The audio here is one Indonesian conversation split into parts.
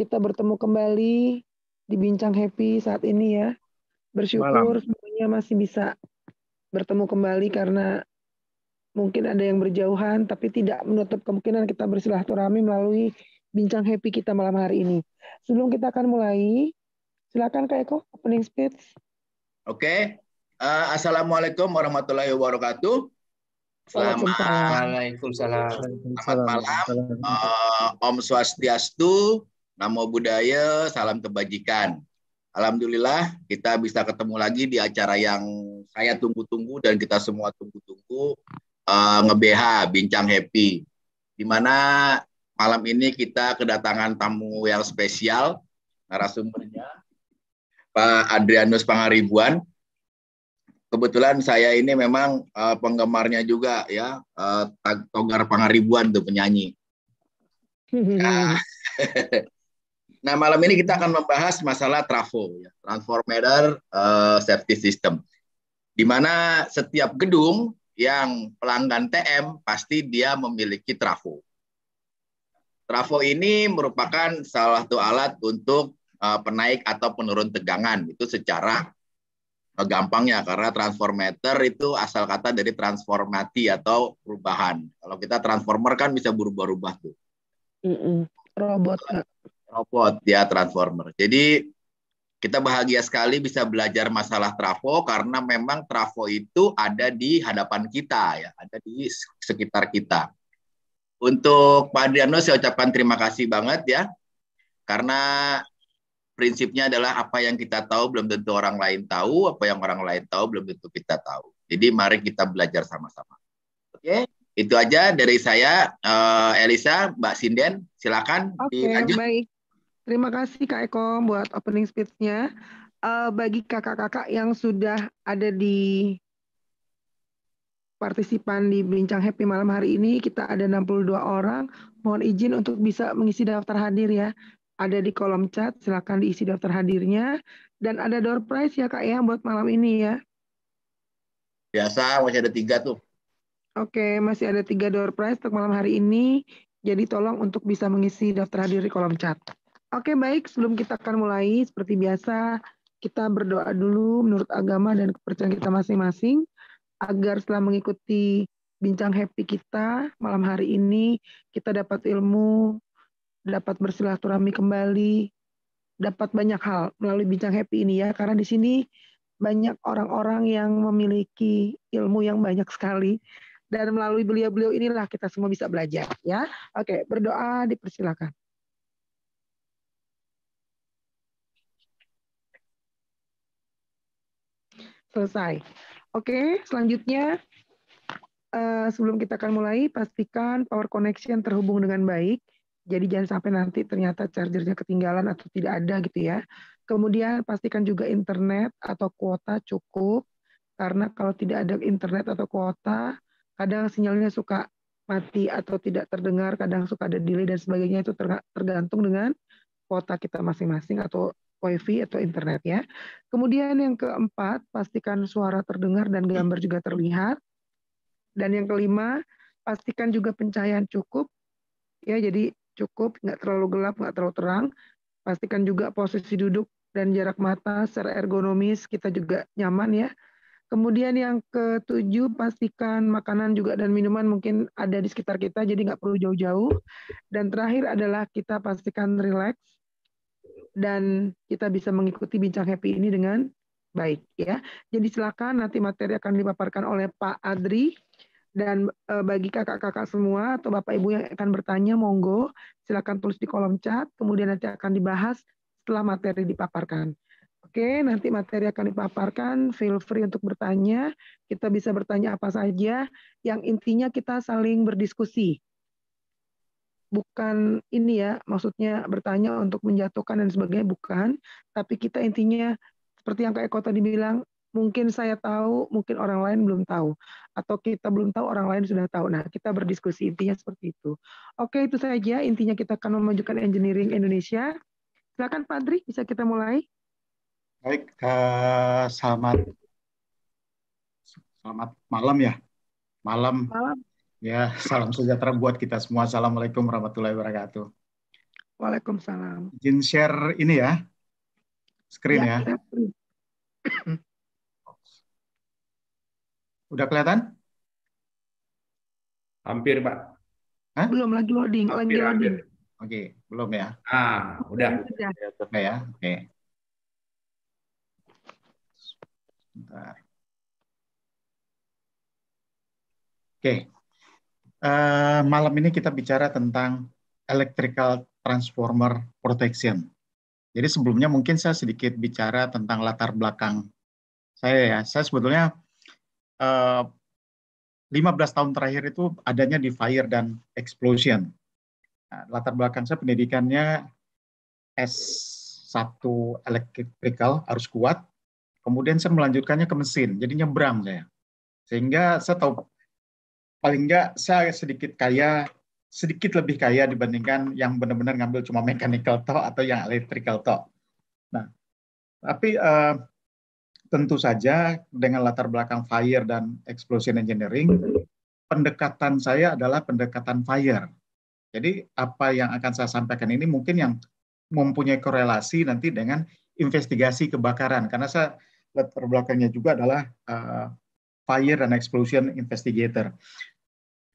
kita bertemu kembali di Bincang Happy saat ini ya. Bersyukur Malam. semuanya masih bisa bertemu kembali karena mungkin ada yang berjauhan tapi tidak menutup kemungkinan kita bersilaturahmi melalui Bincang Happy kita malam hari ini. Sebelum kita akan mulai, silakan Kak Eko opening speech. Oke. Okay. Uh, eh, Assalamualaikum warahmatullahi wabarakatuh. Selamat, Waalaikumsalam. selamat malam, uh, Om Swastiastu, Namo Buddhaya, salam kebajikan. Alhamdulillah kita bisa ketemu lagi di acara yang saya tunggu-tunggu dan kita semua tunggu-tunggu uh, eh, ngebeha Bincang Happy. Di mana malam ini kita kedatangan tamu yang spesial narasumbernya Pak Adrianus Pangaribuan. Kebetulan saya ini memang uh, penggemarnya juga ya, uh, Togar Pangaribuan tuh penyanyi. Nah, Nah, malam ini kita akan membahas masalah trafo, ya, transformer uh, safety system. Di mana setiap gedung yang pelanggan TM pasti dia memiliki trafo. Trafo ini merupakan salah satu alat untuk uh, penaik atau penurun tegangan itu secara uh, gampangnya karena transformator itu asal kata dari transformati atau perubahan. Kalau kita transformer kan bisa berubah-ubah tuh. Mm -mm. Robot robot ya transformer. Jadi kita bahagia sekali bisa belajar masalah trafo karena memang trafo itu ada di hadapan kita ya, ada di sekitar kita. Untuk Pak Adriano saya ucapkan terima kasih banget ya. Karena prinsipnya adalah apa yang kita tahu belum tentu orang lain tahu, apa yang orang lain tahu belum tentu kita tahu. Jadi mari kita belajar sama-sama. Oke, okay? itu aja dari saya, eh, Elisa, Mbak Sinden, silakan okay, dilanjut. Baik. Terima kasih Kak Eko buat opening speech-nya. Uh, bagi kakak-kakak yang sudah ada di partisipan di Bincang Happy malam hari ini, kita ada 62 orang. Mohon izin untuk bisa mengisi daftar hadir ya. Ada di kolom chat, silakan diisi daftar hadirnya. Dan ada door prize ya Kak ya buat malam ini ya. Biasa masih ada tiga tuh. Oke, masih ada tiga door prize untuk malam hari ini. Jadi tolong untuk bisa mengisi daftar hadir di kolom chat. Oke, baik. Sebelum kita akan mulai, seperti biasa, kita berdoa dulu menurut agama dan kepercayaan kita masing-masing, agar setelah mengikuti bincang happy kita malam hari ini, kita dapat ilmu, dapat bersilaturahmi kembali, dapat banyak hal melalui bincang happy ini ya, karena di sini banyak orang-orang yang memiliki ilmu yang banyak sekali, dan melalui beliau-beliau inilah kita semua bisa belajar ya. Oke, berdoa dipersilakan. selesai. Oke, selanjutnya eh, sebelum kita akan mulai, pastikan power connection terhubung dengan baik. Jadi jangan sampai nanti ternyata chargernya ketinggalan atau tidak ada gitu ya. Kemudian pastikan juga internet atau kuota cukup. Karena kalau tidak ada internet atau kuota, kadang sinyalnya suka mati atau tidak terdengar, kadang suka ada delay dan sebagainya itu tergantung dengan kuota kita masing-masing atau wifi atau internet ya. Kemudian yang keempat, pastikan suara terdengar dan gambar juga terlihat. Dan yang kelima, pastikan juga pencahayaan cukup. Ya, jadi cukup, nggak terlalu gelap, nggak terlalu terang. Pastikan juga posisi duduk dan jarak mata secara ergonomis kita juga nyaman ya. Kemudian yang ketujuh pastikan makanan juga dan minuman mungkin ada di sekitar kita jadi nggak perlu jauh-jauh. Dan terakhir adalah kita pastikan rileks dan kita bisa mengikuti bincang happy ini dengan baik ya. Jadi silakan nanti materi akan dipaparkan oleh Pak Adri dan eh, bagi kakak-kakak semua atau Bapak Ibu yang akan bertanya monggo silakan tulis di kolom chat kemudian nanti akan dibahas setelah materi dipaparkan. Oke, nanti materi akan dipaparkan, feel free untuk bertanya. Kita bisa bertanya apa saja, yang intinya kita saling berdiskusi bukan ini ya, maksudnya bertanya untuk menjatuhkan dan sebagainya bukan, tapi kita intinya seperti yang Kak Eko tadi bilang, mungkin saya tahu, mungkin orang lain belum tahu, atau kita belum tahu orang lain sudah tahu. Nah, kita berdiskusi intinya seperti itu. Oke, itu saja intinya kita akan memajukan engineering Indonesia. Silakan Pak Adri, bisa kita mulai? Baik, uh, selamat selamat malam ya. Malam. Malam. Ya, salam sejahtera buat kita semua. Assalamualaikum warahmatullahi wabarakatuh. Waalaikumsalam. Izin share ini ya, screen ya. ya. Udah kelihatan? Hampir, Pak. Hah? Belum lagi loading, hampir, lagi loading. Oke, okay, belum ya? Ah, udah. Udah ya, ya, oke. Okay. Oke, okay. Eh, malam ini kita bicara tentang electrical transformer protection. Jadi sebelumnya mungkin saya sedikit bicara tentang latar belakang saya ya. Saya sebetulnya uh, eh, 15 tahun terakhir itu adanya di fire dan explosion. Nah, latar belakang saya pendidikannya S1 electrical harus kuat. Kemudian saya melanjutkannya ke mesin, jadi nyebrang saya. Sehingga saya tahu paling nggak saya sedikit kaya, sedikit lebih kaya dibandingkan yang benar-benar ngambil cuma mechanical toh atau yang electrical toh. Nah, tapi uh, tentu saja dengan latar belakang fire dan explosion engineering, pendekatan saya adalah pendekatan fire. Jadi apa yang akan saya sampaikan ini mungkin yang mempunyai korelasi nanti dengan investigasi kebakaran karena saya latar belakangnya juga adalah uh, Fire and Explosion Investigator.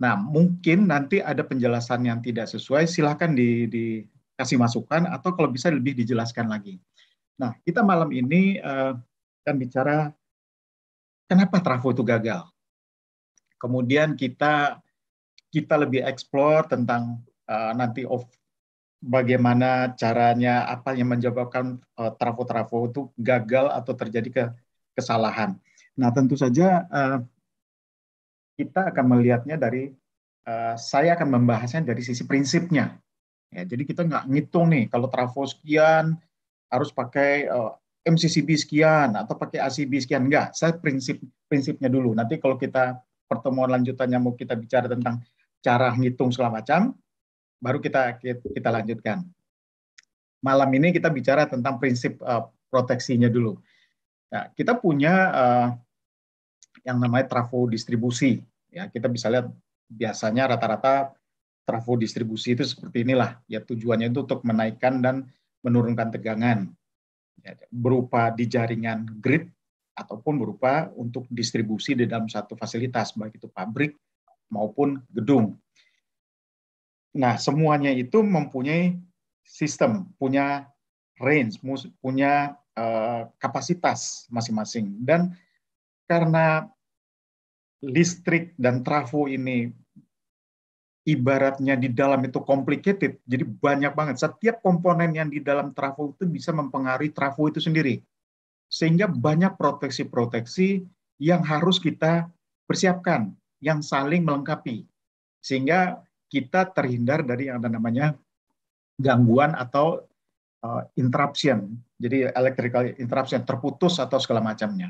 Nah, mungkin nanti ada penjelasan yang tidak sesuai, silahkan di, dikasih masukan atau kalau bisa lebih dijelaskan lagi. Nah, kita malam ini uh, akan bicara kenapa trafo itu gagal. Kemudian kita kita lebih explore tentang uh, nanti of bagaimana caranya apa yang menyebabkan uh, eh, trafo-trafo itu gagal atau terjadi ke kesalahan. Nah, tentu saja uh, kita akan melihatnya dari uh, saya akan membahasnya dari sisi prinsipnya. Ya, jadi kita nggak ngitung nih kalau trafo sekian harus pakai uh, eh, MCCB sekian atau pakai ACB sekian enggak. Saya prinsip prinsipnya dulu. Nanti kalau kita pertemuan lanjutannya mau kita bicara tentang cara ngitung segala macam, baru kita kita lanjutkan. Malam ini kita bicara tentang prinsip uh, proteksinya dulu. Nah, kita punya uh, yang namanya trafo distribusi. Ya, kita bisa lihat biasanya rata-rata trafo distribusi itu seperti inilah. Ya tujuannya itu untuk menaikkan dan menurunkan tegangan ya, berupa di jaringan grid ataupun berupa untuk distribusi di dalam satu fasilitas baik itu pabrik maupun gedung. Nah, semuanya itu mempunyai sistem, punya range, punya uh, kapasitas masing-masing dan karena listrik dan trafo ini ibaratnya di dalam itu complicated, jadi banyak banget. Setiap komponen yang di dalam trafo itu bisa mempengaruhi trafo itu sendiri. Sehingga banyak proteksi-proteksi yang harus kita persiapkan, yang saling melengkapi. Sehingga kita terhindar dari yang ada namanya gangguan atau uh, interruption. Jadi electrical interruption, terputus atau segala macamnya.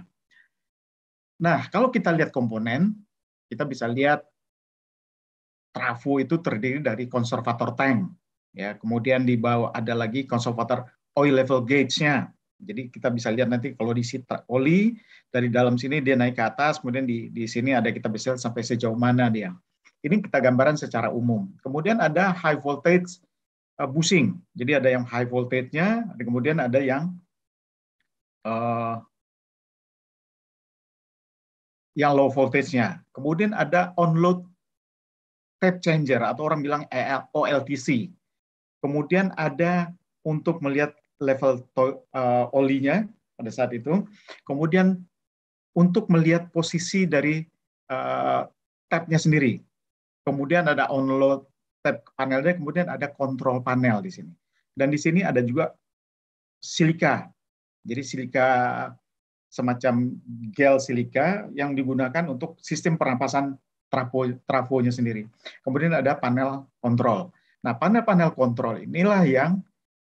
Nah, kalau kita lihat komponen, kita bisa lihat trafo itu terdiri dari konservator tank. Ya, kemudian di bawah ada lagi konservator oil level gauge-nya. Jadi kita bisa lihat nanti kalau diisi oli dari dalam sini dia naik ke atas, kemudian di, di sini ada kita bisa lihat sampai sejauh mana dia. Ini kita gambaran secara umum. Kemudian ada high voltage uh, bushing. Jadi ada yang high voltage-nya, kemudian ada yang uh, yang low voltage-nya. Kemudian ada on-load tape changer atau orang bilang e OLTC. Kemudian ada untuk melihat level uh, olinya pada saat itu. Kemudian untuk melihat posisi dari uh, tape-nya sendiri. Kemudian ada onload tape panelnya, kemudian ada kontrol panel di sini. Dan di sini ada juga silika. Jadi silika semacam gel silika yang digunakan untuk sistem pernapasan trafo, trafonya sendiri. Kemudian ada panel kontrol. Nah, panel-panel kontrol inilah yang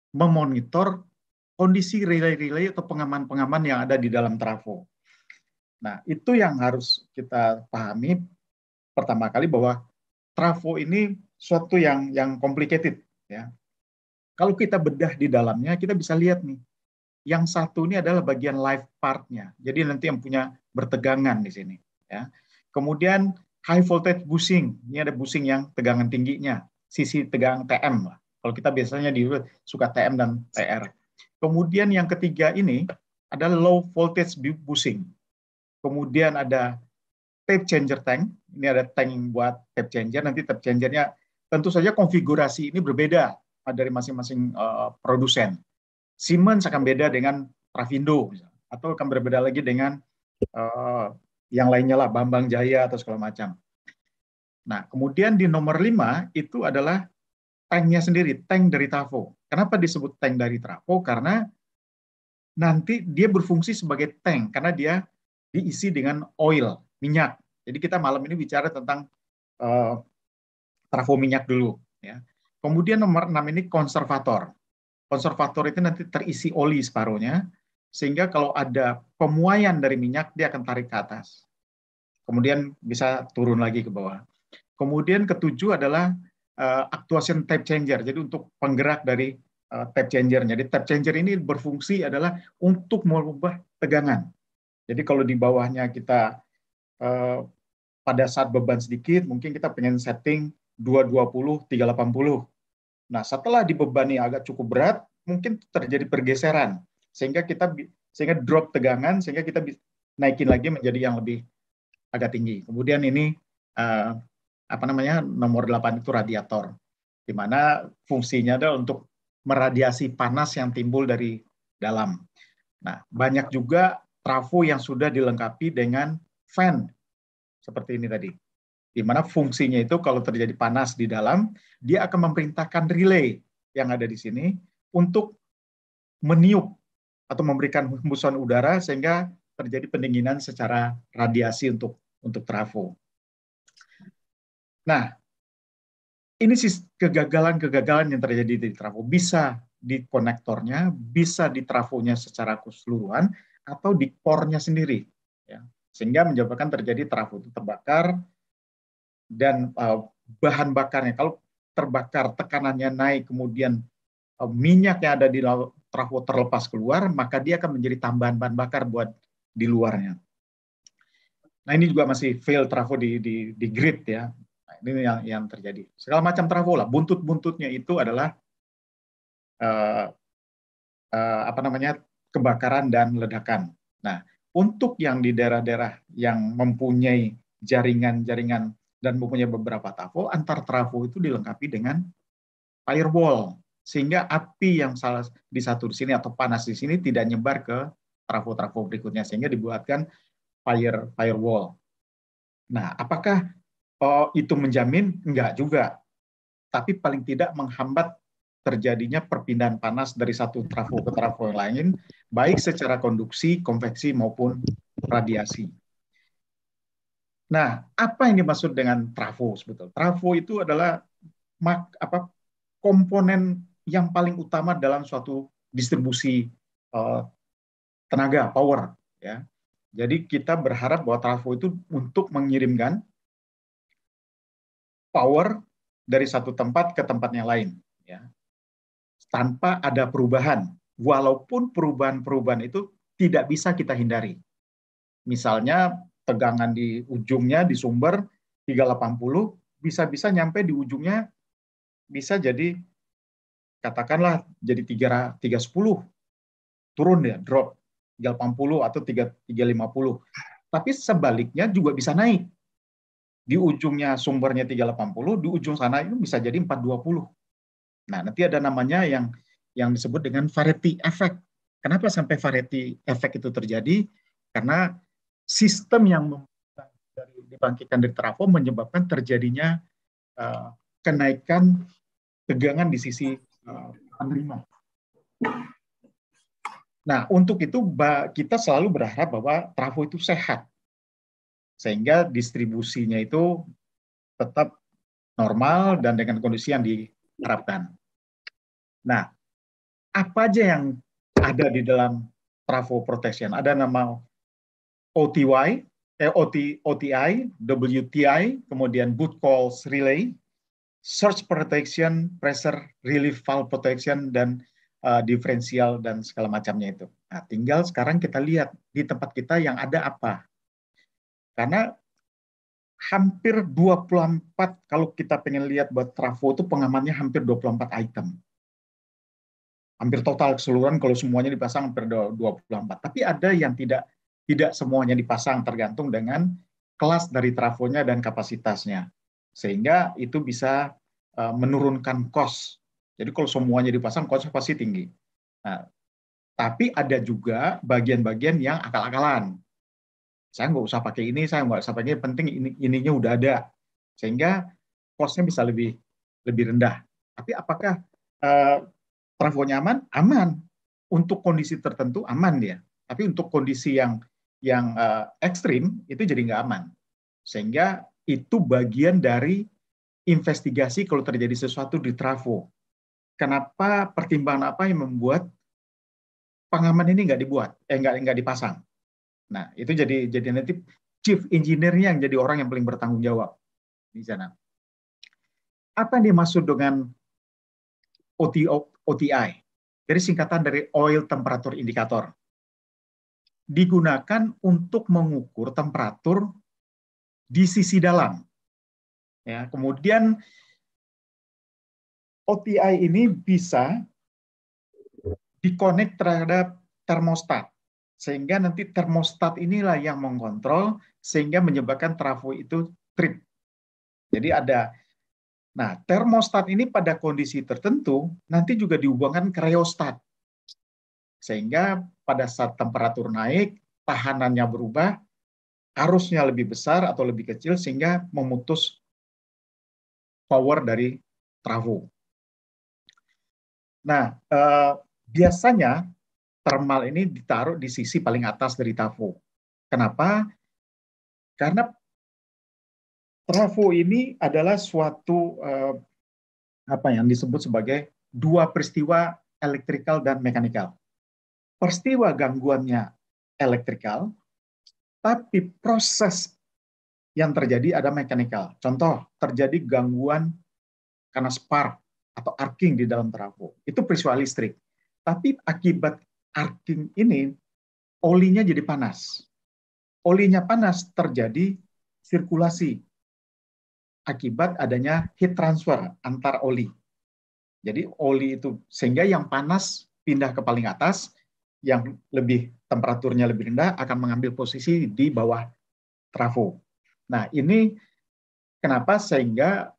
memonitor kondisi relay-relay atau pengaman-pengaman yang ada di dalam trafo. Nah, itu yang harus kita pahami pertama kali bahwa trafo ini suatu yang yang complicated ya. Kalau kita bedah di dalamnya, kita bisa lihat nih yang satu ini adalah bagian live partnya. Jadi nanti yang punya bertegangan di sini. Ya. Kemudian high voltage bushing, ini ada bushing yang tegangan tingginya, sisi tegang TM lah. Kalau kita biasanya di suka TM dan TR. Kemudian yang ketiga ini ada low voltage bushing. Kemudian ada tape changer tank. Ini ada tank buat tape changer. Nanti tape changernya tentu saja konfigurasi ini berbeda dari masing-masing uh, produsen. Siemens akan beda dengan Travindo atau akan berbeda lagi dengan uh, yang lainnya lah Bambang Jaya atau segala macam. Nah, kemudian di nomor lima itu adalah tanknya sendiri, tank dari trafo. Kenapa disebut tank dari trafo? Karena nanti dia berfungsi sebagai tank karena dia diisi dengan oil, minyak. Jadi kita malam ini bicara tentang uh, trafo minyak dulu ya. Kemudian nomor enam ini konservator konservator itu nanti terisi oli separuhnya, sehingga kalau ada pemuaian dari minyak, dia akan tarik ke atas. Kemudian bisa turun lagi ke bawah. Kemudian ketujuh adalah uh, actuation type changer, jadi untuk penggerak dari uh, eh, type changer. Jadi type changer ini berfungsi adalah untuk merubah tegangan. Jadi kalau di bawahnya kita uh, pada saat beban sedikit, mungkin kita pengen setting 220, 380 Nah, setelah dibebani agak cukup berat, mungkin terjadi pergeseran sehingga kita sehingga drop tegangan sehingga kita naikin lagi menjadi yang lebih agak tinggi. Kemudian ini uh, apa namanya nomor 8 itu radiator, di mana fungsinya adalah untuk meradiasi panas yang timbul dari dalam. Nah, banyak juga trafo yang sudah dilengkapi dengan fan seperti ini tadi di mana fungsinya itu kalau terjadi panas di dalam, dia akan memerintahkan relay yang ada di sini untuk meniup atau memberikan hembusan udara sehingga terjadi pendinginan secara radiasi untuk untuk trafo. Nah, ini sih kegagalan-kegagalan yang terjadi di trafo bisa di konektornya, bisa di trafonya secara keseluruhan atau di core-nya sendiri, ya. sehingga menyebabkan terjadi trafo itu terbakar, dan uh, bahan bakarnya. Kalau terbakar tekanannya naik, kemudian uh, minyak yang ada di trafo terlepas keluar, maka dia akan menjadi tambahan bahan bakar buat di luarnya. Nah ini juga masih fail trafo di, di, di grid ya. Nah, ini yang, yang terjadi. Segala macam trafo lah. Buntut-buntutnya itu adalah uh, uh, apa namanya kebakaran dan ledakan. Nah untuk yang di daerah-daerah yang mempunyai jaringan-jaringan dan mempunyai beberapa trafo, antar trafo itu dilengkapi dengan firewall sehingga api yang salah di satu di sini atau panas di sini tidak nyebar ke trafo-trafo berikutnya sehingga dibuatkan fire firewall. Nah, apakah oh, itu menjamin? Enggak juga. Tapi paling tidak menghambat terjadinya perpindahan panas dari satu trafo ke trafo yang lain, baik secara konduksi, konveksi maupun radiasi. Nah, apa yang dimaksud dengan trafo sebetulnya? Trafo itu adalah mak, apa komponen yang paling utama dalam suatu distribusi uh, tenaga power ya. Jadi kita berharap bahwa trafo itu untuk mengirimkan power dari satu tempat ke tempat yang lain ya. Tanpa ada perubahan, walaupun perubahan-perubahan itu tidak bisa kita hindari. Misalnya tegangan di ujungnya di sumber 380 bisa-bisa nyampe di ujungnya bisa jadi katakanlah jadi 3 310 turun ya drop 380 atau 3 350 tapi sebaliknya juga bisa naik di ujungnya sumbernya 380 di ujung sana itu bisa jadi 420 nah nanti ada namanya yang yang disebut dengan variety effect kenapa sampai variety effect itu terjadi karena sistem yang dari, dibangkitkan dari trafo menyebabkan terjadinya uh, kenaikan tegangan di sisi uh, penerima. Nah, untuk itu kita selalu berharap bahwa trafo itu sehat. Sehingga distribusinya itu tetap normal dan dengan kondisi yang diharapkan. Nah, apa aja yang ada di dalam trafo protection? Ada nama OTY, eh, OT, OTI, WTI, kemudian boot calls relay, search protection, pressure relief valve protection, dan uh, eh, diferensial dan segala macamnya itu. Nah, tinggal sekarang kita lihat di tempat kita yang ada apa. Karena hampir 24, kalau kita pengen lihat buat trafo itu pengamannya hampir 24 item. Hampir total keseluruhan kalau semuanya dipasang hampir 24. Tapi ada yang tidak tidak semuanya dipasang tergantung dengan kelas dari trafonya dan kapasitasnya. Sehingga itu bisa e, menurunkan cost. Jadi kalau semuanya dipasang, cost pasti tinggi. Nah, tapi ada juga bagian-bagian yang akal-akalan. Saya nggak usah pakai ini, saya nggak usah pakai ini, penting ini, ininya udah ada. Sehingga cost bisa lebih lebih rendah. Tapi apakah uh, trafonya aman? Aman. Untuk kondisi tertentu aman dia. Tapi untuk kondisi yang yang uh, ekstrim itu jadi nggak aman. Sehingga itu bagian dari investigasi kalau terjadi sesuatu di trafo. Kenapa pertimbangan apa yang membuat pengaman ini nggak dibuat, eh nggak nggak dipasang? Nah itu jadi jadi nanti chief engineer yang jadi orang yang paling bertanggung jawab di sana. Apa yang dimaksud dengan OTI? Jadi singkatan dari Oil Temperature Indicator digunakan untuk mengukur temperatur di sisi dalam. Ya, kemudian OTI ini bisa dikonek terhadap termostat sehingga nanti termostat inilah yang mengontrol sehingga menyebabkan trafo itu trip. Jadi ada nah termostat ini pada kondisi tertentu nanti juga dihubungkan ke rheostat sehingga pada saat temperatur naik, tahanannya berubah, arusnya lebih besar atau lebih kecil sehingga memutus power dari trafo. Nah, eh, biasanya thermal ini ditaruh di sisi paling atas dari trafo. Kenapa? Karena trafo ini adalah suatu eh, apa yang disebut sebagai dua peristiwa elektrikal dan mekanikal peristiwa gangguannya elektrikal, tapi proses yang terjadi ada mekanikal. Contoh, terjadi gangguan karena spark atau arcing di dalam trafo. Itu peristiwa listrik. Tapi akibat arcing ini, olinya jadi panas. Olinya panas terjadi sirkulasi akibat adanya heat transfer antar oli. Jadi oli itu sehingga yang panas pindah ke paling atas, yang lebih temperaturnya lebih rendah akan mengambil posisi di bawah trafo. Nah, ini kenapa sehingga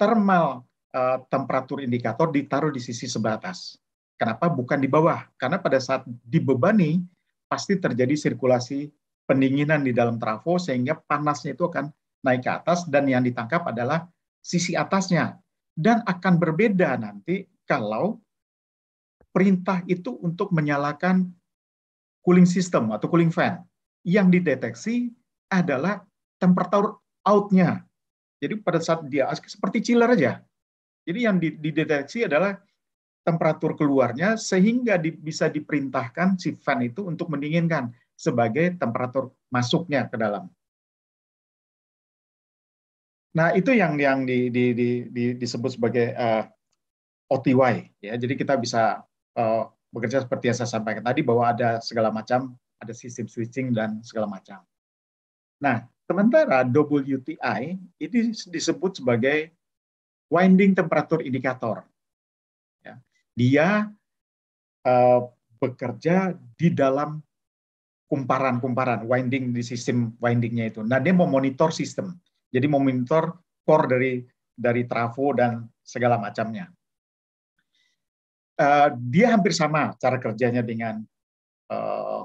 thermal uh, eh, temperatur indikator ditaruh di sisi sebelah atas. Kenapa bukan di bawah? Karena pada saat dibebani pasti terjadi sirkulasi pendinginan di dalam trafo sehingga panasnya itu akan naik ke atas dan yang ditangkap adalah sisi atasnya dan akan berbeda nanti kalau perintah itu untuk menyalakan cooling system atau cooling fan. Yang dideteksi adalah temperatur out-nya. Jadi pada saat dia seperti chiller aja. Jadi yang dideteksi adalah temperatur keluarnya sehingga di, bisa diperintahkan si fan itu untuk mendinginkan sebagai temperatur masuknya ke dalam. Nah itu yang yang di, di, di, di, disebut sebagai uh, eh, OTY ya. Jadi kita bisa Eh, bekerja seperti yang saya sampaikan tadi bahwa ada segala macam, ada sistem switching dan segala macam. Nah, sementara WTI ini disebut sebagai winding temperature indicator. Ya, dia uh, bekerja di dalam kumparan-kumparan winding di sistem windingnya itu. Nah, dia memonitor sistem. Jadi memonitor core dari dari trafo dan segala macamnya. Eh, dia hampir sama cara kerjanya dengan uh, eh,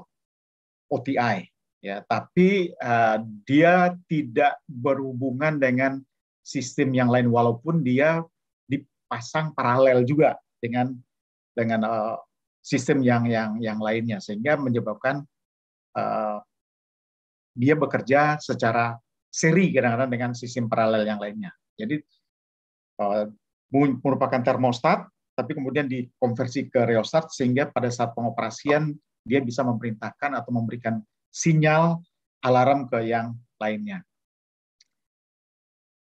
OTI ya tapi uh, dia tidak berhubungan dengan sistem yang lain walaupun dia dipasang paralel juga dengan dengan uh, sistem yang yang yang lainnya sehingga menyebabkan uh, dia bekerja secara seri kadang-kadang dengan sistem paralel yang lainnya jadi uh, merupakan termostat tapi kemudian dikonversi ke real start sehingga pada saat pengoperasian dia bisa memerintahkan atau memberikan sinyal alarm ke yang lainnya.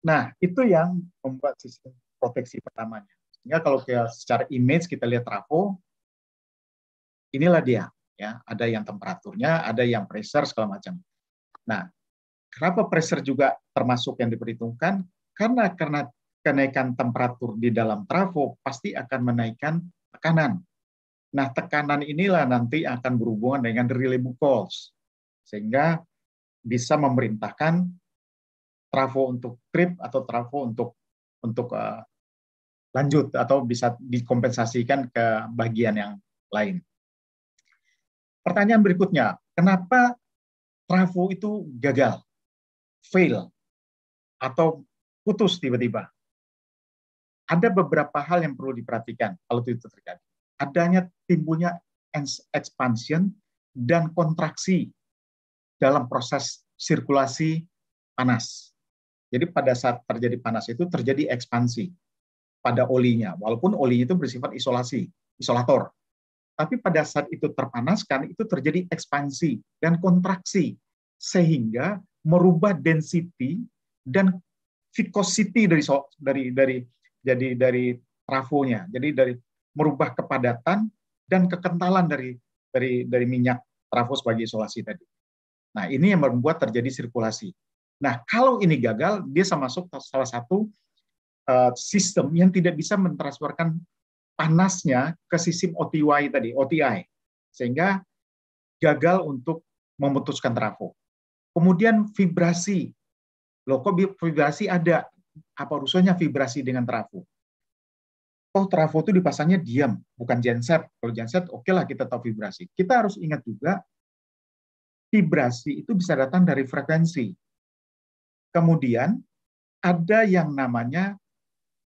Nah, itu yang membuat sistem proteksi pertamanya. Sehingga kalau secara image kita lihat trafo, inilah dia. ya Ada yang temperaturnya, ada yang pressure, segala macam. Nah, kenapa pressure juga termasuk yang diperhitungkan? Karena karena kenaikan temperatur di dalam trafo pasti akan menaikkan tekanan. Nah, tekanan inilah nanti akan berhubungan dengan relay calls. Sehingga bisa memerintahkan trafo untuk trip atau trafo untuk untuk uh, lanjut atau bisa dikompensasikan ke bagian yang lain. Pertanyaan berikutnya, kenapa trafo itu gagal, fail, atau putus tiba-tiba? ada beberapa hal yang perlu diperhatikan kalau itu terjadi. Adanya timbulnya expansion dan kontraksi dalam proses sirkulasi panas. Jadi pada saat terjadi panas itu terjadi ekspansi pada olinya, walaupun olinya itu bersifat isolasi, isolator. Tapi pada saat itu terpanaskan itu terjadi ekspansi dan kontraksi sehingga merubah density dan viscosity dari dari dari jadi dari trafonya jadi dari merubah kepadatan dan kekentalan dari dari dari minyak trafo sebagai isolasi tadi nah ini yang membuat terjadi sirkulasi nah kalau ini gagal dia sama masuk salah satu uh, sistem yang tidak bisa mentransferkan panasnya ke sistem OTY tadi OTI sehingga gagal untuk memutuskan trafo kemudian vibrasi loh kok vibrasi ada apa urusannya vibrasi dengan trafo? Oh, trafo itu dipasangnya diam, bukan genset. Kalau genset, oke lah kita tahu vibrasi. Kita harus ingat juga, vibrasi itu bisa datang dari frekuensi. Kemudian, ada yang namanya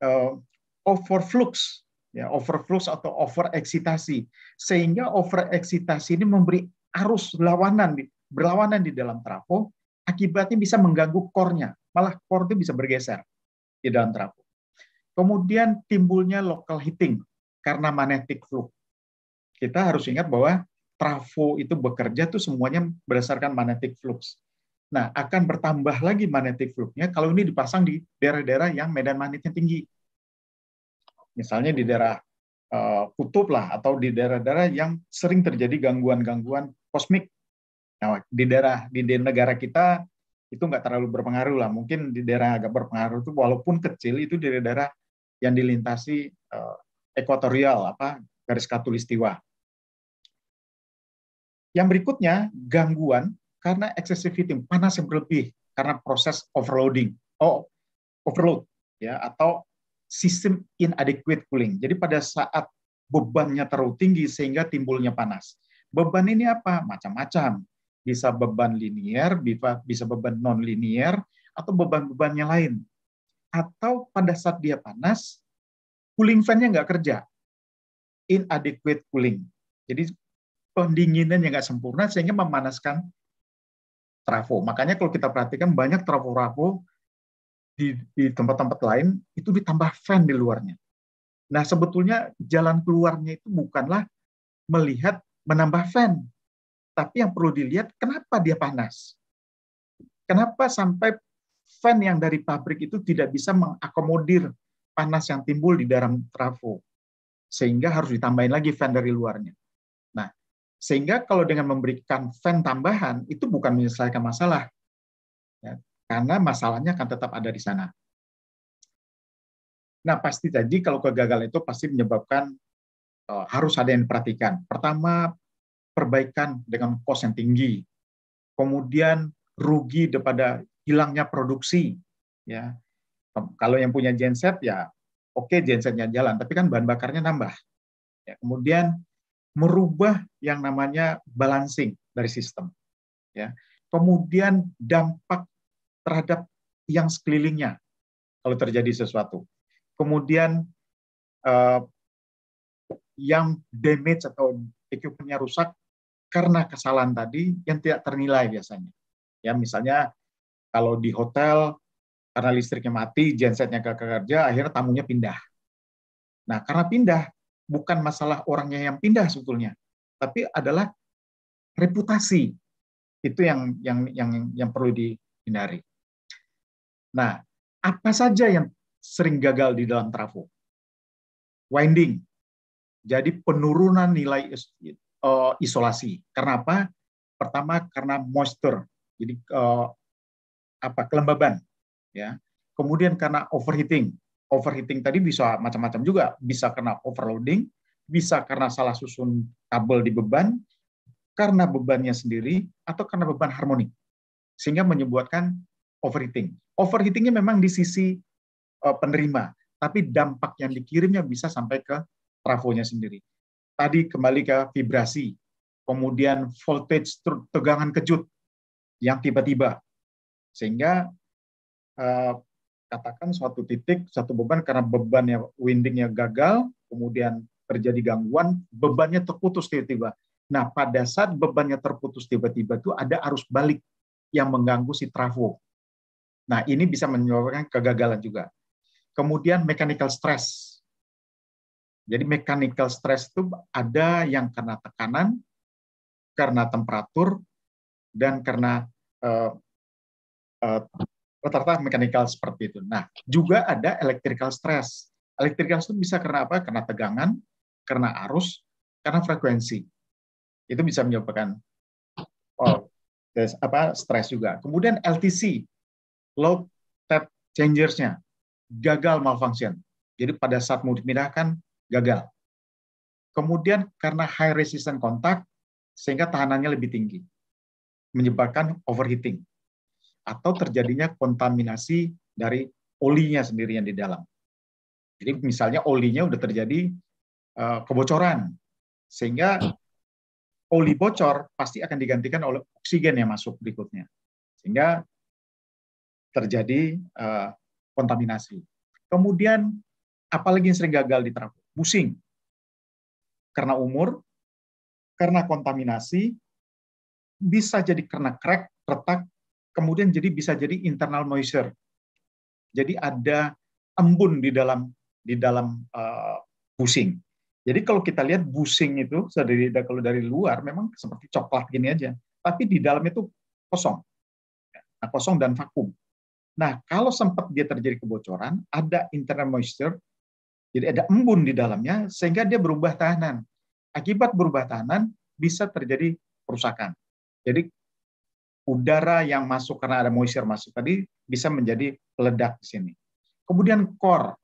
uh, overflux, ya, overflux atau overeksitasi. Sehingga overeksitasi ini memberi arus lawanan, berlawanan di dalam trafo, akibatnya bisa mengganggu kornya, Malah kor itu bisa bergeser di dalam trafo. Kemudian timbulnya local heating karena magnetic flux. Kita harus ingat bahwa trafo itu bekerja tuh semuanya berdasarkan magnetic flux. Nah, akan bertambah lagi magnetic flux kalau ini dipasang di daerah-daerah yang medan magnetnya tinggi. Misalnya di daerah eh, kutub lah atau di daerah-daerah yang sering terjadi gangguan-gangguan kosmik. Nah, di daerah di negara kita itu nggak terlalu berpengaruh lah. Mungkin di daerah yang agak berpengaruh itu walaupun kecil itu di daerah yang dilintasi uh, ekuatorial apa garis katulistiwa. Yang berikutnya gangguan karena excessive heating, panas yang berlebih karena proses overloading. Oh, overload ya atau sistem inadequate cooling. Jadi pada saat bebannya terlalu tinggi sehingga timbulnya panas. Beban ini apa? Macam-macam bisa beban linier, bisa beban non-linier, atau beban-bebannya lain. Atau pada saat dia panas, cooling fan-nya nggak kerja. Inadequate cooling. Jadi pendinginan yang nggak sempurna sehingga memanaskan trafo. Makanya kalau kita perhatikan banyak trafo-trafo di tempat-tempat lain itu ditambah fan di luarnya. Nah sebetulnya jalan keluarnya itu bukanlah melihat menambah fan, tapi yang perlu dilihat, kenapa dia panas? Kenapa sampai fan yang dari pabrik itu tidak bisa mengakomodir panas yang timbul di dalam trafo? Sehingga harus ditambahin lagi fan dari luarnya. Nah, sehingga kalau dengan memberikan fan tambahan, itu bukan menyelesaikan masalah. Ya, karena masalahnya akan tetap ada di sana. Nah, pasti tadi kalau kegagalan itu pasti menyebabkan eh, harus ada yang diperhatikan. Pertama, perbaikan dengan kos yang tinggi, kemudian rugi daripada hilangnya produksi, ya. Kalau yang punya genset ya oke okay, gensetnya jalan, tapi kan bahan bakarnya nambah. Ya, kemudian merubah yang namanya balancing dari sistem. Ya. Kemudian dampak terhadap yang sekelilingnya kalau terjadi sesuatu. Kemudian uh, yang damage atau equipmentnya rusak karena kesalahan tadi yang tidak ternilai biasanya. Ya, misalnya kalau di hotel karena listriknya mati, gensetnya gak kerja, akhirnya tamunya pindah. Nah, karena pindah bukan masalah orangnya yang pindah sebetulnya, tapi adalah reputasi. Itu yang yang yang yang perlu dihindari. Nah, apa saja yang sering gagal di dalam trafo? Winding. Jadi penurunan nilai uh, isolasi. Karena apa? Pertama karena moisture, jadi uh, apa kelembaban, ya. Kemudian karena overheating. Overheating tadi bisa macam-macam juga, bisa karena overloading, bisa karena salah susun kabel di beban, karena bebannya sendiri, atau karena beban harmonik, sehingga menyebabkan overheating. Overheatingnya memang di sisi uh, penerima, tapi dampak yang dikirimnya bisa sampai ke trafonya sendiri tadi kembali ke vibrasi, kemudian voltage tegangan kejut yang tiba-tiba. Sehingga eh, katakan suatu titik, satu beban karena bebannya windingnya gagal, kemudian terjadi gangguan, bebannya terputus tiba-tiba. Nah, pada saat bebannya terputus tiba-tiba itu ada arus balik yang mengganggu si trafo. Nah, ini bisa menyebabkan kegagalan juga. Kemudian mechanical stress jadi mechanical stress itu ada yang karena tekanan, karena temperatur, dan karena uh, uh, mechanical seperti itu. Nah, juga ada electrical stress. Electrical itu bisa karena apa? Karena tegangan, karena arus, karena frekuensi. Itu bisa menyebabkan oh, apa Stress juga. Kemudian LTC, low tap changers-nya, gagal malfunction. Jadi pada saat mau dipindahkan, gagal. Kemudian karena high resistance kontak, sehingga tahanannya lebih tinggi, menyebabkan overheating atau terjadinya kontaminasi dari olinya sendiri yang di dalam. Jadi misalnya olinya udah terjadi eh, kebocoran, sehingga oli bocor pasti akan digantikan oleh oksigen yang masuk berikutnya, sehingga terjadi eh, kontaminasi. Kemudian apalagi yang sering gagal di diterapkan? pusing karena umur, karena kontaminasi, bisa jadi karena crack, retak, kemudian jadi bisa jadi internal moisture. Jadi ada embun di dalam di dalam uh, eh, busing. Jadi kalau kita lihat busing itu dari kalau dari luar memang seperti coklat gini aja, tapi di dalam itu kosong. Nah, kosong dan vakum. Nah, kalau sempat dia terjadi kebocoran, ada internal moisture, jadi ada embun di dalamnya sehingga dia berubah tahanan. Akibat berubah tahanan bisa terjadi kerusakan. Jadi udara yang masuk karena ada moisture masuk tadi bisa menjadi peledak di sini. Kemudian core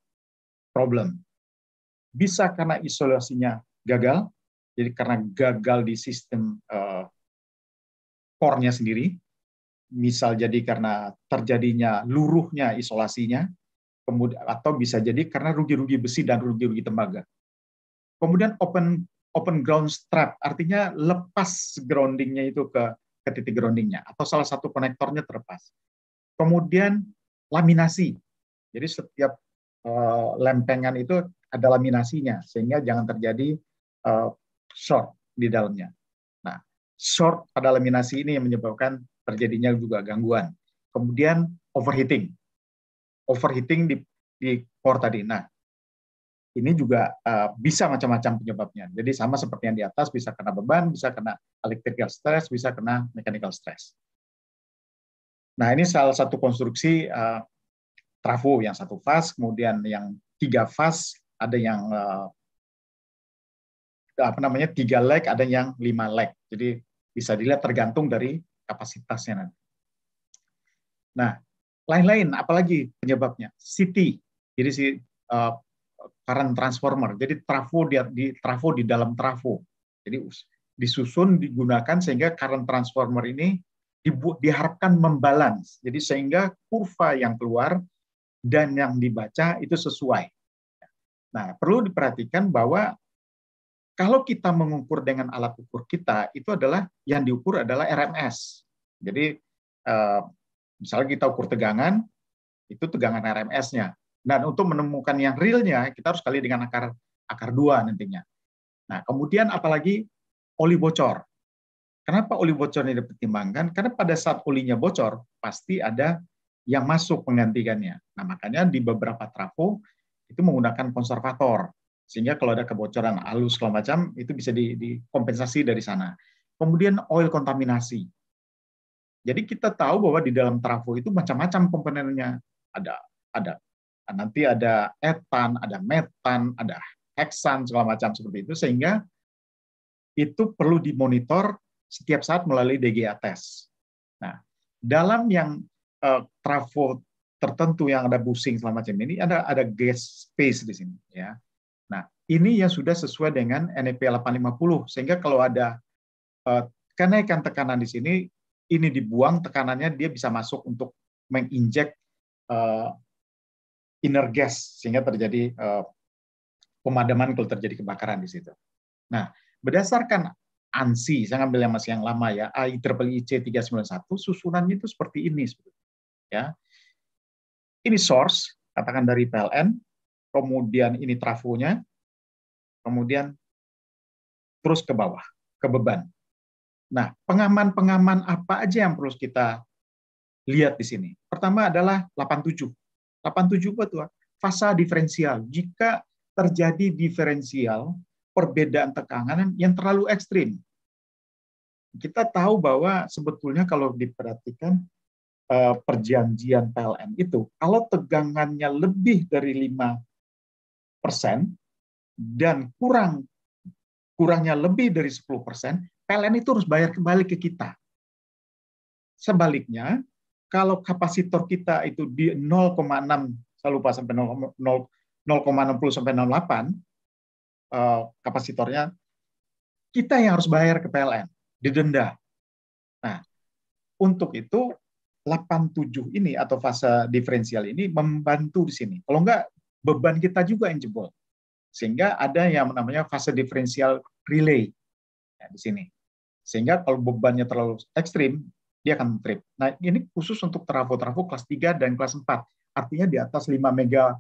problem. Bisa karena isolasinya gagal, jadi karena gagal di sistem uh, core-nya sendiri, misal jadi karena terjadinya luruhnya isolasinya, kemudian atau bisa jadi karena rugi-rugi besi dan rugi-rugi tembaga. Kemudian open open ground strap artinya lepas groundingnya itu ke ke titik groundingnya atau salah satu konektornya terlepas. Kemudian laminasi. Jadi setiap uh, lempengan itu ada laminasinya sehingga jangan terjadi uh, short di dalamnya. Nah, short pada laminasi ini yang menyebabkan terjadinya juga gangguan. Kemudian overheating overheating di di core tadi. Nah, ini juga uh, bisa macam-macam penyebabnya. Jadi sama seperti yang di atas, bisa kena beban, bisa kena electrical stress, bisa kena mechanical stress. Nah, ini salah satu konstruksi uh, trafo yang satu fas, kemudian yang tiga fas, ada yang uh, apa namanya tiga leg, ada yang lima leg. Jadi bisa dilihat tergantung dari kapasitasnya nanti. Nah, lain-lain apalagi penyebabnya city jadi si eh, current transformer jadi trafo di, di trafo di dalam trafo jadi disusun digunakan sehingga current transformer ini dibu- diharapkan membalance jadi sehingga kurva yang keluar dan yang dibaca itu sesuai nah perlu diperhatikan bahwa kalau kita mengukur dengan alat ukur kita itu adalah yang diukur adalah RMS jadi eh, Misalnya kita ukur tegangan, itu tegangan RMS-nya. Dan untuk menemukan yang realnya, kita harus kali dengan akar akar dua nantinya. Nah, kemudian apalagi oli bocor. Kenapa oli bocor ini dipertimbangkan? Karena pada saat olinya bocor, pasti ada yang masuk penggantikannya. Nah, makanya di beberapa trafo itu menggunakan konservator. Sehingga kalau ada kebocoran alus segala macam, itu bisa dikompensasi dari sana. Kemudian oil kontaminasi. Jadi kita tahu bahwa di dalam trafo itu macam-macam komponennya. Ada ada nanti ada etan, ada metan, ada heksan segala macam seperti itu sehingga itu perlu dimonitor setiap saat melalui DGA test. Nah, dalam yang uh, trafo tertentu yang ada busing segala macam ini ada ada gas space di sini ya. Nah, ini yang sudah sesuai dengan NEP 850 sehingga kalau ada uh, kenaikan tekanan di sini ini dibuang tekanannya dia bisa masuk untuk menginjek uh, inner gas sehingga terjadi uh, pemadaman kalau terjadi kebakaran di situ. Nah, berdasarkan ANSI, saya ngambil yang masih yang lama ya, IEEE C391, susunannya itu seperti ini. Ya. Ini source, katakan dari PLN, kemudian ini trafonya, kemudian terus ke bawah, ke beban. Nah, pengaman-pengaman apa aja yang perlu kita lihat di sini? Pertama adalah 87. 87 apa tuh? Fasa diferensial. Jika terjadi diferensial, perbedaan tekanan yang terlalu ekstrim. Kita tahu bahwa sebetulnya kalau diperhatikan eh, perjanjian PLN itu, kalau tegangannya lebih dari 5 persen dan kurang kurangnya lebih dari 10 persen, PLN itu harus bayar kembali ke kita. Sebaliknya, kalau kapasitor kita itu di 0,6, saya lupa sampai 0,60 sampai 0,8 eh, kapasitornya, kita yang harus bayar ke PLN, didenda. Nah, untuk itu 87 ini atau fase diferensial ini membantu di sini. Kalau enggak, beban kita juga yang jebol. Sehingga ada yang namanya fase diferensial relay ya, di sini. Sehingga kalau bebannya terlalu ekstrim, dia akan trip. Nah, ini khusus untuk trafo-trafo kelas 3 dan kelas 4. Artinya di atas 5 mega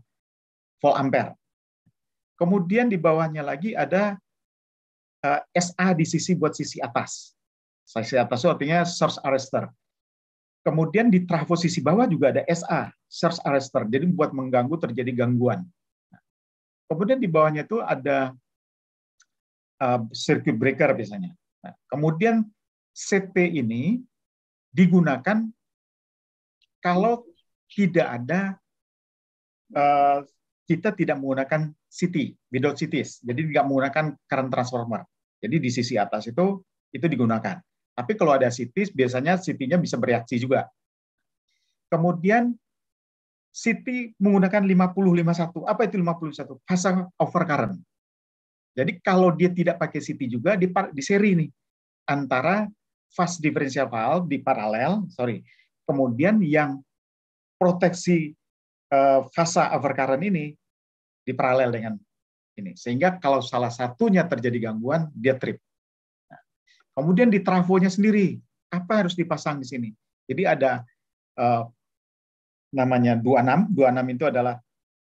volt ampere. Kemudian di bawahnya lagi ada eh, SA di sisi buat sisi atas. Sisi atas itu artinya source arrester. Kemudian di trafo sisi bawah juga ada SA, source arrester. Jadi buat mengganggu terjadi gangguan. Kemudian di bawahnya itu ada eh, circuit breaker biasanya. Nah, kemudian CT ini digunakan kalau tidak ada eh, kita tidak menggunakan CT, without CTs. Jadi tidak menggunakan current transformer. Jadi di sisi atas itu itu digunakan. Tapi kalau ada CT, biasanya CT-nya bisa bereaksi juga. Kemudian CT menggunakan satu Apa itu 551? Fase overcurrent. Jadi kalau dia tidak pakai city juga di, di seri nih antara fast differential valve di paralel, sorry. Kemudian yang proteksi uh, fasa overcurrent ini di paralel dengan ini. Sehingga kalau salah satunya terjadi gangguan, dia trip. Nah, kemudian di trafonya sendiri, apa harus dipasang di sini? Jadi ada uh, namanya 26, 26 itu adalah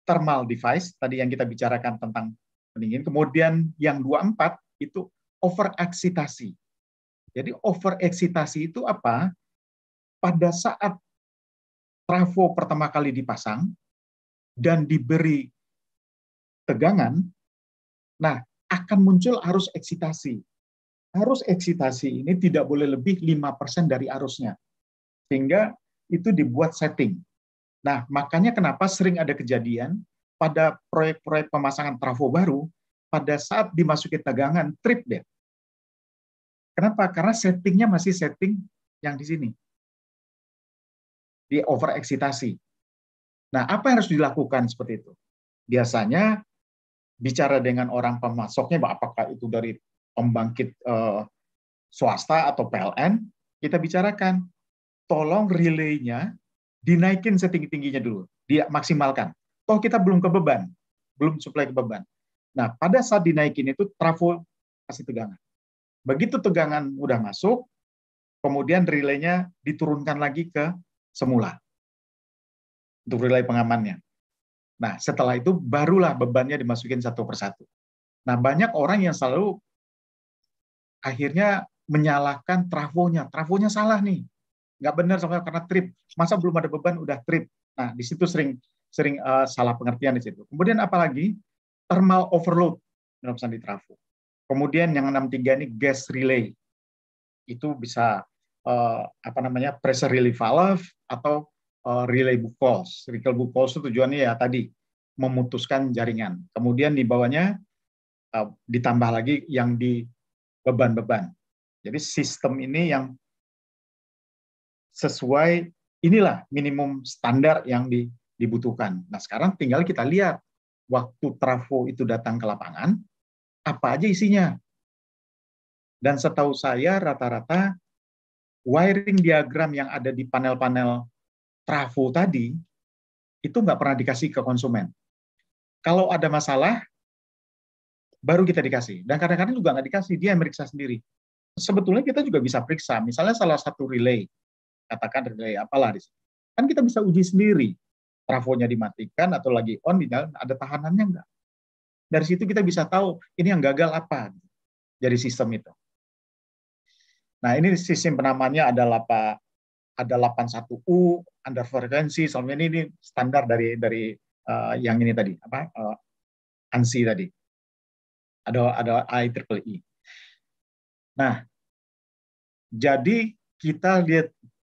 thermal device, tadi yang kita bicarakan tentang pendingin. Kemudian yang 24 itu over overeksitasi. Jadi over overeksitasi itu apa? Pada saat trafo pertama kali dipasang dan diberi tegangan, nah akan muncul arus eksitasi. Arus eksitasi ini tidak boleh lebih 5% dari arusnya. Sehingga itu dibuat setting. Nah, makanya kenapa sering ada kejadian pada proyek-proyek pemasangan trafo baru, pada saat dimasuki tegangan, trip deh. Kenapa? Karena settingnya masih setting yang di sini. Di over eksitasi. Nah, apa yang harus dilakukan seperti itu? Biasanya bicara dengan orang pemasoknya, apakah itu dari pembangkit eh, swasta atau PLN, kita bicarakan. Tolong relaynya dinaikin setinggi-tingginya dulu. Dia maksimalkan toh kita belum ke beban, belum supply ke beban. Nah, pada saat dinaikin itu trafo kasih tegangan. Begitu tegangan udah masuk, kemudian relaynya diturunkan lagi ke semula untuk relay pengamannya. Nah, setelah itu barulah bebannya dimasukin satu persatu. Nah, banyak orang yang selalu akhirnya menyalahkan trafonya. Trafonya salah nih. Nggak benar sama karena trip. Masa belum ada beban udah trip. Nah, di situ sering sering uh, salah pengertian di situ. Kemudian apalagi thermal overload dalam di trafo. Kemudian yang 63 ini gas relay. Itu bisa uh, apa namanya pressure relief valve atau uh, relay buckles. Relay buckles itu tujuannya ya tadi memutuskan jaringan. Kemudian di bawahnya uh, ditambah lagi yang di beban-beban. Jadi sistem ini yang sesuai inilah minimum standar yang di dibutuhkan. Nah sekarang tinggal kita lihat waktu trafo itu datang ke lapangan, apa aja isinya. Dan setahu saya rata-rata wiring diagram yang ada di panel-panel trafo tadi itu nggak pernah dikasih ke konsumen. Kalau ada masalah, baru kita dikasih. Dan kadang-kadang juga nggak dikasih, dia yang meriksa sendiri. Sebetulnya kita juga bisa periksa. Misalnya salah satu relay, katakan relay apalah di sini. Kan kita bisa uji sendiri trafonya dimatikan atau lagi on di dalam ada tahanannya enggak. Dari situ kita bisa tahu ini yang gagal apa dari sistem itu. Nah, ini sistem penamanya ada apa? ada 81U under frekuensi selama ini, ini standar dari dari uh, yang ini tadi apa uh, eh, ANSI tadi. Ada ada IEEE. E. Nah, jadi kita lihat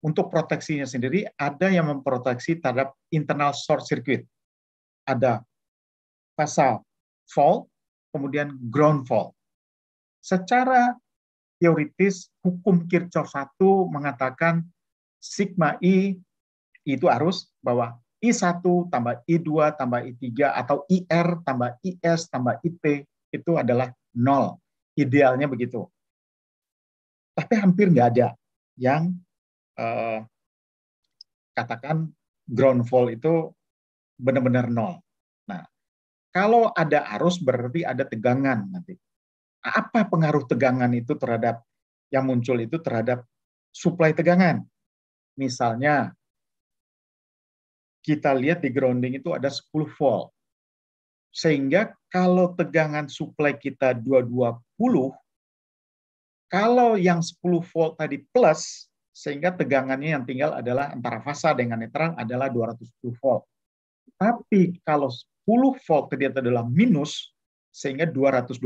untuk proteksinya sendiri ada yang memproteksi terhadap internal short circuit. Ada pasal fault, kemudian ground fault. Secara teoritis, hukum Kirchhoff 1 mengatakan sigma I itu arus bahwa I1 tambah I2 tambah I3 atau IR tambah IS tambah IT itu adalah nol. Idealnya begitu. Tapi hampir nggak ada yang eh, katakan ground fault itu benar-benar nol. Nah, kalau ada arus berarti ada tegangan nanti. Apa pengaruh tegangan itu terhadap yang muncul itu terhadap suplai tegangan? Misalnya kita lihat di grounding itu ada 10 volt. Sehingga kalau tegangan suplai kita 220, kalau yang 10 volt tadi plus, sehingga tegangannya yang tinggal adalah antara fasa dengan netral adalah 210 volt. Tapi kalau 10 volt dia adalah minus, sehingga 220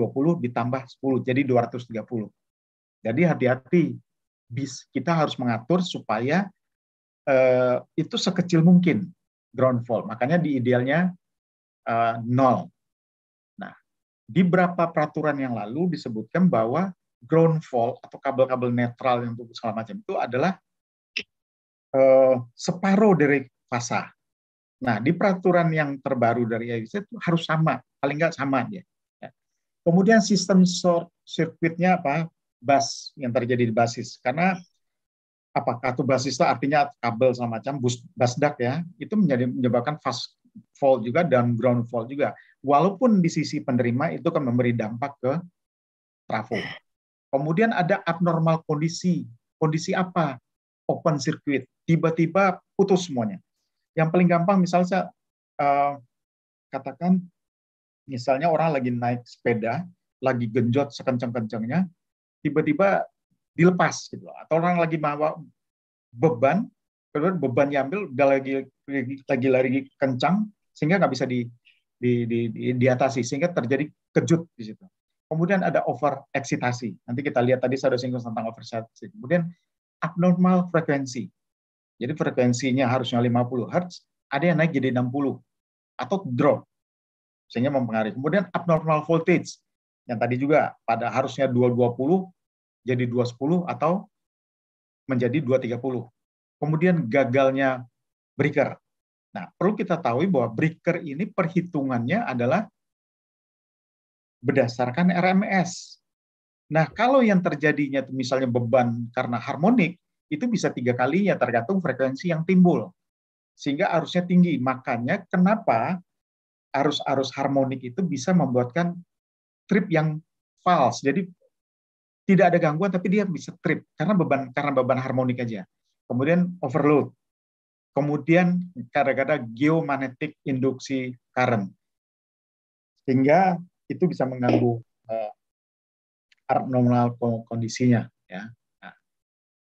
ditambah 10, jadi 230. Jadi hati-hati, bis kita harus mengatur supaya eh, itu sekecil mungkin ground fault. Makanya di idealnya eh, nol. Nah, di berapa peraturan yang lalu disebutkan bahwa ground fault atau kabel-kabel netral yang untuk segala macam itu adalah uh, separuh dari fasa. Nah, di peraturan yang terbaru dari IEC itu harus sama, paling nggak sama dia. Ya. Kemudian sistem short circuitnya apa? Bus yang terjadi di basis. Karena apakah itu basis itu artinya kabel sama macam bus bus duct ya itu menjadi menyebabkan fast fall juga dan ground fall juga walaupun di sisi penerima itu kan memberi dampak ke trafo Kemudian ada abnormal kondisi. Kondisi apa? Open circuit. Tiba-tiba putus semuanya. Yang paling gampang misalnya uh, eh, katakan misalnya orang lagi naik sepeda, lagi genjot sekencang-kencangnya, tiba-tiba dilepas gitu. Atau orang lagi bawa beban, kemudian beban diambil udah lagi lagi lari kencang sehingga nggak bisa di, di, di, di, diatasi sehingga terjadi kejut di situ. Kemudian ada over eksitasi. Nanti kita lihat tadi saya sudah singgung tentang over eksitasi. Kemudian abnormal frekuensi. Jadi frekuensinya harusnya 50 Hz, ada yang naik jadi 60 atau drop sehingga mempengaruhi. Kemudian abnormal voltage yang tadi juga pada harusnya 220 jadi 210 atau menjadi 230. Kemudian gagalnya breaker. Nah, perlu kita tahu bahwa breaker ini perhitungannya adalah berdasarkan RMS. Nah, kalau yang terjadinya itu misalnya beban karena harmonik, itu bisa tiga kali ya tergantung frekuensi yang timbul. Sehingga arusnya tinggi. Makanya kenapa arus-arus harmonik itu bisa membuatkan trip yang false. Jadi tidak ada gangguan tapi dia bisa trip karena beban karena beban harmonik aja. Kemudian overload. Kemudian kadang-kadang geomagnetik induksi current. Sehingga itu bisa mengganggu uh, abnormal kondisinya ya. Nah,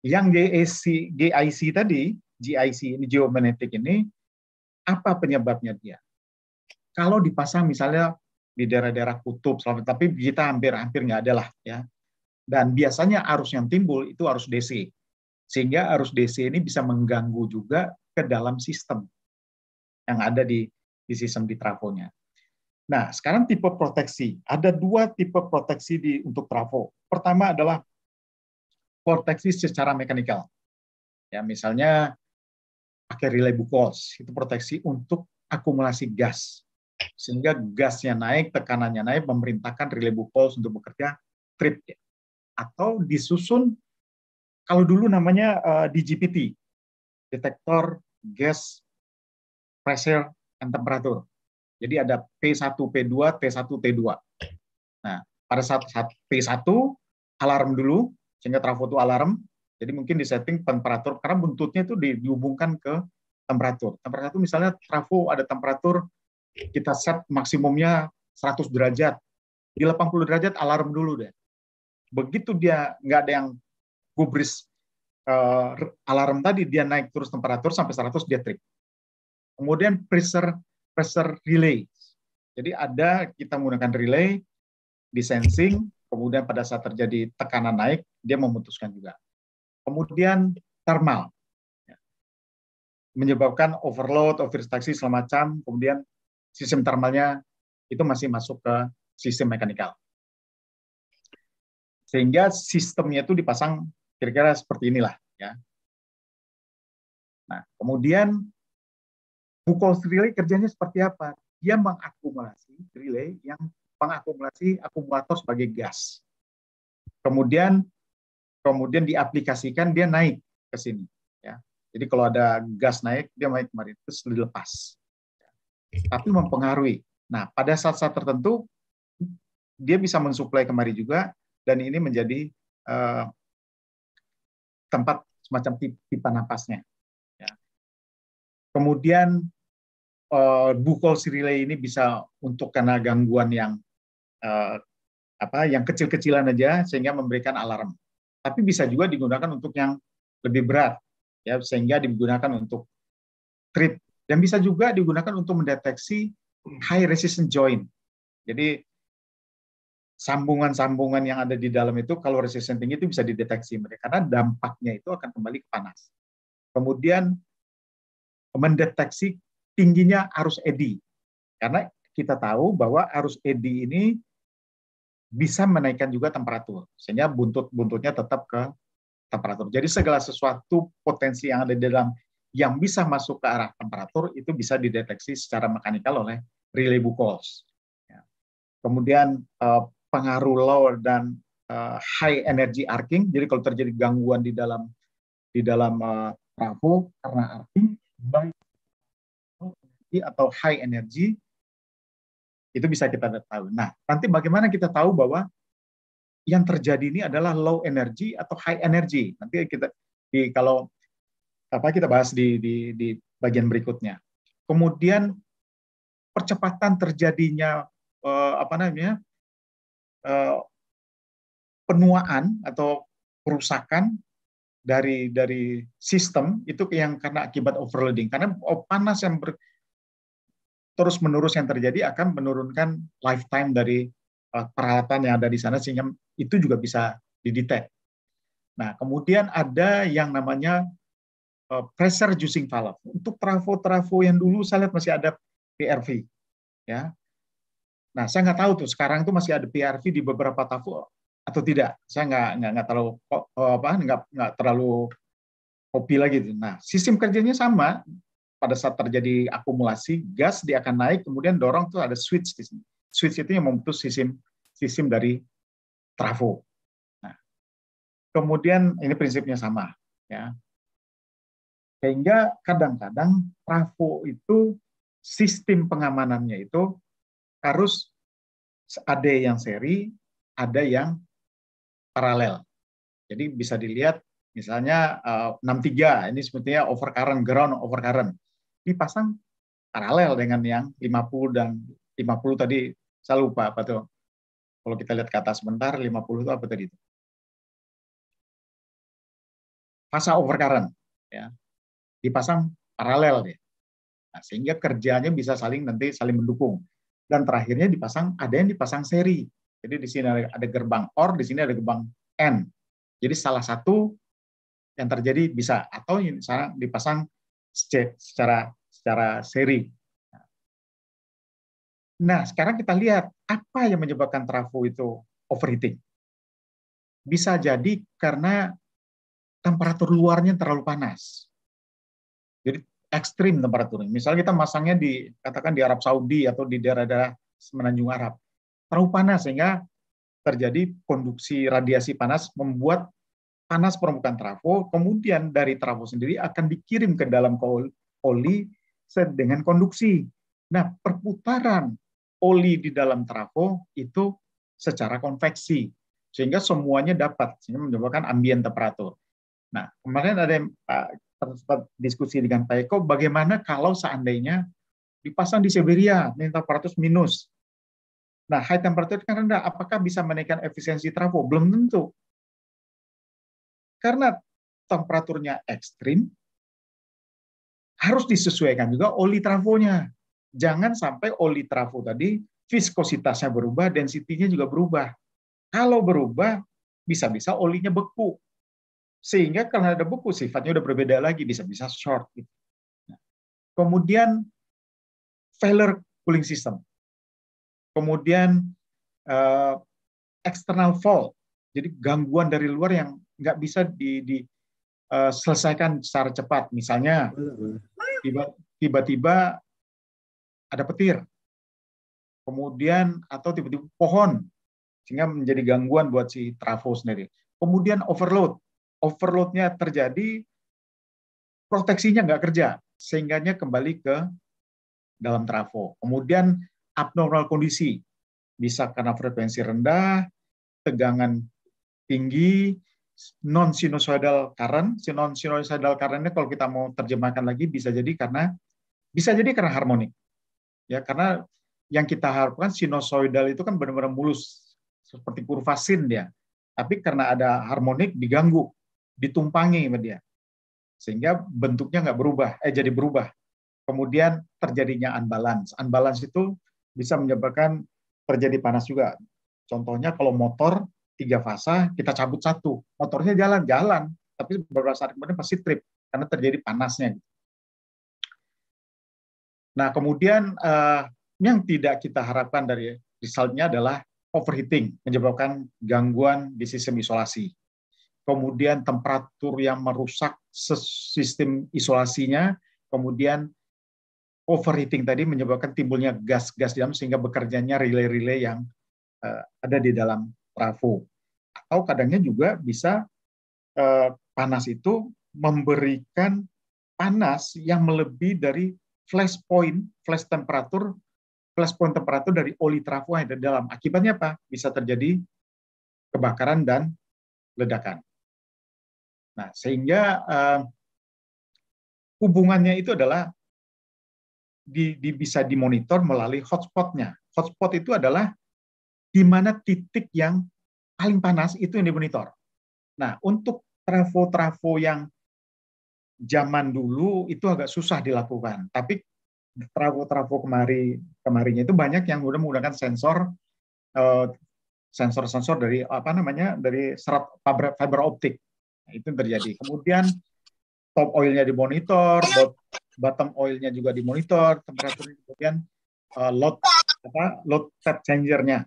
yang GAC, GIC tadi, GIC ini geomagnetik ini apa penyebabnya dia? Kalau dipasang misalnya di daerah-daerah kutub, tapi kita hampir-hampir nggak ada lah ya. Dan biasanya arus yang timbul itu arus DC, sehingga arus DC ini bisa mengganggu juga ke dalam sistem yang ada di di sistem di trafonya. Nah, sekarang tipe proteksi. Ada dua tipe proteksi di, untuk trafo. Pertama adalah proteksi secara mekanikal. Ya, misalnya pakai relay bukos. itu proteksi untuk akumulasi gas. Sehingga gasnya naik, tekanannya naik, memerintahkan relay bukos untuk bekerja trip. Atau disusun, kalau dulu namanya uh, eh, DGPT, detektor gas pressure and temperature. Jadi ada P1, P2, T1, T2. Nah, pada saat P1 alarm dulu sehingga trafo itu alarm. Jadi mungkin di setting temperatur karena buntutnya itu di, dihubungkan ke temperatur. Temperatur misalnya trafo ada temperatur kita set maksimumnya 100 derajat. Di 80 derajat alarm dulu deh. Begitu dia nggak ada yang gubris uh, alarm tadi dia naik terus temperatur sampai 100 dia trip. Kemudian pressure pressure relay. Jadi ada kita menggunakan relay di sensing, kemudian pada saat terjadi tekanan naik, dia memutuskan juga. Kemudian thermal, ya. menyebabkan overload, overstaksi, segala macam, kemudian sistem thermalnya itu masih masuk ke sistem mekanikal. Sehingga sistemnya itu dipasang kira-kira seperti inilah. ya. Nah, kemudian glucose relay kerjanya seperti apa? Dia mengakumulasi relay yang mengakumulasi akumulator sebagai gas. Kemudian kemudian diaplikasikan dia naik ke sini ya. Jadi kalau ada gas naik dia naik kemarin terus dilepas. Tapi mempengaruhi. Nah, pada saat-saat tertentu dia bisa mensuplai kemari juga dan ini menjadi uh, tempat semacam pipa napasnya Kemudian uh, bukol sirile ini bisa untuk karena gangguan yang uh, apa yang kecil-kecilan aja sehingga memberikan alarm. Tapi bisa juga digunakan untuk yang lebih berat ya sehingga digunakan untuk trip dan bisa juga digunakan untuk mendeteksi high resistance joint. Jadi sambungan-sambungan yang ada di dalam itu kalau resisten tinggi itu bisa dideteksi mereka karena dampaknya itu akan kembali ke panas. Kemudian mendeteksi tingginya arus eddy. Karena kita tahu bahwa arus eddy ini bisa menaikkan juga temperatur, sehingga buntut-buntutnya tetap ke temperatur. Jadi segala sesuatu potensi yang ada di dalam yang bisa masuk ke arah temperatur itu bisa dideteksi secara mekanikal oleh relay bukos. Ya. Kemudian eh, pengaruh low dan eh, high energy arcing. Jadi kalau terjadi gangguan di dalam di dalam trafo eh, karena arcing baik atau high energy itu bisa kita tahu. Nah, nanti bagaimana kita tahu bahwa yang terjadi ini adalah low energy atau high energy? Nanti kita di kalau apa kita bahas di di, di bagian berikutnya. Kemudian percepatan terjadinya eh, apa namanya eh, penuaan atau kerusakan dari dari sistem itu yang karena akibat overloading karena oh, panas yang ber, terus menerus yang terjadi akan menurunkan lifetime dari eh, peralatan yang ada di sana sehingga itu juga bisa didetek. Nah, kemudian ada yang namanya eh, pressure juicing valve. Untuk trafo-trafo yang dulu saya lihat masih ada PRV. Ya. Nah, saya nggak tahu tuh sekarang itu masih ada PRV di beberapa trafo atau tidak saya nggak nggak nggak terlalu eh, apa nggak nggak terlalu kopi lagi nah sistem kerjanya sama pada saat terjadi akumulasi gas dia akan naik kemudian dorong tuh ada switch di sini switch itu yang memutus sistem sistem dari trafo nah kemudian ini prinsipnya sama ya sehingga kadang-kadang trafo itu sistem pengamanannya itu harus ada yang seri ada yang paralel. Jadi bisa dilihat misalnya uh, eh, 63 ini sebetulnya overcurrent ground overcurrent dipasang paralel dengan yang 50 dan 50 tadi saya lupa apa tuh. Kalau kita lihat ke atas sebentar 50 itu apa tadi itu? pasang overcurrent ya. Dipasang paralel deh, Nah, sehingga kerjanya bisa saling nanti saling mendukung. Dan terakhirnya dipasang ada yang dipasang seri jadi di sini ada gerbang OR, di sini ada gerbang N. Jadi salah satu yang terjadi bisa atau misalnya dipasang secara secara seri. Nah, sekarang kita lihat apa yang menyebabkan trafo itu overheating. Bisa jadi karena temperatur luarnya terlalu panas. Jadi ekstrim temperaturnya. Misalnya kita masangnya di katakan di Arab Saudi atau di daerah-daerah semenanjung Arab terlalu panas sehingga terjadi konduksi radiasi panas membuat panas permukaan trafo, kemudian dari trafo sendiri akan dikirim ke dalam oli dengan konduksi. Nah, perputaran oli di dalam trafo itu secara konveksi, sehingga semuanya dapat, sehingga menyebabkan ambient temperatur. Nah, kemarin ada yang sempat diskusi dengan Pak Eko, bagaimana kalau seandainya dipasang di Siberia, ini temperatur minus, Nah, high temperature kan rendah, apakah bisa menaikkan efisiensi trafo? Belum tentu. Karena temperaturnya ekstrim, harus disesuaikan juga oli trafonya. Jangan sampai oli trafo tadi viskositasnya berubah, densitinya juga berubah. Kalau berubah, bisa-bisa olinya beku. Sehingga karena ada beku, sifatnya udah berbeda lagi, bisa-bisa short. Gitu. Nah, kemudian failure cooling system kemudian uh, external fault, jadi gangguan dari luar yang nggak bisa di, diselesaikan eh, uh, secara cepat. Misalnya tiba-tiba ada petir, kemudian atau tiba-tiba pohon, sehingga menjadi gangguan buat si trafo sendiri. Kemudian overload, overloadnya terjadi, proteksinya nggak kerja, sehingganya kembali ke dalam trafo. Kemudian abnormal kondisi. Bisa karena frekuensi rendah, tegangan tinggi, non sinusoidal current. Non sinusoidal current kalau kita mau terjemahkan lagi bisa jadi karena bisa jadi karena harmonik. Ya, karena yang kita harapkan sinusoidal itu kan benar-benar mulus seperti kurva sin dia. Tapi karena ada harmonik diganggu, ditumpangi sama dia. Sehingga bentuknya nggak berubah, eh jadi berubah kemudian terjadinya unbalance. Unbalance itu bisa menyebabkan terjadi panas juga. Contohnya kalau motor tiga fasa kita cabut satu, motornya jalan-jalan, tapi beberapa saat kemudian pasti trip karena terjadi panasnya. Gitu. Nah kemudian eh, yang tidak kita harapkan dari resultnya adalah overheating menyebabkan gangguan di sistem isolasi. Kemudian temperatur yang merusak sistem isolasinya, kemudian overheating tadi menyebabkan timbulnya gas-gas dalam sehingga bekerjanya relay-relay yang uh, ada di dalam trafo. Atau kadangnya juga bisa uh, panas itu memberikan panas yang melebihi dari flash point, flash temperatur, flash point temperatur dari oli trafo yang ada di dalam. Akibatnya apa? Bisa terjadi kebakaran dan ledakan. Nah, sehingga uh, hubungannya itu adalah di, di, bisa dimonitor melalui hotspotnya. Hotspot itu adalah di mana titik yang paling panas itu yang dimonitor. Nah, untuk trafo travo yang zaman dulu itu agak susah dilakukan, tapi trafo-trafo kemari kemarinnya itu banyak yang sudah menggunakan sensor eh, sensor-sensor dari apa namanya dari serat fiber optik nah, itu terjadi kemudian top oilnya dimonitor bottom oilnya juga dimonitor, temperatur kemudian uh, load apa load set changernya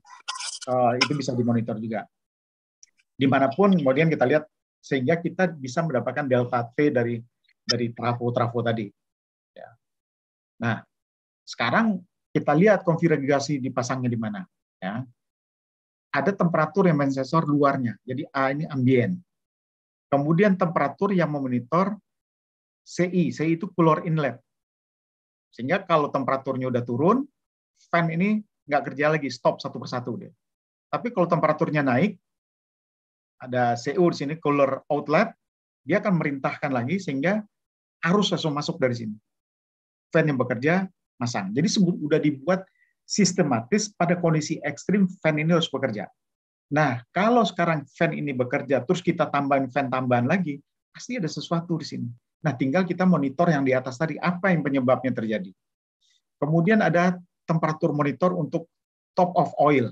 uh, itu bisa dimonitor juga. Dimanapun kemudian kita lihat sehingga kita bisa mendapatkan delta T dari dari trafo-trafo tadi. Ya. Nah, sekarang kita lihat konfigurasi dipasangnya di mana. Ya. Ada temperatur yang mensensor luarnya, jadi A ini ambien. Kemudian temperatur yang memonitor CI. CI itu cooler inlet. Sehingga kalau temperaturnya udah turun, fan ini nggak kerja lagi, stop satu persatu Deh. Tapi kalau temperaturnya naik, ada CU di sini, cooler outlet, dia akan merintahkan lagi sehingga arus langsung masuk dari sini. Fan yang bekerja masang. Jadi sudah dibuat sistematis pada kondisi ekstrim fan ini harus bekerja. Nah, kalau sekarang fan ini bekerja, terus kita tambahin fan tambahan lagi, pasti ada sesuatu di sini. Nah, tinggal kita monitor yang di atas tadi, apa yang penyebabnya terjadi. Kemudian ada temperatur monitor untuk top of oil.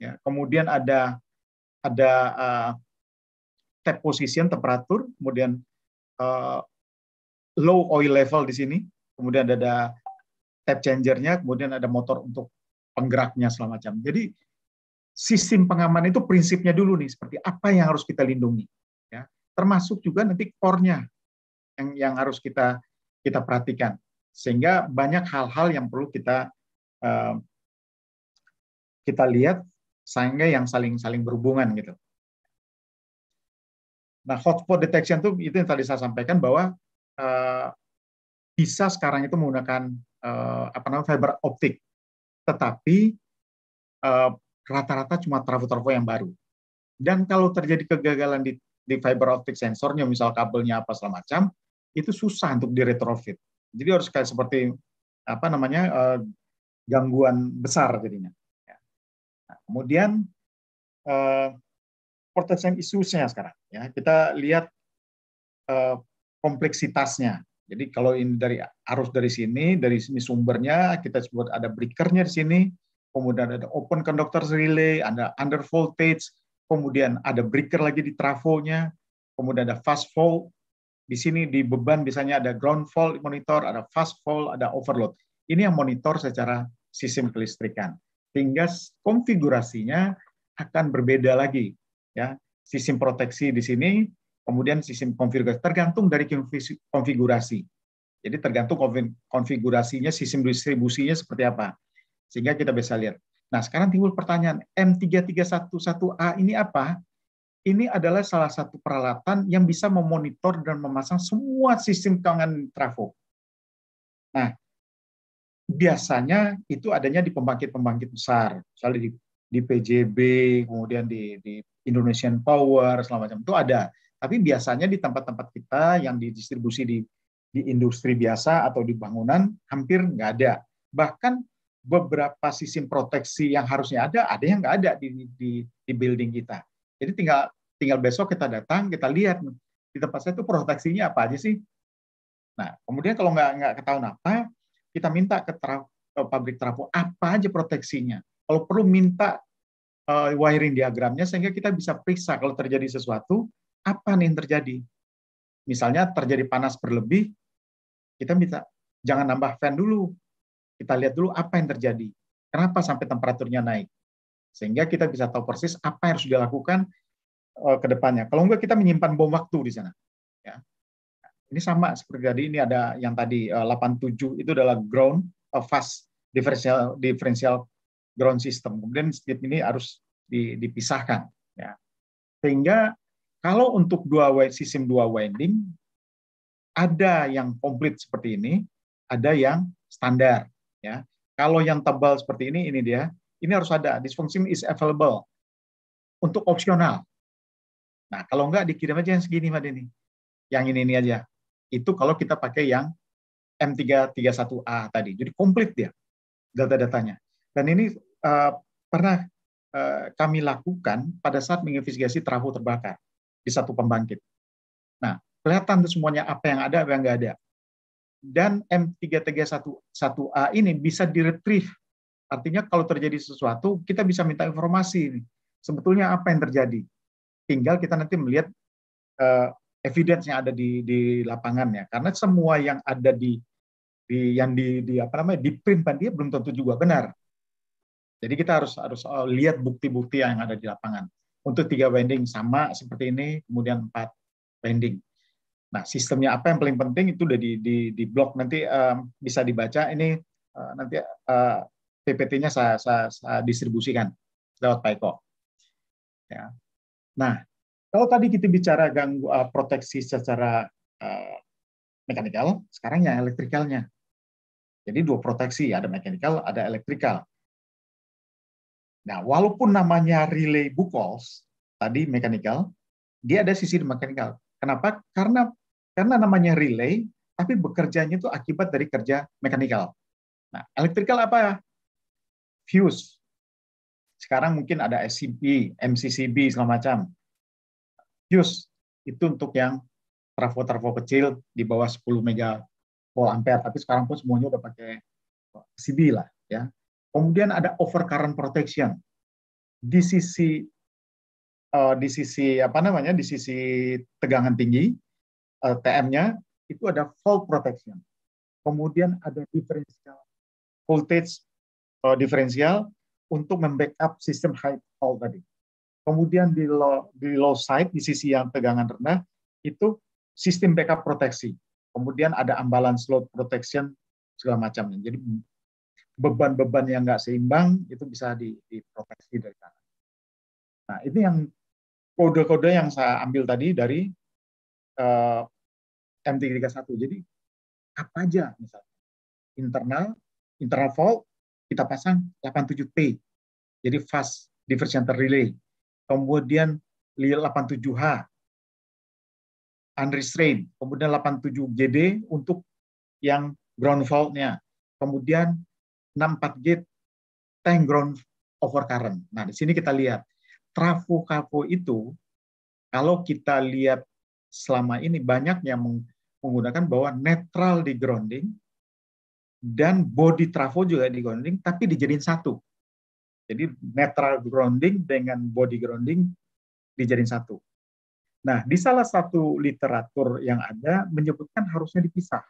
Ya, kemudian ada ada uh, tap position temperatur, kemudian uh, low oil level di sini, kemudian ada tap changernya, kemudian ada motor untuk penggeraknya segala macam. Jadi sistem pengaman itu prinsipnya dulu nih seperti apa yang harus kita lindungi, ya. Termasuk juga nanti core-nya, yang, yang harus kita kita perhatikan sehingga banyak hal-hal yang perlu kita uh, kita lihat sehingga yang saling saling berhubungan gitu. Nah hotspot detection itu itu yang tadi saya sampaikan bahwa uh, bisa sekarang itu menggunakan uh, apa namanya fiber optik, tetapi rata-rata uh, cuma trafo-trafo yang baru. Dan kalau terjadi kegagalan di, di fiber optik sensornya, misal kabelnya apa segala macam, itu susah untuk diretrofit. Jadi harus kayak seperti apa namanya uh, gangguan besar jadinya. Ya. Nah, kemudian uh, protection issues sekarang ya kita lihat uh, kompleksitasnya. Jadi kalau ini dari arus dari sini, dari sini sumbernya kita sebut ada breakernya di sini, kemudian ada open conductor relay, ada under voltage, kemudian ada breaker lagi di trafonya, kemudian ada fast fault, di sini di beban biasanya ada ground fault monitor, ada fast fault, ada overload. Ini yang monitor secara sistem kelistrikan. Sehingga konfigurasinya akan berbeda lagi. Ya, sistem proteksi di sini, kemudian sistem konfigurasi tergantung dari konfigurasi. Jadi tergantung konfigurasinya, sistem distribusinya seperti apa. Sehingga kita bisa lihat. Nah, sekarang timbul pertanyaan, M3311A ini apa? ini adalah salah satu peralatan yang bisa memonitor dan memasang semua sistem keuangan trafo. Nah, biasanya itu adanya di pembangkit-pembangkit besar, misalnya di, di PJB, kemudian di, di Indonesian Power, selama macam itu ada. Tapi biasanya di tempat-tempat kita yang didistribusi di, di industri biasa atau di bangunan hampir nggak ada. Bahkan beberapa sistem proteksi yang harusnya ada, ada yang nggak ada di, di, di building kita. Jadi tinggal tinggal besok kita datang, kita lihat di tempat saya itu proteksinya apa aja sih. Nah, kemudian kalau nggak nggak ketahuan apa, kita minta ke, traf, ke pabrik trafo apa aja proteksinya. Kalau perlu minta uh, wiring diagramnya sehingga kita bisa periksa kalau terjadi sesuatu apa nih yang terjadi. Misalnya terjadi panas berlebih, kita minta jangan nambah fan dulu. Kita lihat dulu apa yang terjadi. Kenapa sampai temperaturnya naik? sehingga kita bisa tahu persis apa yang harus dilakukan uh, ke depannya. Kalau enggak kita menyimpan bom waktu di sana. Ya. Ini sama seperti tadi ini ada yang tadi eh, uh, 87 itu adalah ground uh, fast differential differential ground system. Kemudian step ini harus dipisahkan ya. Sehingga kalau untuk dua sistem dua winding ada yang komplit seperti ini, ada yang standar ya. Kalau yang tebal seperti ini ini dia ini harus ada. Dysfunction is available. Untuk opsional. Nah, kalau enggak dikirim aja yang segini, Mbak ini. Yang ini ini aja. Itu kalau kita pakai yang M331A tadi. Jadi komplit dia data-datanya. Dan ini uh, pernah uh, kami lakukan pada saat menginvestigasi trafo terbakar di satu pembangkit. Nah, kelihatan tuh semuanya apa yang ada, apa yang enggak ada. Dan M331A ini bisa diretrieve Artinya kalau terjadi sesuatu, kita bisa minta informasi Sebetulnya apa yang terjadi? Tinggal kita nanti melihat uh, evidence yang ada di di lapangan Karena semua yang ada di di yang di, di apa namanya di print dia belum tentu juga benar. Jadi kita harus harus eh, lihat bukti-bukti yang ada di lapangan. Untuk tiga binding sama seperti ini, kemudian empat binding. Nah, sistemnya apa yang paling penting itu udah di di, di blog nanti uh, bisa dibaca ini uh, nanti uh, PPT-nya saya, saya, saya distribusikan lewat Paiko. Ya. Nah, kalau tadi kita bicara ganggu uh, proteksi secara uh, eh, mekanikal, sekarang yang elektrikalnya. Jadi dua proteksi, ada mekanikal, ada elektrikal. Nah, walaupun namanya relay Buchholz, tadi mekanikal, dia ada sisi mekanikal. Kenapa? Karena karena namanya relay, tapi bekerjanya itu akibat dari kerja mekanikal. Nah, elektrikal apa? ya? Fuse. Sekarang mungkin ada SCP, MCCB segala macam. Fuse itu untuk yang trafo-trafo kecil di bawah 10 mega volt ampere, tapi sekarang pun semuanya udah pakai CB lah ya. Kemudian ada overcurrent protection. Di sisi uh, di sisi apa namanya? di sisi tegangan tinggi uh, eh, TM-nya itu ada fault protection. Kemudian ada differential voltage uh, diferensial untuk membackup sistem high power tadi. Kemudian di low, di low side, di sisi yang tegangan rendah, itu sistem backup proteksi. Kemudian ada imbalance load protection, segala macamnya. Jadi beban-beban yang nggak seimbang itu bisa diproteksi dari sana. Nah, itu yang kode-kode yang saya ambil tadi dari uh, eh, MT31. Jadi apa aja misalnya internal, internal fault, kita pasang 87 p Jadi fast divergenter relay. Kemudian 87H unrestrained, kemudian 87GD untuk yang ground fault-nya. Kemudian 64G tank ground over current. Nah, di sini kita lihat trafo kapo itu kalau kita lihat selama ini banyak yang menggunakan bahwa netral di grounding dan body trafo juga di grounding tapi dijadiin satu. Jadi netral grounding dengan body grounding dijadiin satu. Nah, di salah satu literatur yang ada menyebutkan harusnya dipisah.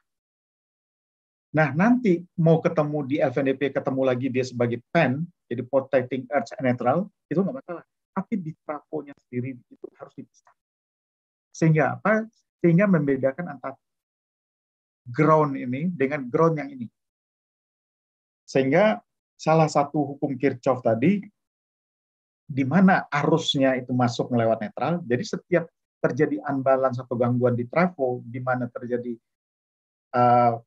Nah, nanti mau ketemu di LVDP, ketemu lagi dia sebagai pen, jadi protecting earth and itu nggak masalah. Tapi di trafonya sendiri itu harus dipisah. Sehingga apa? Sehingga membedakan antara ground ini dengan ground yang ini. Sehingga salah satu hukum Kirchhoff tadi di mana arusnya itu masuk lewat netral. Jadi setiap terjadi unbalance atau gangguan di trafo di mana terjadi uh,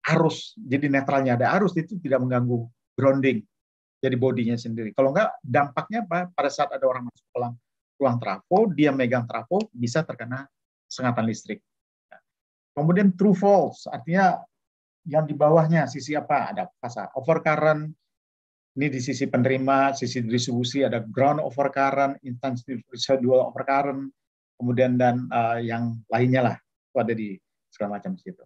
arus jadi netralnya ada arus itu tidak mengganggu grounding jadi bodinya sendiri. Kalau enggak dampaknya apa? Pada saat ada orang masuk pulang ruang trafo, dia megang trafo bisa terkena sengatan listrik. Nah, kemudian true false artinya yang di bawahnya sisi apa ada pasar overcurrent ini di sisi penerima sisi distribusi ada ground overcurrent intensive residual overcurrent kemudian dan uh, yang lainnya lah itu ada di segala macam situ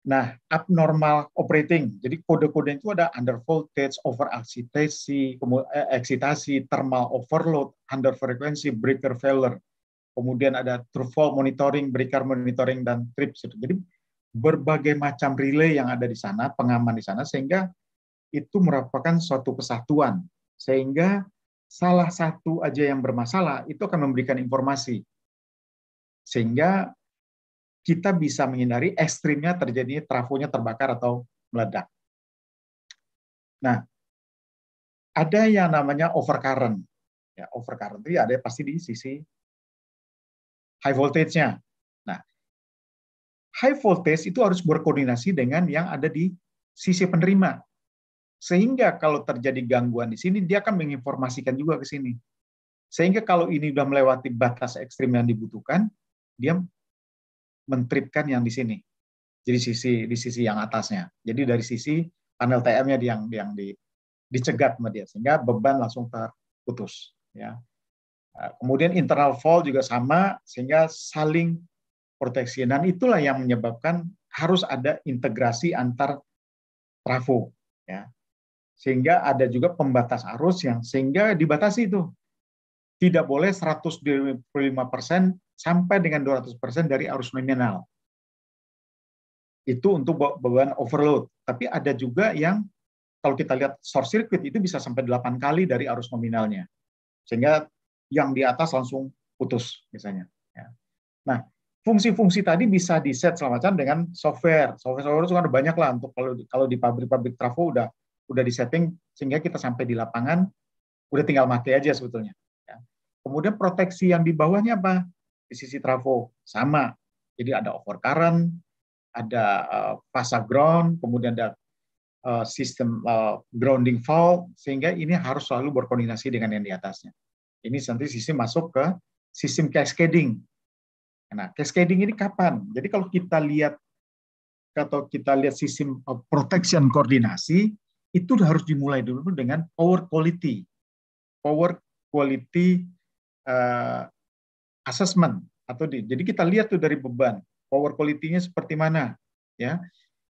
nah abnormal operating jadi kode-kode itu ada under voltage over excitasi eksitasi eh, thermal overload under frequency breaker failure kemudian ada true fault monitoring breaker monitoring dan trip jadi berbagai macam relay yang ada di sana, pengaman di sana, sehingga itu merupakan suatu kesatuan. Sehingga salah satu aja yang bermasalah itu akan memberikan informasi. Sehingga kita bisa menghindari ekstrimnya terjadinya trafonya terbakar atau meledak. Nah, ada yang namanya overcurrent. Ya, overcurrent itu ya ada pasti di sisi high voltage-nya high voltage itu harus berkoordinasi dengan yang ada di sisi penerima. Sehingga kalau terjadi gangguan di sini, dia akan menginformasikan juga ke sini. Sehingga kalau ini sudah melewati batas ekstrim yang dibutuhkan, dia mentripkan yang di sini. Jadi sisi di sisi yang atasnya. Jadi dari sisi panel TM-nya yang yang di, dicegat sama dia sehingga beban langsung terputus ya. Kemudian internal fall juga sama sehingga saling proteksi. Dan itulah yang menyebabkan harus ada integrasi antar trafo. Ya. Sehingga ada juga pembatas arus yang sehingga dibatasi itu. Tidak boleh 125% sampai dengan 200% dari arus nominal. Itu untuk beban overload. Tapi ada juga yang kalau kita lihat short circuit itu bisa sampai 8 kali dari arus nominalnya. Sehingga yang di atas langsung putus misalnya. Ya. Nah, fungsi-fungsi tadi bisa di set segala macam dengan software. Software-software itu kan banyak lah untuk kalau kalau di pabrik-pabrik trafo udah udah di setting sehingga kita sampai di lapangan udah tinggal mati aja sebetulnya. Ya. Kemudian proteksi yang di bawahnya apa? Di sisi trafo sama. Jadi ada overcurrent, ada uh, eh, fasa ground, kemudian ada uh, sistem uh, grounding fault sehingga ini harus selalu berkoordinasi dengan yang di atasnya. Ini nanti sisi masuk ke sistem cascading Nah, cascading ini kapan? Jadi kalau kita lihat atau kita lihat sistem eh, protection koordinasi itu harus dimulai dulu dengan power quality, power quality uh, assessment atau di. Jadi kita lihat tuh dari beban, power quality-nya seperti mana, ya.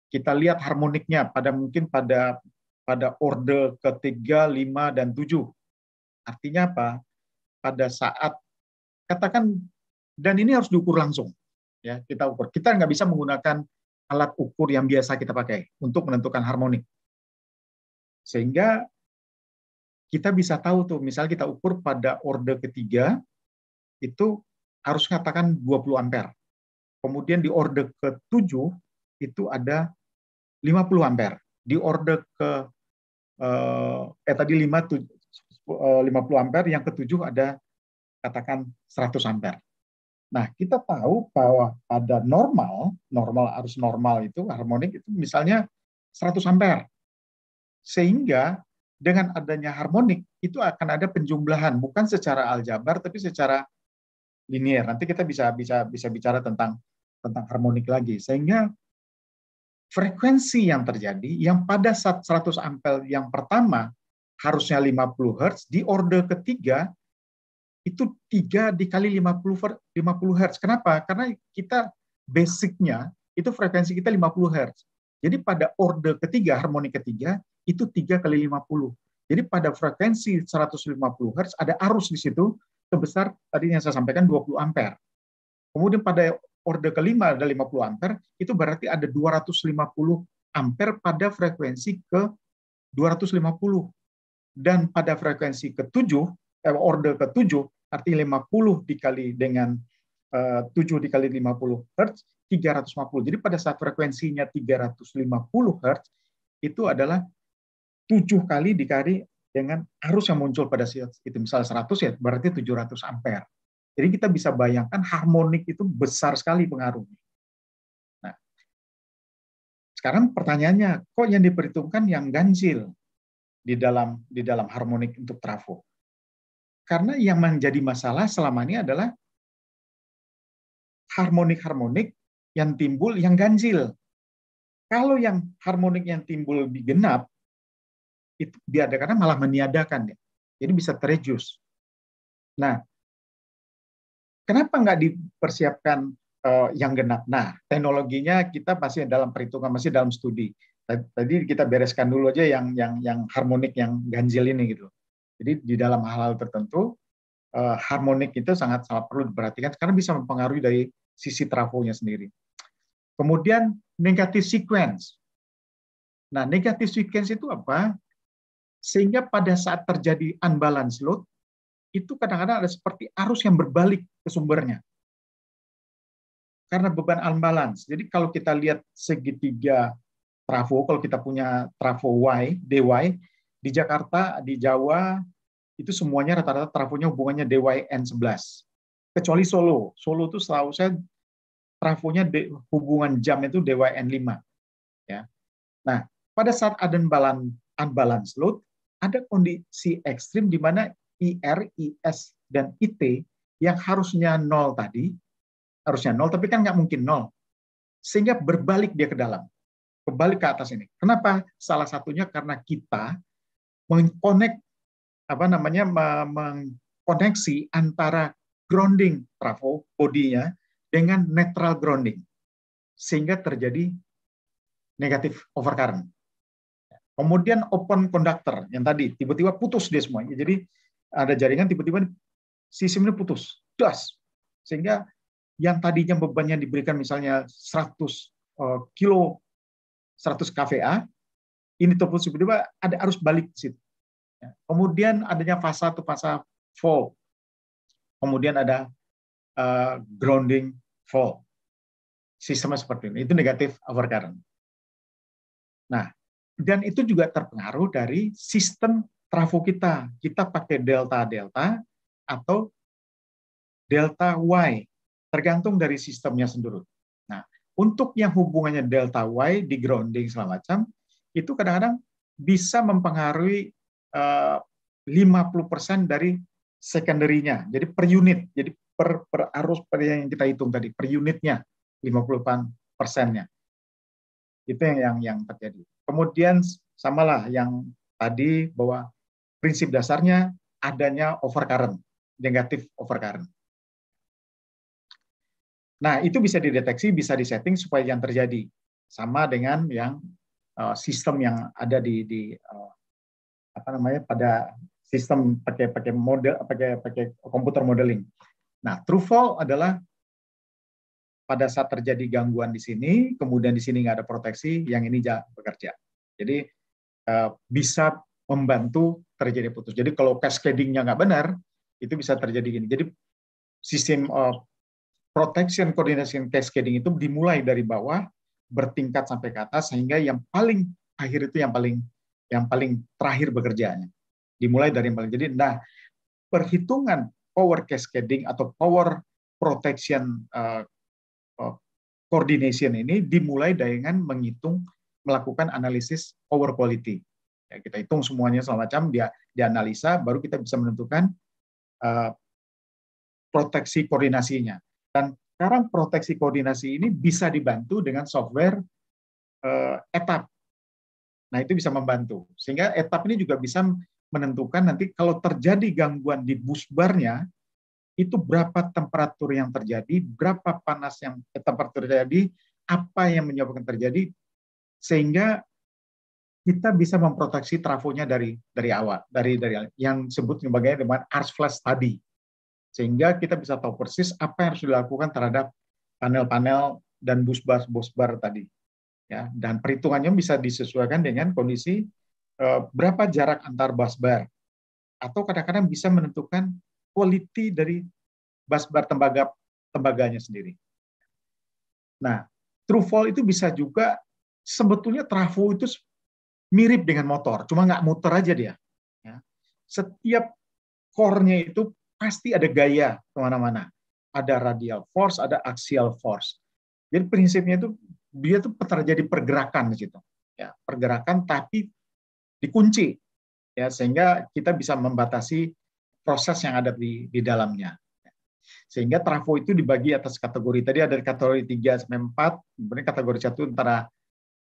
Kita lihat harmoniknya pada mungkin pada pada order ketiga, lima, dan tujuh. Artinya apa? Pada saat katakan dan ini harus diukur langsung. Ya, kita ukur. Kita nggak bisa menggunakan alat ukur yang biasa kita pakai untuk menentukan harmonik. Sehingga kita bisa tahu tuh, misal kita ukur pada orde ketiga, itu harus katakan 20 ampere. Kemudian di orde ke-7 itu ada 50 ampere. Di orde ke eh, eh tadi 5 50 eh, ampere, yang ketujuh ada katakan 100 ampere. Nah, kita tahu bahwa pada normal, normal arus normal itu harmonik itu misalnya 100 ampere. Sehingga dengan adanya harmonik itu akan ada penjumlahan bukan secara aljabar tapi secara linier. Nanti kita bisa bisa bisa bicara tentang tentang harmonik lagi. Sehingga frekuensi yang terjadi yang pada saat 100 ampere yang pertama harusnya 50 Hz di order ketiga itu 3 dikali 50 50 Hz. Kenapa? Karena kita basicnya itu frekuensi kita 50 Hz. Jadi pada order ketiga, harmoni ketiga, itu 3 kali 50. Jadi pada frekuensi 150 Hz ada arus di situ sebesar tadi yang saya sampaikan 20 ampere. Kemudian pada order kelima ada 50 ampere, itu berarti ada 250 ampere pada frekuensi ke 250. Dan pada frekuensi ke-7, eh, order ke-7 artinya 50 dikali dengan eh, uh, 7 dikali 50 Hz, 350. Jadi pada saat frekuensinya 350 Hz, itu adalah 7 kali dikali dengan arus yang muncul pada saat itu. Misalnya 100 ya, berarti 700 ampere. Jadi kita bisa bayangkan harmonik itu besar sekali pengaruhnya. Nah, sekarang pertanyaannya, kok yang diperhitungkan yang ganjil di dalam di dalam harmonik untuk trafo? Karena yang menjadi masalah selama ini adalah harmonik-harmonik yang timbul yang ganjil. Kalau yang harmonik yang timbul genap itu diadakan malah meniadakan ya. Jadi bisa terreduce. Nah, kenapa nggak dipersiapkan eh, yang genap? Nah, teknologinya kita masih dalam perhitungan, masih dalam studi. Tadi kita bereskan dulu aja yang yang yang harmonik yang ganjil ini gitu. Jadi di dalam hal-hal tertentu eh, harmonik itu sangat sangat perlu diperhatikan karena bisa mempengaruhi dari sisi trafonya sendiri. Kemudian negatif sequence. Nah, negatif sequence itu apa? Sehingga pada saat terjadi unbalance load, itu kadang-kadang ada seperti arus yang berbalik ke sumbernya. Karena beban unbalance. Jadi kalau kita lihat segitiga trafo, kalau kita punya trafo Y, DY, di Jakarta, di Jawa, itu semuanya rata-rata trafonya hubungannya DYN11. Kecuali Solo. Solo itu selalu saya trafonya hubungan jam itu DYN5. Ya. Nah, pada saat ada unbalance, unbalance load, ada kondisi ekstrim di mana IR, IS, dan IT yang harusnya nol tadi, harusnya nol, tapi kan nggak mungkin nol. Sehingga berbalik dia ke dalam, kebalik ke atas ini. Kenapa? Salah satunya karena kita mengkonek apa namanya mengkoneksi antara grounding trafo bodinya dengan netral grounding sehingga terjadi negatif overcurrent. Kemudian open conductor yang tadi tiba-tiba putus dia semuanya. Jadi ada jaringan tiba-tiba sistem ini putus, das. Sehingga yang tadinya bebannya diberikan misalnya 100 eh, kilo 100 kVA ini terus tiba-tiba ada arus balik di situ. Ya. Kemudian adanya fase atau fase fall. Kemudian ada uh, grounding fall. Sistemnya seperti ini. Itu negatif overcurrent. Nah, dan itu juga terpengaruh dari sistem trafo kita. Kita pakai delta-delta atau delta Y. Tergantung dari sistemnya sendiri. Nah, untuk yang hubungannya delta Y di grounding selama macam, itu kadang-kadang bisa mempengaruhi 50% eh, dari secondary-nya. Jadi per unit, jadi per, per arus per yang kita hitung tadi, per unitnya 50 persennya. Itu yang, yang yang terjadi. Kemudian samalah yang tadi bahwa prinsip dasarnya adanya overcurrent, negatif overcurrent. Nah, itu bisa dideteksi, bisa disetting supaya yang terjadi. Sama dengan yang Uh, sistem yang ada di, di uh, apa namanya pada sistem pakai pakai model pakai pakai komputer modeling. Nah, true fall adalah pada saat terjadi gangguan di sini, kemudian di sini nggak ada proteksi, yang ini bekerja. Jadi uh, bisa membantu terjadi putus. Jadi kalau cascading-nya nggak benar, itu bisa terjadi gini. Jadi sistem protection coordination cascading itu dimulai dari bawah bertingkat sampai ke atas sehingga yang paling akhir itu yang paling yang paling terakhir bekerjaannya dimulai dari yang paling jadi nah perhitungan power cascading atau power protection uh, coordination ini dimulai dengan menghitung melakukan analisis power quality ya, kita hitung semuanya segala macam dia dianalisa baru kita bisa menentukan uh, proteksi koordinasinya dan sekarang proteksi koordinasi ini bisa dibantu dengan software uh, etap. Nah, itu bisa membantu. Sehingga etap ini juga bisa menentukan nanti kalau terjadi gangguan di busbarnya, itu berapa temperatur yang terjadi, berapa panas yang eh, temperatur terjadi, apa yang menyebabkan terjadi, sehingga kita bisa memproteksi trafonya dari dari awal, dari dari yang disebut sebagai dengan arch flash tadi sehingga kita bisa tahu persis apa yang harus dilakukan terhadap panel-panel dan bus-bar bus-bar tadi. Ya, dan perhitungannya bisa disesuaikan dengan kondisi eh, berapa jarak antar bus-bar atau kadang-kadang bisa menentukan quality dari bus-bar tembaga tembaganya sendiri. Nah, true fall itu bisa juga sebetulnya trafo itu mirip dengan motor, cuma nggak muter aja dia. Ya. Setiap core-nya itu pasti ada gaya kemana-mana. Ada radial force, ada axial force. Jadi prinsipnya itu dia tuh terjadi pergerakan di situ. Ya, pergerakan tapi dikunci. Ya, sehingga kita bisa membatasi proses yang ada di, di dalamnya. Sehingga trafo itu dibagi atas kategori. Tadi ada kategori 3 sampai 4, kemudian kategori 1 antara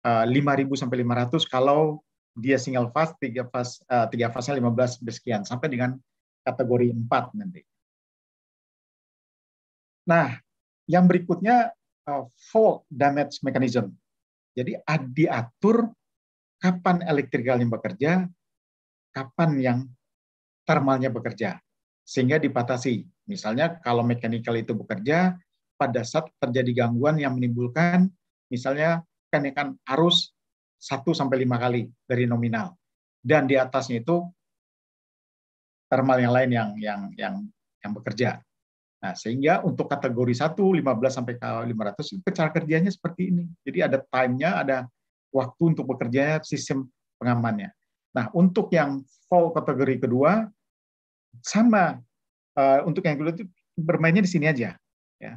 5.000 eh, sampai 500 kalau dia single fast, tiga fase eh, tiga fasenya 15 sekian sampai dengan kategori 4 nanti. Nah, yang berikutnya uh, fault damage mechanism. Jadi diatur kapan elektrikal yang bekerja, kapan yang thermalnya bekerja, sehingga dibatasi. Misalnya kalau mechanical itu bekerja, pada saat terjadi gangguan yang menimbulkan, misalnya kenaikan arus 1 5 kali dari nominal. Dan di atasnya itu thermal yang lain yang yang yang yang bekerja. Nah, sehingga untuk kategori 1 15 sampai 500 itu cara kerjanya seperti ini. Jadi ada time-nya, ada waktu untuk bekerja sistem pengamannya. Nah, untuk yang full kategori kedua sama uh, untuk yang kedua itu bermainnya di sini aja ya.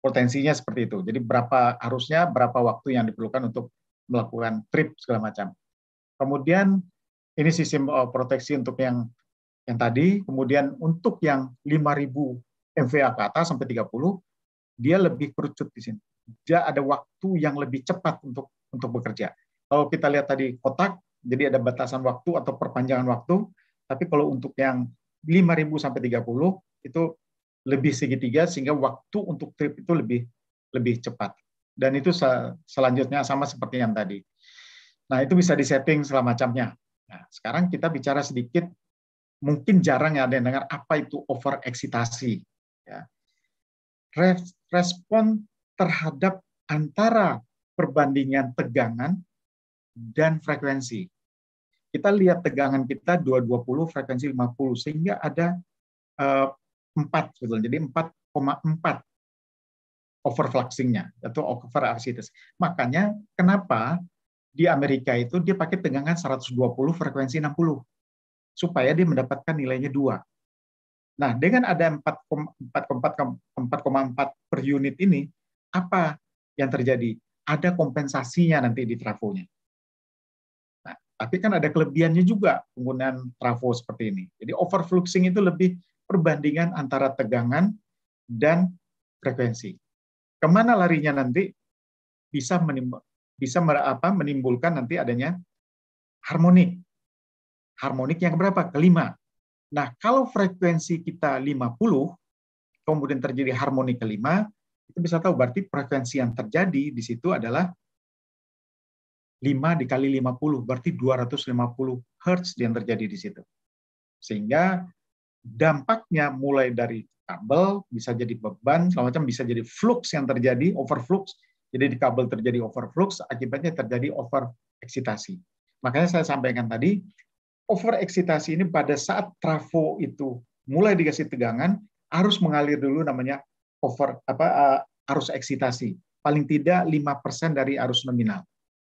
Potensinya seperti itu. Jadi berapa harusnya berapa waktu yang diperlukan untuk melakukan trip segala macam. Kemudian ini sistem eh, proteksi untuk yang yang tadi. Kemudian untuk yang 5.000 MVA ke atas sampai 30, dia lebih kerucut di sini. Dia ada waktu yang lebih cepat untuk untuk bekerja. Kalau kita lihat tadi kotak, jadi ada batasan waktu atau perpanjangan waktu. Tapi kalau untuk yang 5.000 sampai 30 itu lebih segitiga sehingga waktu untuk trip itu lebih lebih cepat. Dan itu selanjutnya sama seperti yang tadi. Nah, itu bisa disetting selama macamnya. Nah, sekarang kita bicara sedikit mungkin jarang ada yang dengar apa itu over eksitasi. Ya. Respon terhadap antara perbandingan tegangan dan frekuensi. Kita lihat tegangan kita 220, frekuensi 50, sehingga ada eh, empat betul. Jadi 4,4 overfluxingnya atau over -arsitis. Makanya kenapa di Amerika itu dia pakai tegangan 120 frekuensi 60 supaya dia mendapatkan nilainya dua. Nah, dengan ada 4,4 per unit ini, apa yang terjadi? Ada kompensasinya nanti di trafonya. Nah, tapi kan ada kelebihannya juga penggunaan trafo seperti ini. Jadi overfluxing itu lebih perbandingan antara tegangan dan frekuensi. Kemana larinya nanti bisa menimbul, bisa menimbulkan nanti adanya harmonik harmonik yang berapa Kelima. Nah, kalau frekuensi kita 50, kemudian terjadi harmonik kelima, kita bisa tahu berarti frekuensi yang terjadi di situ adalah 5 dikali 50, berarti 250 Hz yang terjadi di situ. Sehingga dampaknya mulai dari kabel, bisa jadi beban, segala macam, bisa jadi flux yang terjadi, overflux. Jadi di kabel terjadi overflux, akibatnya terjadi over eksitasi. Makanya saya sampaikan tadi, over eksitasi ini pada saat trafo itu mulai dikasih tegangan, harus mengalir dulu namanya over apa uh, arus eksitasi. Paling tidak 5% dari arus nominal.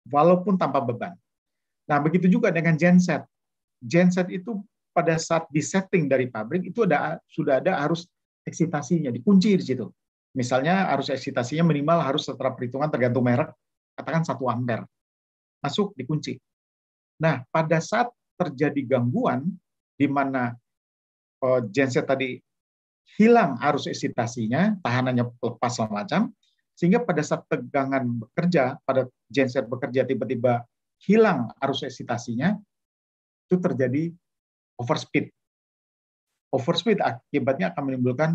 Walaupun tanpa beban. Nah, begitu juga dengan genset. Genset itu pada saat disetting dari pabrik itu ada sudah ada arus eksitasinya dikunci di situ. Misalnya arus eksitasinya minimal harus setelah perhitungan tergantung merek katakan satu ampere. Masuk dikunci. Nah, pada saat terjadi gangguan di mana uh, genset tadi hilang arus eksitasinya, tahanannya lepas selama macam, sehingga pada saat tegangan bekerja, pada genset bekerja tiba-tiba hilang arus eksitasinya, itu terjadi overspeed. Overspeed akibatnya akan menimbulkan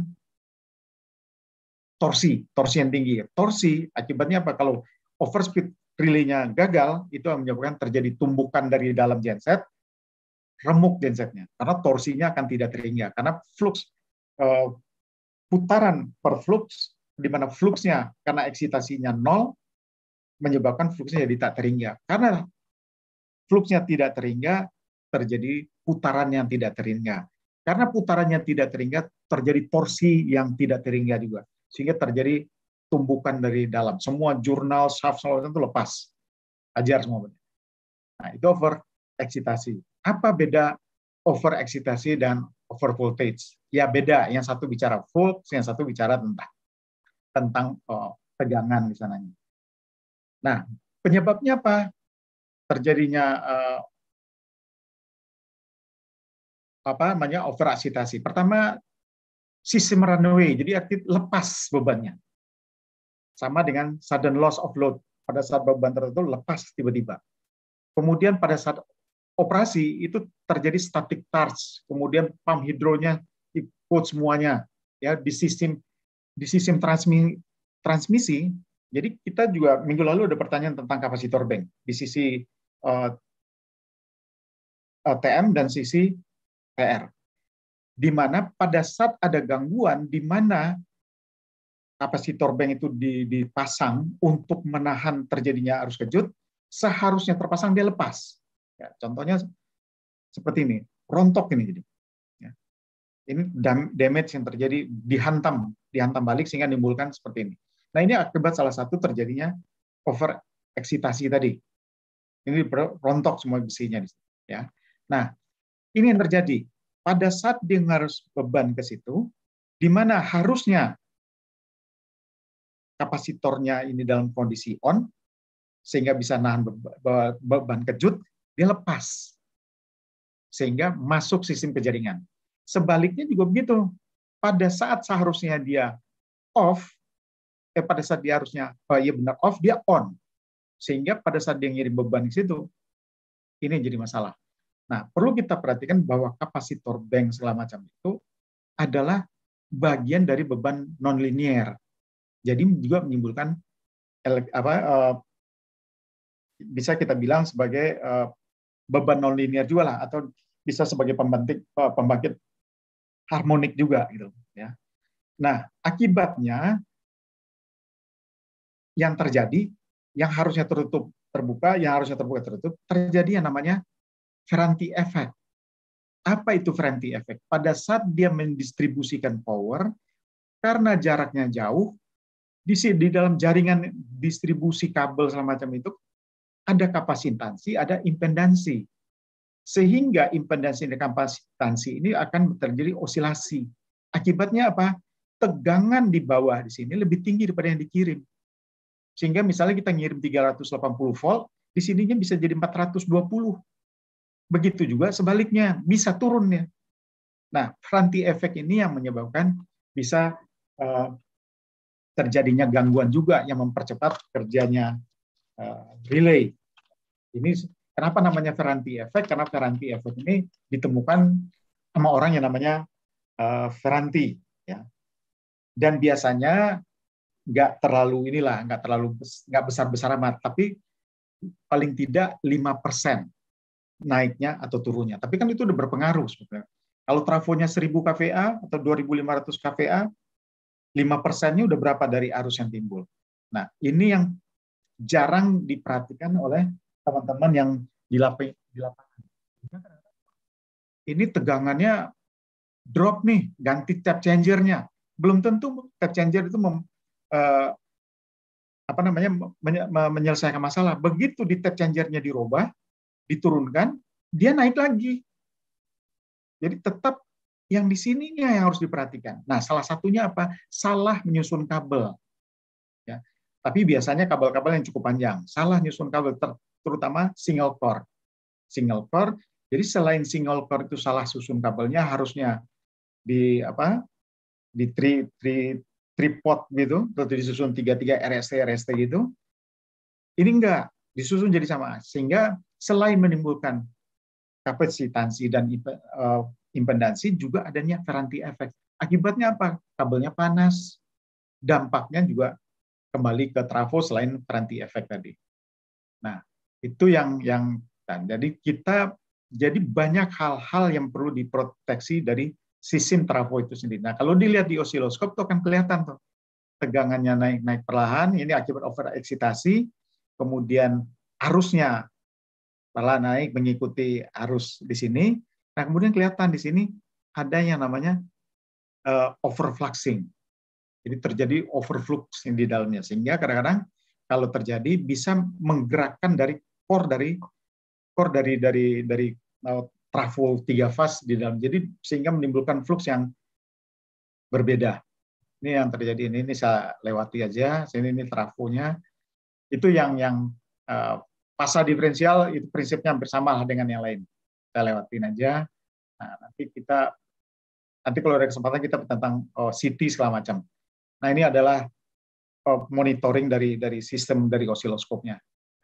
torsi, torsi yang tinggi. Torsi akibatnya apa? Kalau overspeed relaynya gagal, itu menyebabkan terjadi tumbukan dari dalam genset, remuk gensetnya karena torsinya akan tidak terhingga karena flux eh, putaran per flux di mana fluxnya karena eksitasinya nol menyebabkan fluxnya jadi tak terhingga karena fluxnya tidak terhingga terjadi putaran yang tidak terhingga karena putarannya tidak terhingga terjadi torsi yang tidak terhingga juga sehingga terjadi tumbukan dari dalam semua jurnal shaft itu lepas ajar semua nah itu over eksitasi apa beda over excitasi dan over voltage? Ya beda, yang satu bicara volt, yang satu bicara tentang tentang oh, tegangan di sananya. Nah, penyebabnya apa? Terjadinya eh, apa namanya over excitasi. Pertama sistem runaway, jadi aktif lepas bebannya. Sama dengan sudden loss of load. Pada saat beban tertentu lepas tiba-tiba. Kemudian pada saat operasi itu terjadi static charge, kemudian pump hidronya ikut semuanya ya di sistem di sistem transmi, transmisi. Jadi kita juga minggu lalu ada pertanyaan tentang kapasitor bank di sisi uh, eh, eh, TM dan sisi PR. Di mana pada saat ada gangguan di mana kapasitor bank itu dipasang untuk menahan terjadinya arus kejut, seharusnya terpasang dia lepas. Ya, contohnya seperti ini, rontok ini jadi. Ya. Ini damage yang terjadi dihantam, dihantam balik sehingga menimbulkan seperti ini. Nah ini akibat salah satu terjadinya over eksitasi tadi. Ini rontok semua besinya di situ. Ya. Nah ini yang terjadi pada saat dia harus beban ke situ, di mana harusnya kapasitornya ini dalam kondisi on sehingga bisa nahan beban kejut dia lepas sehingga masuk sistem jaringan. Sebaliknya juga begitu. Pada saat seharusnya dia off, eh pada saat dia harusnya oh, ya benar off, dia on. Sehingga pada saat dia ngirim beban di situ, ini jadi masalah. Nah, perlu kita perhatikan bahwa kapasitor bank segala macam itu adalah bagian dari beban nonlinier. Jadi juga menimbulkan apa, eh, bisa kita bilang sebagai eh, beban nonlinier juga lah atau bisa sebagai pembangkit eh, pembangkit harmonik juga gitu ya. Nah, akibatnya yang terjadi yang harusnya tertutup terbuka, yang harusnya terbuka tertutup, terjadi yang namanya Ferranti effect. Apa itu Ferranti effect? Pada saat dia mendistribusikan power karena jaraknya jauh di di dalam jaringan distribusi kabel segala macam itu ada kapasitansi, ada impedansi. Sehingga impedansi dan kapasitansi ini akan terjadi osilasi. Akibatnya apa? Tegangan di bawah di sini lebih tinggi daripada yang dikirim. Sehingga misalnya kita ngirim 380 volt, di sininya bisa jadi 420. Begitu juga sebaliknya, bisa turunnya. Nah, franti efek ini yang menyebabkan bisa eh, terjadinya gangguan juga yang mempercepat kerjanya Eh, relay. Ini kenapa namanya Ferranti effect? Karena Ferranti effect ini ditemukan sama orang yang namanya uh, Ferranti, ya. Dan biasanya nggak terlalu inilah, nggak terlalu nggak besar-besar amat, tapi paling tidak lima persen naiknya atau turunnya. Tapi kan itu udah berpengaruh sebenarnya. Kalau trafonya 1000 kVA atau 2500 kVA, 5 persennya udah berapa dari arus yang timbul. Nah, ini yang jarang diperhatikan oleh teman-teman yang di lapangan. Ini tegangannya drop nih, ganti tap changernya. Belum tentu tap changer itu mem, eh, apa namanya menyelesaikan masalah. Begitu di tap changernya dirubah, diturunkan, dia naik lagi. Jadi tetap yang di sininya yang harus diperhatikan. Nah, salah satunya apa? Salah menyusun kabel. Tapi biasanya kabel-kabel yang cukup panjang. Salah nyusun kabel, ter terutama single core. Single core. Jadi selain single core itu salah susun kabelnya, harusnya di apa? Di tri, tri, tripod gitu, atau disusun tiga-tiga RST RST gitu. Ini enggak disusun jadi sama, sehingga selain menimbulkan kapasitansi dan impedansi eh, juga adanya karanti efek. Akibatnya apa? Kabelnya panas, dampaknya juga kembali ke trafo selain peranti efek tadi. Nah, itu yang yang dan jadi kita jadi banyak hal-hal yang perlu diproteksi dari sistem trafo itu sendiri. Nah, kalau dilihat di osiloskop itu akan kelihatan tuh tegangannya naik-naik perlahan, ini akibat over eksitasi, kemudian arusnya perlahan naik mengikuti arus di sini. Nah, kemudian kelihatan di sini ada yang namanya uh, overfluxing. Jadi terjadi overflux di dalamnya sehingga kadang-kadang kalau terjadi bisa menggerakkan dari core dari core dari dari dari uh, trafo tiga fase di dalam. Jadi sehingga menimbulkan flux yang berbeda. Ini yang terjadi ini, ini saya lewati aja. Sini ini trafonya. Itu yang yang uh, pasal diferensial itu prinsipnya hampir sama dengan yang lain. Kita lewatin aja. Nah, nanti kita nanti kalau ada kesempatan kita tentang oh, city segala macam. Nah ini adalah oh, monitoring dari dari sistem dari osiloskopnya.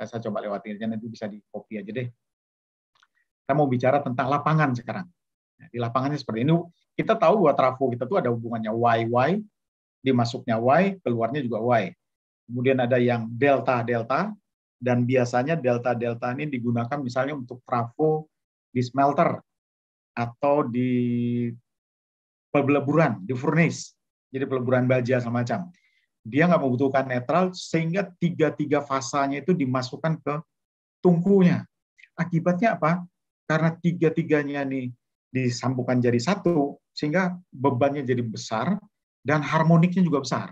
Nah, saya coba lewatin aja nanti bisa di copy aja deh. Kita mau bicara tentang lapangan sekarang. Nah, di lapangannya seperti ini. Kita tahu bahwa trafo kita tuh ada hubungannya y y dimasuknya Y, keluarnya juga Y. Kemudian ada yang delta-delta, dan biasanya delta-delta ini digunakan misalnya untuk trafo di smelter, atau di peleburan, di furnace jadi peleburan baja semacam. Dia nggak membutuhkan netral sehingga tiga-tiga fasanya itu dimasukkan ke tungkunya. Akibatnya apa? Karena tiga-tiganya nih disambungkan jadi satu, sehingga bebannya jadi besar dan harmoniknya juga besar.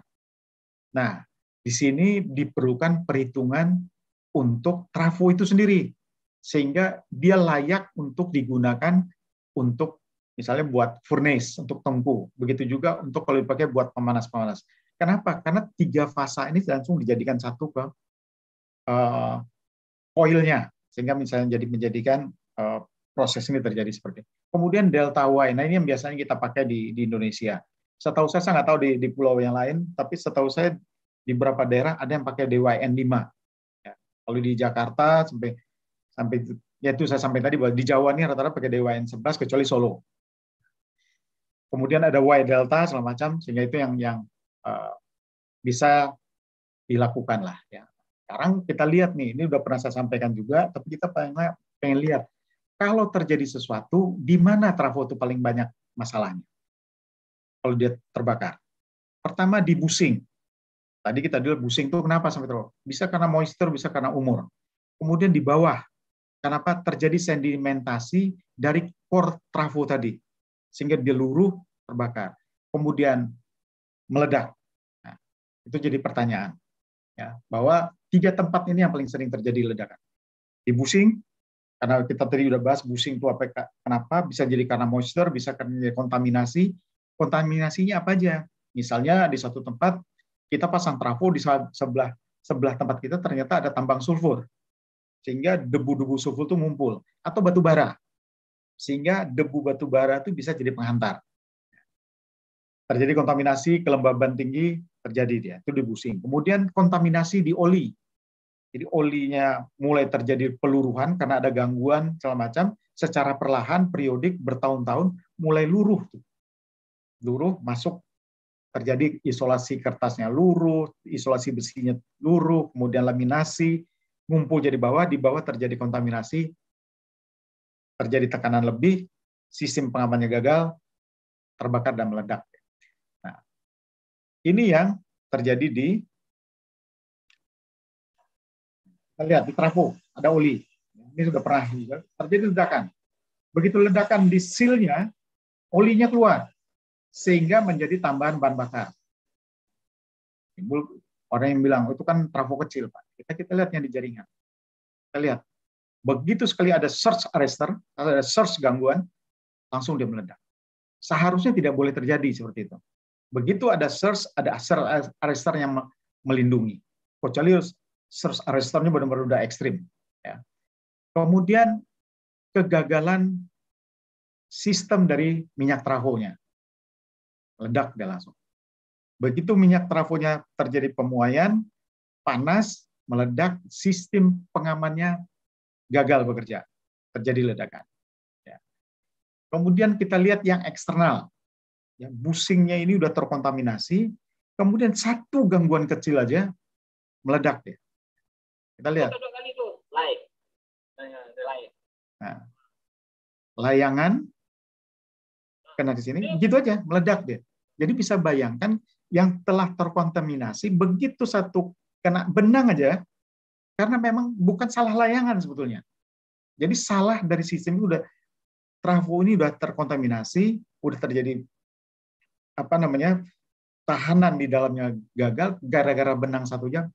Nah, di sini diperlukan perhitungan untuk trafo itu sendiri, sehingga dia layak untuk digunakan untuk misalnya buat furnace untuk tungku, begitu juga untuk kalau dipakai buat pemanas-pemanas. Kenapa? Karena tiga fasa ini langsung dijadikan satu ke uh, coilnya, sehingga misalnya jadi menjadikan uh, proses ini terjadi seperti. Ini. Kemudian delta Y, nah ini yang biasanya kita pakai di, di Indonesia. Setahu saya, saya nggak tahu di, di pulau yang lain, tapi setahu saya di beberapa daerah ada yang pakai DYN5. Ya. Kalau di Jakarta sampai sampai ya itu saya sampai tadi bahwa di Jawa ini rata-rata pakai DYN11 kecuali Solo kemudian ada Y delta segala macam sehingga itu yang yang uh, bisa dilakukan lah ya. Sekarang kita lihat nih, ini udah pernah saya sampaikan juga, tapi kita pengen pengen lihat kalau terjadi sesuatu di mana trafo itu paling banyak masalahnya. Kalau dia terbakar. Pertama di busing. Tadi kita dulu busing tuh kenapa sampai terbakar? Bisa karena moisture, bisa karena umur. Kemudian di bawah. Kenapa terjadi sedimentasi dari core trafo tadi? sehingga dia luruh terbakar, kemudian meledak. Nah, itu jadi pertanyaan, ya, bahwa tiga tempat ini yang paling sering terjadi ledakan. Di busing, karena kita tadi sudah bahas busing itu apa, kenapa bisa jadi karena moisture, bisa karena kontaminasi. Kontaminasinya apa aja? Misalnya di satu tempat kita pasang trafo di sebelah sebelah tempat kita ternyata ada tambang sulfur, sehingga debu-debu sulfur itu mumpul atau batu bara sehingga debu batu bara itu bisa jadi penghantar. Terjadi kontaminasi kelembaban tinggi terjadi dia, itu di busing. Kemudian kontaminasi di oli. Jadi olinya mulai terjadi peluruhan karena ada gangguan segala macam, secara perlahan periodik bertahun-tahun mulai luruh. Luruh masuk terjadi isolasi kertasnya luruh, isolasi besinya luruh, kemudian laminasi, ngumpul jadi bawah, di bawah terjadi kontaminasi terjadi tekanan lebih, sistem pengamannya gagal, terbakar dan meledak. Nah, ini yang terjadi di kita lihat di trafo ada oli. Ini sudah pernah juga terjadi ledakan. Begitu ledakan di silnya, olinya keluar sehingga menjadi tambahan bahan bakar. Timbul orang yang bilang oh, itu kan trafo kecil, Pak. Kita kita lihatnya di jaringan. Kita lihat Begitu sekali ada search arrester, ada search gangguan, langsung dia meledak. Seharusnya tidak boleh terjadi seperti itu. Begitu ada search, ada search arrester yang melindungi. Kecuali search arresternya benar-benar udah ekstrim. Ya. Kemudian kegagalan sistem dari minyak trafonya. Ledak dia langsung. Begitu minyak trafonya terjadi pemuaian, panas, meledak, sistem pengamannya gagal bekerja, terjadi ledakan. Ya. Kemudian kita lihat yang eksternal, ya, busingnya ini udah terkontaminasi, kemudian satu gangguan kecil aja meledak deh. Kita lihat. Nah, layangan kena di sini, gitu aja meledak deh. Jadi bisa bayangkan yang telah terkontaminasi begitu satu kena benang aja karena memang bukan salah layangan sebetulnya. Jadi salah dari sistem itu udah trafo ini udah terkontaminasi, udah terjadi apa namanya tahanan di dalamnya gagal gara-gara benang satunya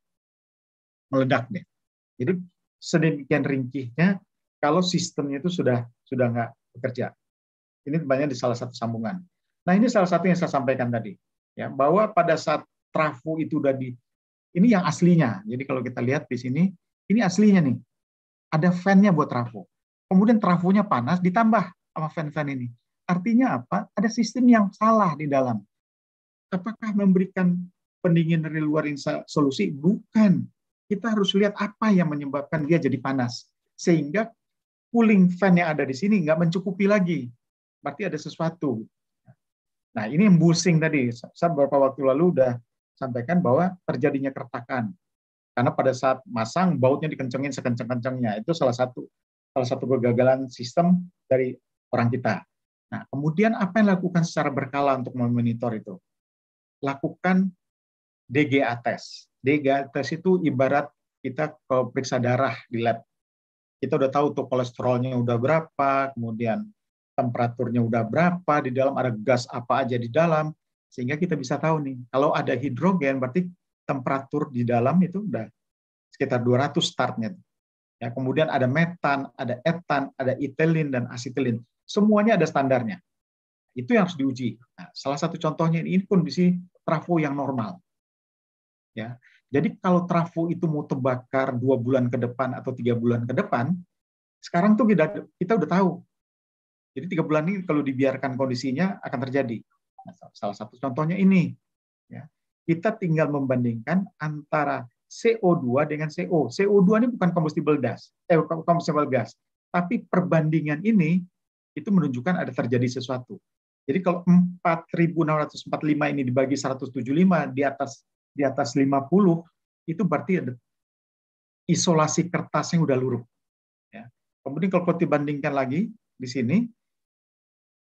meledak deh. Jadi sedemikian ringkihnya kalau sistemnya itu sudah sudah nggak bekerja. Ini banyak di salah satu sambungan. Nah ini salah satu yang saya sampaikan tadi ya bahwa pada saat trafo itu udah di ini yang aslinya. Jadi kalau kita lihat di sini, ini aslinya nih. Ada fan-nya buat trafo. Kemudian trafonya panas ditambah sama fan-fan ini. Artinya apa? Ada sistem yang salah di dalam. Apakah memberikan pendingin dari luar solusi? Bukan. Kita harus lihat apa yang menyebabkan dia jadi panas. Sehingga cooling fan yang ada di sini nggak mencukupi lagi. Berarti ada sesuatu. Nah, ini yang busing tadi. Saya beberapa waktu lalu udah sampaikan bahwa terjadinya keretakan karena pada saat masang bautnya dikencengin sekenceng-kencengnya itu salah satu salah satu kegagalan sistem dari orang kita. Nah, kemudian apa yang lakukan secara berkala untuk memonitor itu? Lakukan DGA test. DGA test itu ibarat kita ke periksa darah di lab. Kita udah tahu tuh kolesterolnya udah berapa, kemudian temperaturnya udah berapa, di dalam ada gas apa aja di dalam, sehingga kita bisa tahu nih, kalau ada hidrogen berarti temperatur di dalam itu udah sekitar 200 startnya. Ya, kemudian ada metan, ada etan, ada etilen dan asetilen. Semuanya ada standarnya. Itu yang harus diuji. Nah, salah satu contohnya ini pun kondisi trafo yang normal. Ya. Jadi kalau trafo itu mau terbakar dua bulan ke depan atau tiga bulan ke depan, sekarang tuh kita udah tahu. Jadi tiga bulan ini kalau dibiarkan kondisinya akan terjadi. Nah, salah satu contohnya ini. Ya. Kita tinggal membandingkan antara CO2 dengan CO. CO2 ini bukan combustible gas, eh, combustible gas. Tapi perbandingan ini itu menunjukkan ada terjadi sesuatu. Jadi kalau 4.645 ini dibagi 175 di atas di atas 50 itu berarti ada isolasi kertas yang udah luruh. Ya. Kemudian kalau kita lagi di sini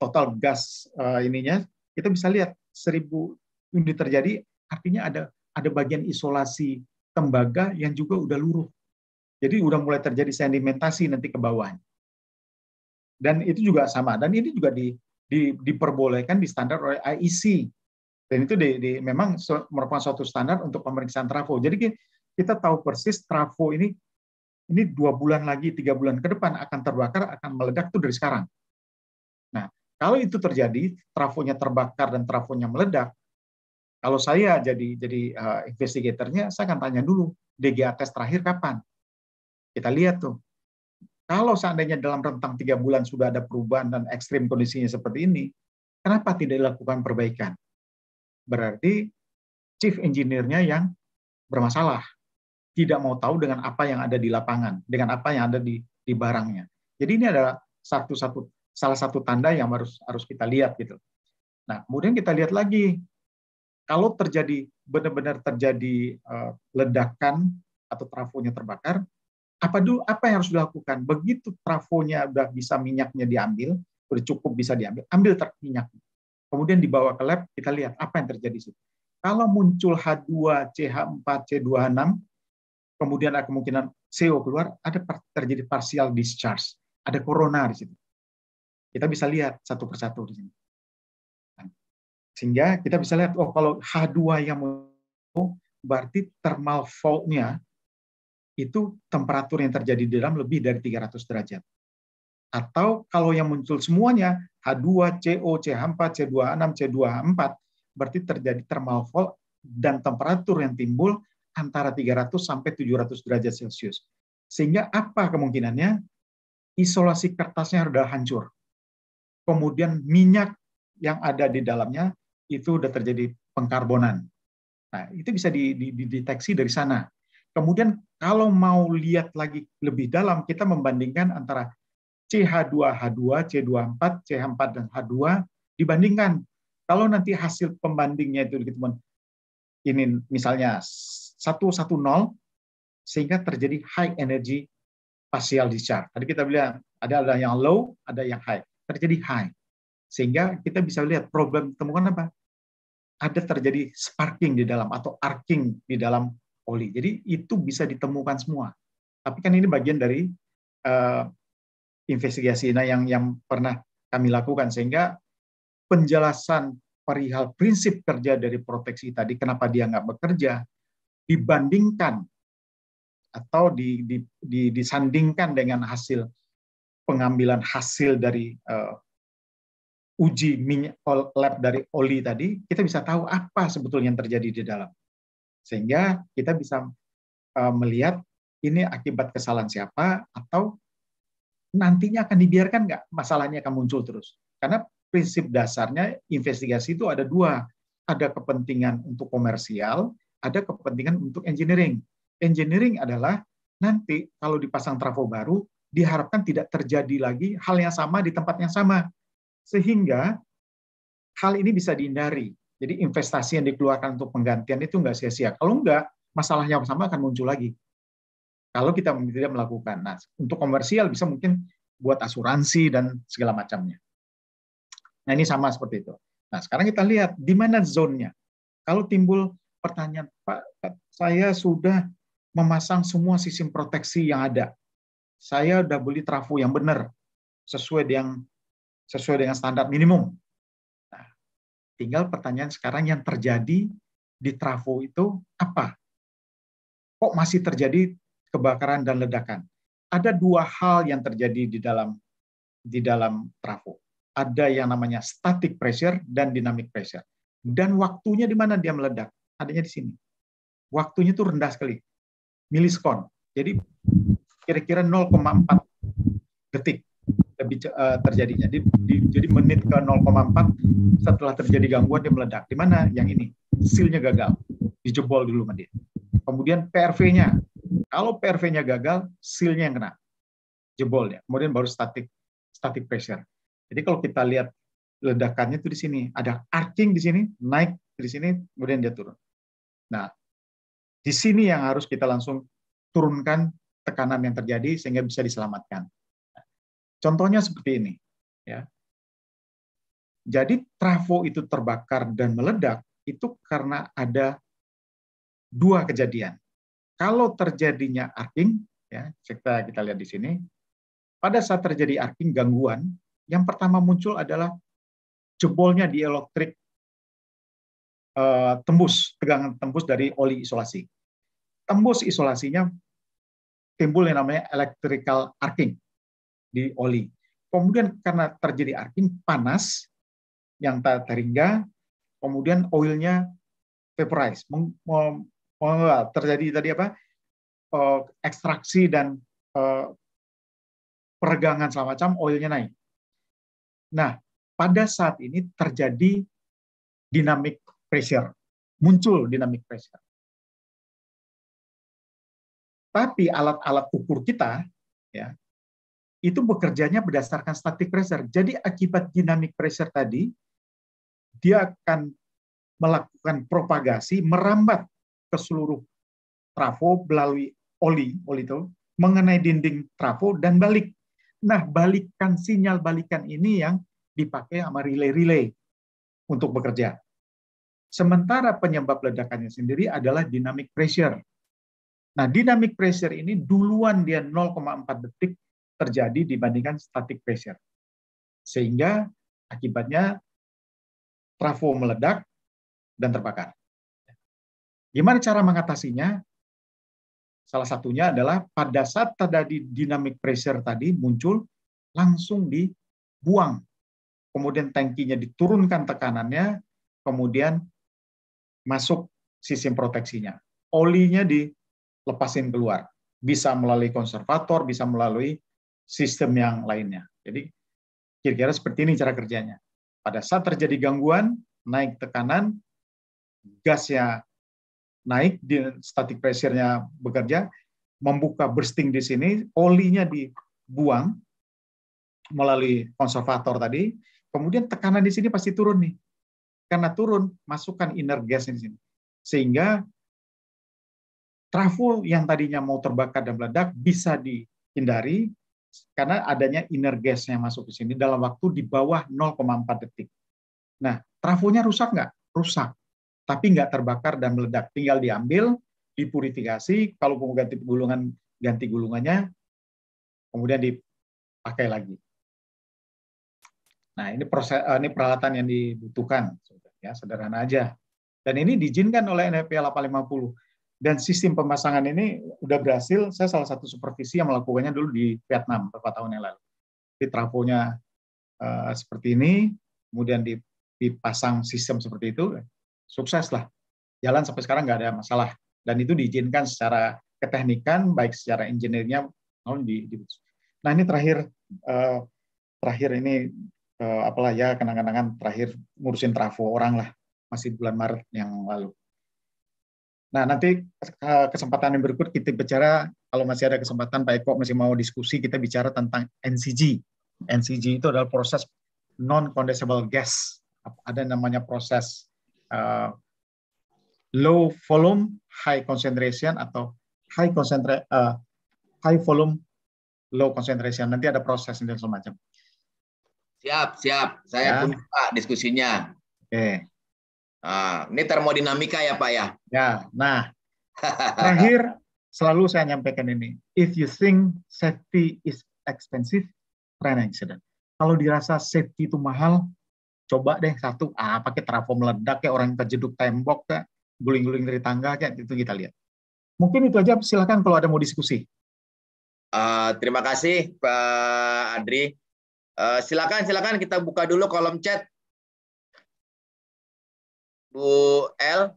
total gas uh, ininya kita bisa lihat 1000 unit terjadi artinya ada ada bagian isolasi tembaga yang juga udah luruh. Jadi udah mulai terjadi sedimentasi nanti ke bawahnya. Dan itu juga sama. Dan ini juga di, di, diperbolehkan di standar oleh IEC. Dan itu di, di, memang merupakan suatu standar untuk pemeriksaan trafo. Jadi kita tahu persis trafo ini ini dua bulan lagi, tiga bulan ke depan akan terbakar, akan meledak tuh dari sekarang. Kalau itu terjadi, trafonya terbakar dan trafonya meledak, kalau saya jadi jadi uh, investigatornya, saya akan tanya dulu DGA tes terakhir kapan. Kita lihat tuh. Kalau seandainya dalam rentang tiga bulan sudah ada perubahan dan ekstrim kondisinya seperti ini, kenapa tidak dilakukan perbaikan? Berarti chief engineer-nya yang bermasalah, tidak mau tahu dengan apa yang ada di lapangan, dengan apa yang ada di, di barangnya. Jadi ini adalah satu-satu salah satu tanda yang harus harus kita lihat gitu. Nah, kemudian kita lihat lagi kalau terjadi benar-benar terjadi uh, ledakan atau trafonya terbakar, apa dulu apa yang harus dilakukan? Begitu trafonya sudah bisa minyaknya diambil, sudah cukup bisa diambil, ambil minyaknya. Kemudian dibawa ke lab, kita lihat apa yang terjadi situ. Kalau muncul H2, CH4, C2H6, kemudian ada kemungkinan CO keluar, ada terjadi partial discharge, ada corona di situ. Kita bisa lihat satu persatu di sini. Sehingga kita bisa lihat, oh kalau H2 yang mau, berarti thermal fault-nya itu temperatur yang terjadi di dalam lebih dari 300 derajat. Atau kalau yang muncul semuanya, H2, CO, CH4, C26, C24, berarti terjadi thermal fault dan temperatur yang timbul antara 300 sampai 700 derajat Celcius. Sehingga apa kemungkinannya? Isolasi kertasnya sudah hancur kemudian minyak yang ada di dalamnya itu sudah terjadi pengkarbonan. Nah, itu bisa dideteksi dari sana. Kemudian kalau mau lihat lagi lebih dalam, kita membandingkan antara CH2H2, C24, CH4, dan H2 dibandingkan. Kalau nanti hasil pembandingnya itu teman-teman ini misalnya 110 sehingga terjadi high energy partial discharge. Tadi kita bilang ada ada yang low, ada yang high terjadi high. Sehingga kita bisa lihat problem temukan apa? Ada terjadi sparking di dalam atau arcing di dalam oli. Jadi itu bisa ditemukan semua. Tapi kan ini bagian dari uh, investigasi nah, yang yang pernah kami lakukan sehingga penjelasan perihal prinsip kerja dari proteksi tadi kenapa dia nggak bekerja dibandingkan atau di, di, di, disandingkan dengan hasil pengambilan hasil dari uh, uji minyak lab dari oli tadi, kita bisa tahu apa sebetulnya yang terjadi di dalam. Sehingga kita bisa uh, melihat ini akibat kesalahan siapa atau nantinya akan dibiarkan nggak masalahnya akan muncul terus. Karena prinsip dasarnya investigasi itu ada dua. Ada kepentingan untuk komersial, ada kepentingan untuk engineering. Engineering adalah nanti kalau dipasang trafo baru, diharapkan tidak terjadi lagi hal yang sama di tempat yang sama. Sehingga hal ini bisa dihindari. Jadi investasi yang dikeluarkan untuk penggantian itu nggak sia-sia. Kalau nggak, masalah yang sama akan muncul lagi. Kalau kita tidak melakukan. Nah, untuk komersial bisa mungkin buat asuransi dan segala macamnya. Nah, ini sama seperti itu. Nah, sekarang kita lihat di mana zonnya. Kalau timbul pertanyaan, Pak, saya sudah memasang semua sistem proteksi yang ada saya udah beli trafo yang benar sesuai dengan sesuai dengan standar minimum. Nah, tinggal pertanyaan sekarang yang terjadi di trafo itu apa? Kok masih terjadi kebakaran dan ledakan? Ada dua hal yang terjadi di dalam di dalam trafo. Ada yang namanya static pressure dan dynamic pressure. Dan waktunya di mana dia meledak? Adanya di sini. Waktunya itu rendah sekali, milisekon. Jadi kira-kira 0,4 detik lebih uh, terjadinya. Di, di, jadi menit ke 0,4 setelah terjadi gangguan dia meledak. Di mana? Yang ini silnya gagal, dijebol dulu sama Kemudian PRV-nya, kalau PRV-nya gagal, silnya yang kena, jebol ya. Kemudian baru statik statik pressure. Jadi kalau kita lihat ledakannya itu di sini, ada arcing di sini, naik di sini, kemudian dia turun. Nah, di sini yang harus kita langsung turunkan tekanan yang terjadi sehingga bisa diselamatkan. Contohnya seperti ini. Ya. Jadi trafo itu terbakar dan meledak itu karena ada dua kejadian. Kalau terjadinya arcing, ya, kita kita lihat di sini, pada saat terjadi arcing gangguan, yang pertama muncul adalah jebolnya di elektrik eh, tembus, tegangan tembus dari oli isolasi. Tembus isolasinya timbul yang namanya electrical arcing di oli. Kemudian karena terjadi arcing panas yang tak teringga, kemudian oilnya vaporize, terjadi tadi apa eh, ekstraksi dan eh, peregangan segala macam, oilnya naik. Nah, pada saat ini terjadi dynamic pressure, muncul dynamic pressure. Tapi alat-alat ukur kita ya itu bekerjanya berdasarkan static pressure. Jadi akibat dynamic pressure tadi dia akan melakukan propagasi merambat ke seluruh trafo melalui oli, oli itu mengenai dinding trafo dan balik. Nah, balikan sinyal balikan ini yang dipakai sama relay-relay untuk bekerja. Sementara penyebab ledakannya sendiri adalah dynamic pressure. Nah, dynamic pressure ini duluan dia 0,4 detik terjadi dibandingkan static pressure. Sehingga akibatnya trafo meledak dan terbakar. Gimana cara mengatasinya? Salah satunya adalah pada saat tadi dynamic pressure tadi muncul, langsung dibuang. Kemudian tankinya diturunkan tekanannya, kemudian masuk sistem proteksinya. Olinya di lepasin keluar. Bisa melalui konservator, bisa melalui sistem yang lainnya. Jadi kira-kira seperti ini cara kerjanya. Pada saat terjadi gangguan, naik tekanan, gasnya naik, static pressure-nya bekerja, membuka bursting di sini, olinya dibuang melalui konservator tadi, kemudian tekanan di sini pasti turun nih. Karena turun, masukkan inner gas di sini. Sehingga trafo yang tadinya mau terbakar dan meledak bisa dihindari karena adanya inner gas yang masuk ke sini dalam waktu di bawah 0,4 detik. Nah, trafonya rusak nggak? Rusak. Tapi nggak terbakar dan meledak. Tinggal diambil, dipurifikasi, kalau mau ganti gulungan, ganti gulungannya, kemudian dipakai lagi. Nah, ini proses eh, ini peralatan yang dibutuhkan, ya sederhana aja. Dan ini diizinkan oleh NFPA 850 dan sistem pemasangan ini udah berhasil. Saya salah satu supervisi yang melakukannya dulu di Vietnam beberapa tahun yang lalu. Di trafonya uh, seperti ini, kemudian dipasang sistem seperti itu, sukses lah. Jalan sampai sekarang nggak ada masalah. Dan itu diizinkan secara keteknikan, baik secara engineer-nya maupun di, di. Nah ini terakhir, uh, terakhir ini uh, apalah ya kenangan kenangan terakhir ngurusin trafo orang lah, masih bulan Maret yang lalu Nah, nanti eh, kesempatan yang berikut kita bicara, kalau masih ada kesempatan Pak Eko masih mau diskusi, kita bicara tentang NCG. NCG itu adalah proses non-condensable gas. Ada namanya proses uh, low volume, high concentration, atau high, concentra uh, high volume, low concentration. Nanti ada proses dan semacam. Siap, siap. Saya ya. pun Pak diskusinya. Oke. Okay. Nah, ini termodinamika ya Pak ya. Ya. Nah, terakhir selalu saya nyampaikan ini. If you think safety is expensive, try an accident. Kalau dirasa safety itu mahal, coba deh satu ah pakai trafo meledak kayak orang terjeduk tembok kayak guling-guling dari tangga kayak itu kita lihat. Mungkin itu aja silakan kalau ada mau diskusi. Uh, terima kasih Pak Adri. Uh, silakan silakan kita buka dulu kolom chat Bu El.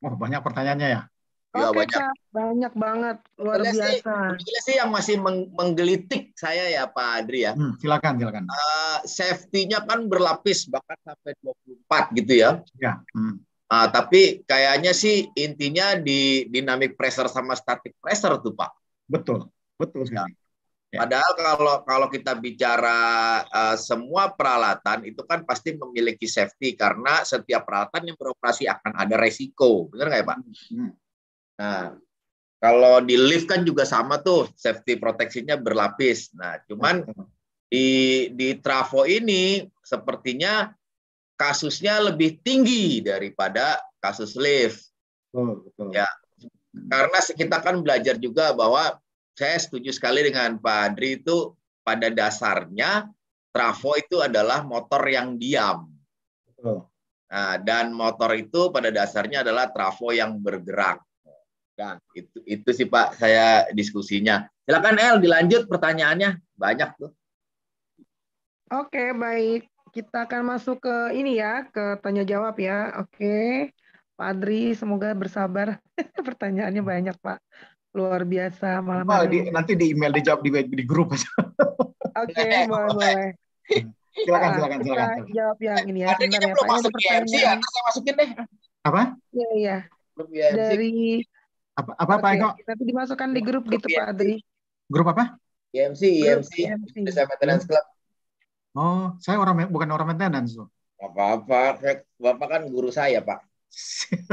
Wah, banyak pertanyaannya ya. Iya, Oke, okay, banyak. banyak banget luar biasa. Sih, sih yang masih menggelitik saya ya Pak Adri ya. Hmm, silakan, silakan. Uh, safety-nya kan berlapis bahkan sampai 24 gitu ya. Ya. Hmm. Uh, tapi kayaknya sih intinya di dynamic pressure sama static pressure tuh Pak. Betul, betul sekali. Ya. Padahal kalau kalau kita bicara uh, semua peralatan itu kan pasti memiliki safety karena setiap peralatan yang beroperasi akan ada resiko, benar nggak ya Pak? Hmm, hmm. Nah, kalau di lift kan juga sama tuh safety proteksinya berlapis. Nah, cuman di di trafo ini sepertinya kasusnya lebih tinggi daripada kasus lift. Oh, betul. Ya, karena kita kan belajar juga bahwa saya setuju sekali dengan Pak Adri itu pada dasarnya trafo itu adalah motor yang diam. Nah, dan motor itu pada dasarnya adalah trafo yang bergerak. Nah, itu itu sih Pak saya diskusinya. Silakan El dilanjut pertanyaannya banyak tuh. Oke, baik. Kita akan masuk ke ini ya, ke tanya jawab ya. Oke. Pak Adri, semoga bersabar. Pertanyaannya banyak, Pak. Luar biasa malam oh, Di, nanti di email dijawab di, di grup aja. Oke, okay, boleh boleh. Silakan nah, silakan silakan. Jawab yang ini ya. Ada kita ya, belum masuk ya, saya masukin deh. Apa? Iya iya. Dari apa apa Pak Eko? tapi dimasukkan di grup, grup gitu Pak Adri. Grup apa? imc imc bisa Maintenance Club. Oh, saya orang bukan orang maintenance tuh. Apa-apa, Bapak kan guru saya, Pak.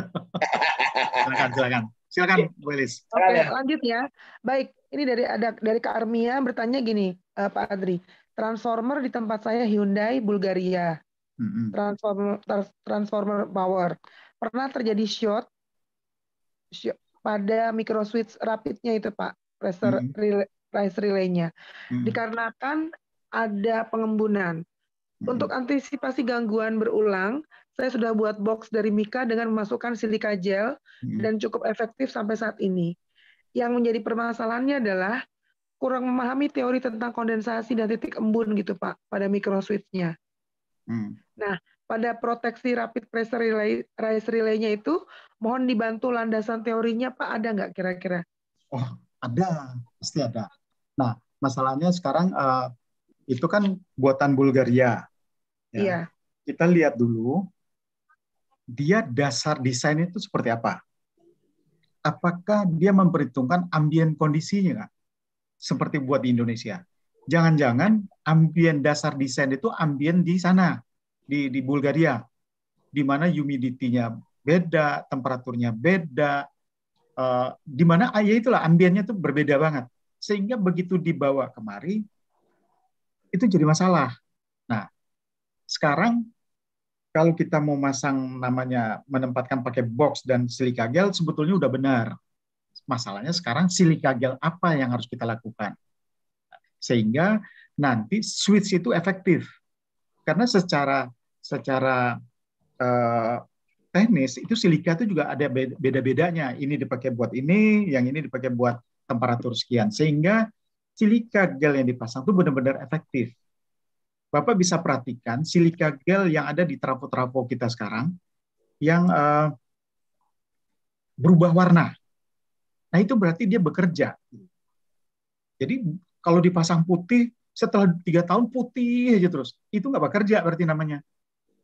silakan, silakan. Silakan, Bu Elis. Oke, okay, lanjut ya. Baik, ini dari ada dari Kak Armia bertanya gini, uh, Pak Adri. Transformer di tempat saya Hyundai Bulgaria. Transformer transformer power. Pernah terjadi short, pada micro switch rapidnya itu Pak, pressure mm -hmm. relay, price relay-nya. Mm -hmm. Dikarenakan ada pengembunan. Mm -hmm. Untuk antisipasi gangguan berulang, saya sudah buat box dari Mika dengan memasukkan silika gel hmm. dan cukup efektif sampai saat ini. Yang menjadi permasalahannya adalah kurang memahami teori tentang kondensasi dan titik embun gitu Pak pada microswitch-nya. Hmm. Nah, pada proteksi rapid pressure relay, rise relay-nya itu mohon dibantu landasan teorinya Pak ada nggak kira-kira? Oh, ada, pasti ada. Nah, masalahnya sekarang uh, itu kan buatan Bulgaria. Ya. Iya. Kita lihat dulu dia dasar desainnya itu seperti apa? Apakah dia memperhitungkan ambien kondisinya, Seperti buat di Indonesia. Jangan-jangan ambien dasar desain itu ambien di sana, di, di Bulgaria, di mana humidity-nya beda, temperaturnya beda, uh, di mana ayah itulah ambiennya itu berbeda banget. Sehingga begitu dibawa kemari, itu jadi masalah. Nah, sekarang kalau kita mau masang namanya menempatkan pakai box dan silika gel sebetulnya udah benar. Masalahnya sekarang silika gel apa yang harus kita lakukan? Sehingga nanti switch itu efektif. Karena secara secara uh, teknis itu silika itu juga ada beda-bedanya. Ini dipakai buat ini, yang ini dipakai buat temperatur sekian. Sehingga silika gel yang dipasang itu benar-benar efektif Bapak bisa perhatikan silika gel yang ada di trafo-trafo kita sekarang yang uh, berubah warna. Nah, itu berarti dia bekerja. Jadi kalau dipasang putih setelah tiga tahun putih aja terus, itu nggak bekerja berarti namanya.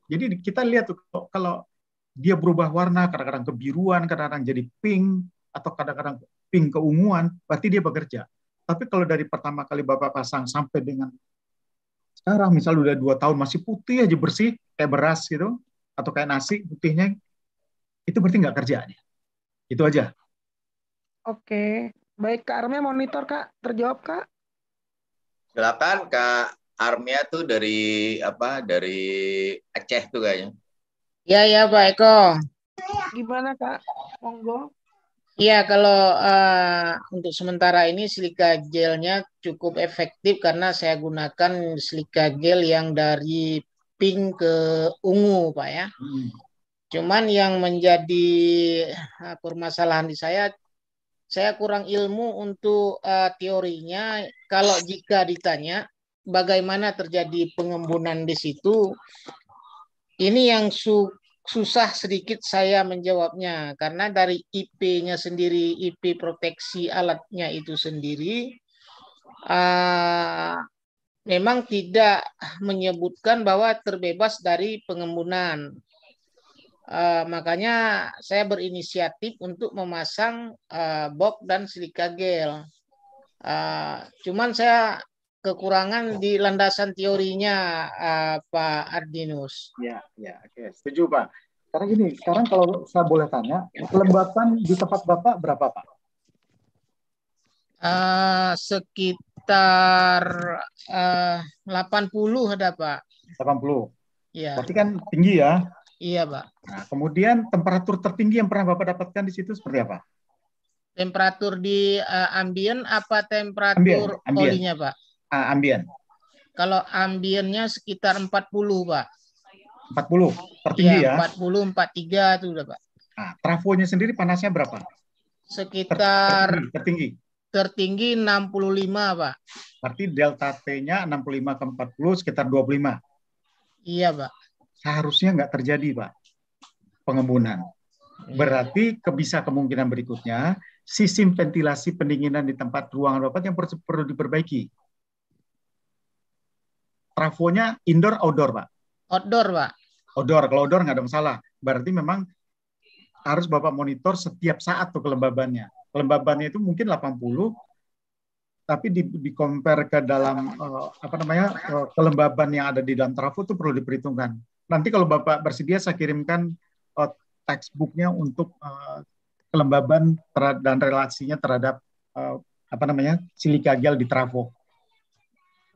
Jadi kita lihat tuh kalau dia berubah warna, kadang-kadang kebiruan, kadang-kadang jadi pink atau kadang-kadang pink keunguan, berarti dia bekerja. Tapi kalau dari pertama kali Bapak pasang sampai dengan sekarang misal udah dua tahun masih putih aja bersih kayak beras gitu atau kayak nasi putihnya itu berarti nggak kerjaannya itu aja oke baik kak Armia monitor kak terjawab kak silakan kak Armia tuh dari apa dari Aceh tuh kayaknya ya ya baik Eko gimana kak monggo Iya, kalau uh, untuk sementara ini silika gelnya cukup efektif karena saya gunakan silika gel yang dari pink ke ungu, Pak ya. Hmm. Cuman yang menjadi eh, permasalahan di saya, saya kurang ilmu untuk uh, teorinya. Kalau jika ditanya bagaimana terjadi pengembunan di situ, ini yang su susah sedikit saya menjawabnya karena dari IP-nya sendiri IP proteksi alatnya itu sendiri uh, memang tidak menyebutkan bahwa terbebas dari pengembunan uh, makanya saya berinisiatif untuk memasang uh, box dan silika gel uh, cuman saya kekurangan ya. di landasan teorinya uh, Pak Ardinus. Ya, ya, oke, okay. setuju Pak. Sekarang gini, sekarang kalau saya boleh tanya, ya. kelembapan di tempat Bapak berapa Pak? Uh, sekitar eh, uh, 80 ada Pak. 80? Iya. Berarti kan tinggi ya? Iya Pak. Nah, kemudian temperatur tertinggi yang pernah Bapak dapatkan di situ seperti apa? Temperatur di uh, ambien apa temperatur ambien, ambien. olinya Pak? uh, ambien? Kalau ambiennya sekitar 40, Pak. 40, tertinggi iya, ya? ya? 40, 43 itu udah, Pak. Nah, trafonya sendiri panasnya berapa? Sekitar tertinggi. tertinggi. Tertinggi 65, Pak. Berarti delta T-nya 65 ke 40 sekitar 25. Iya, Pak. Seharusnya nggak terjadi, Pak. Pengembunan. Iya. Berarti kebisa kemungkinan berikutnya sistem ventilasi pendinginan di tempat ruangan rapat yang perlu diperbaiki trafonya indoor outdoor, Pak? Outdoor, Pak. Outdoor. Kalau outdoor nggak ada masalah. Berarti memang harus Bapak monitor setiap saat tuh kelembabannya. Kelembabannya itu mungkin 80 tapi di, di compare ke dalam uh, apa namanya uh, kelembaban yang ada di dalam trafo itu perlu diperhitungkan. Nanti kalau Bapak bersedia saya kirimkan uh, textbooknya untuk uh, kelembaban dan relasinya terhadap uh, apa namanya silika gel di trafo.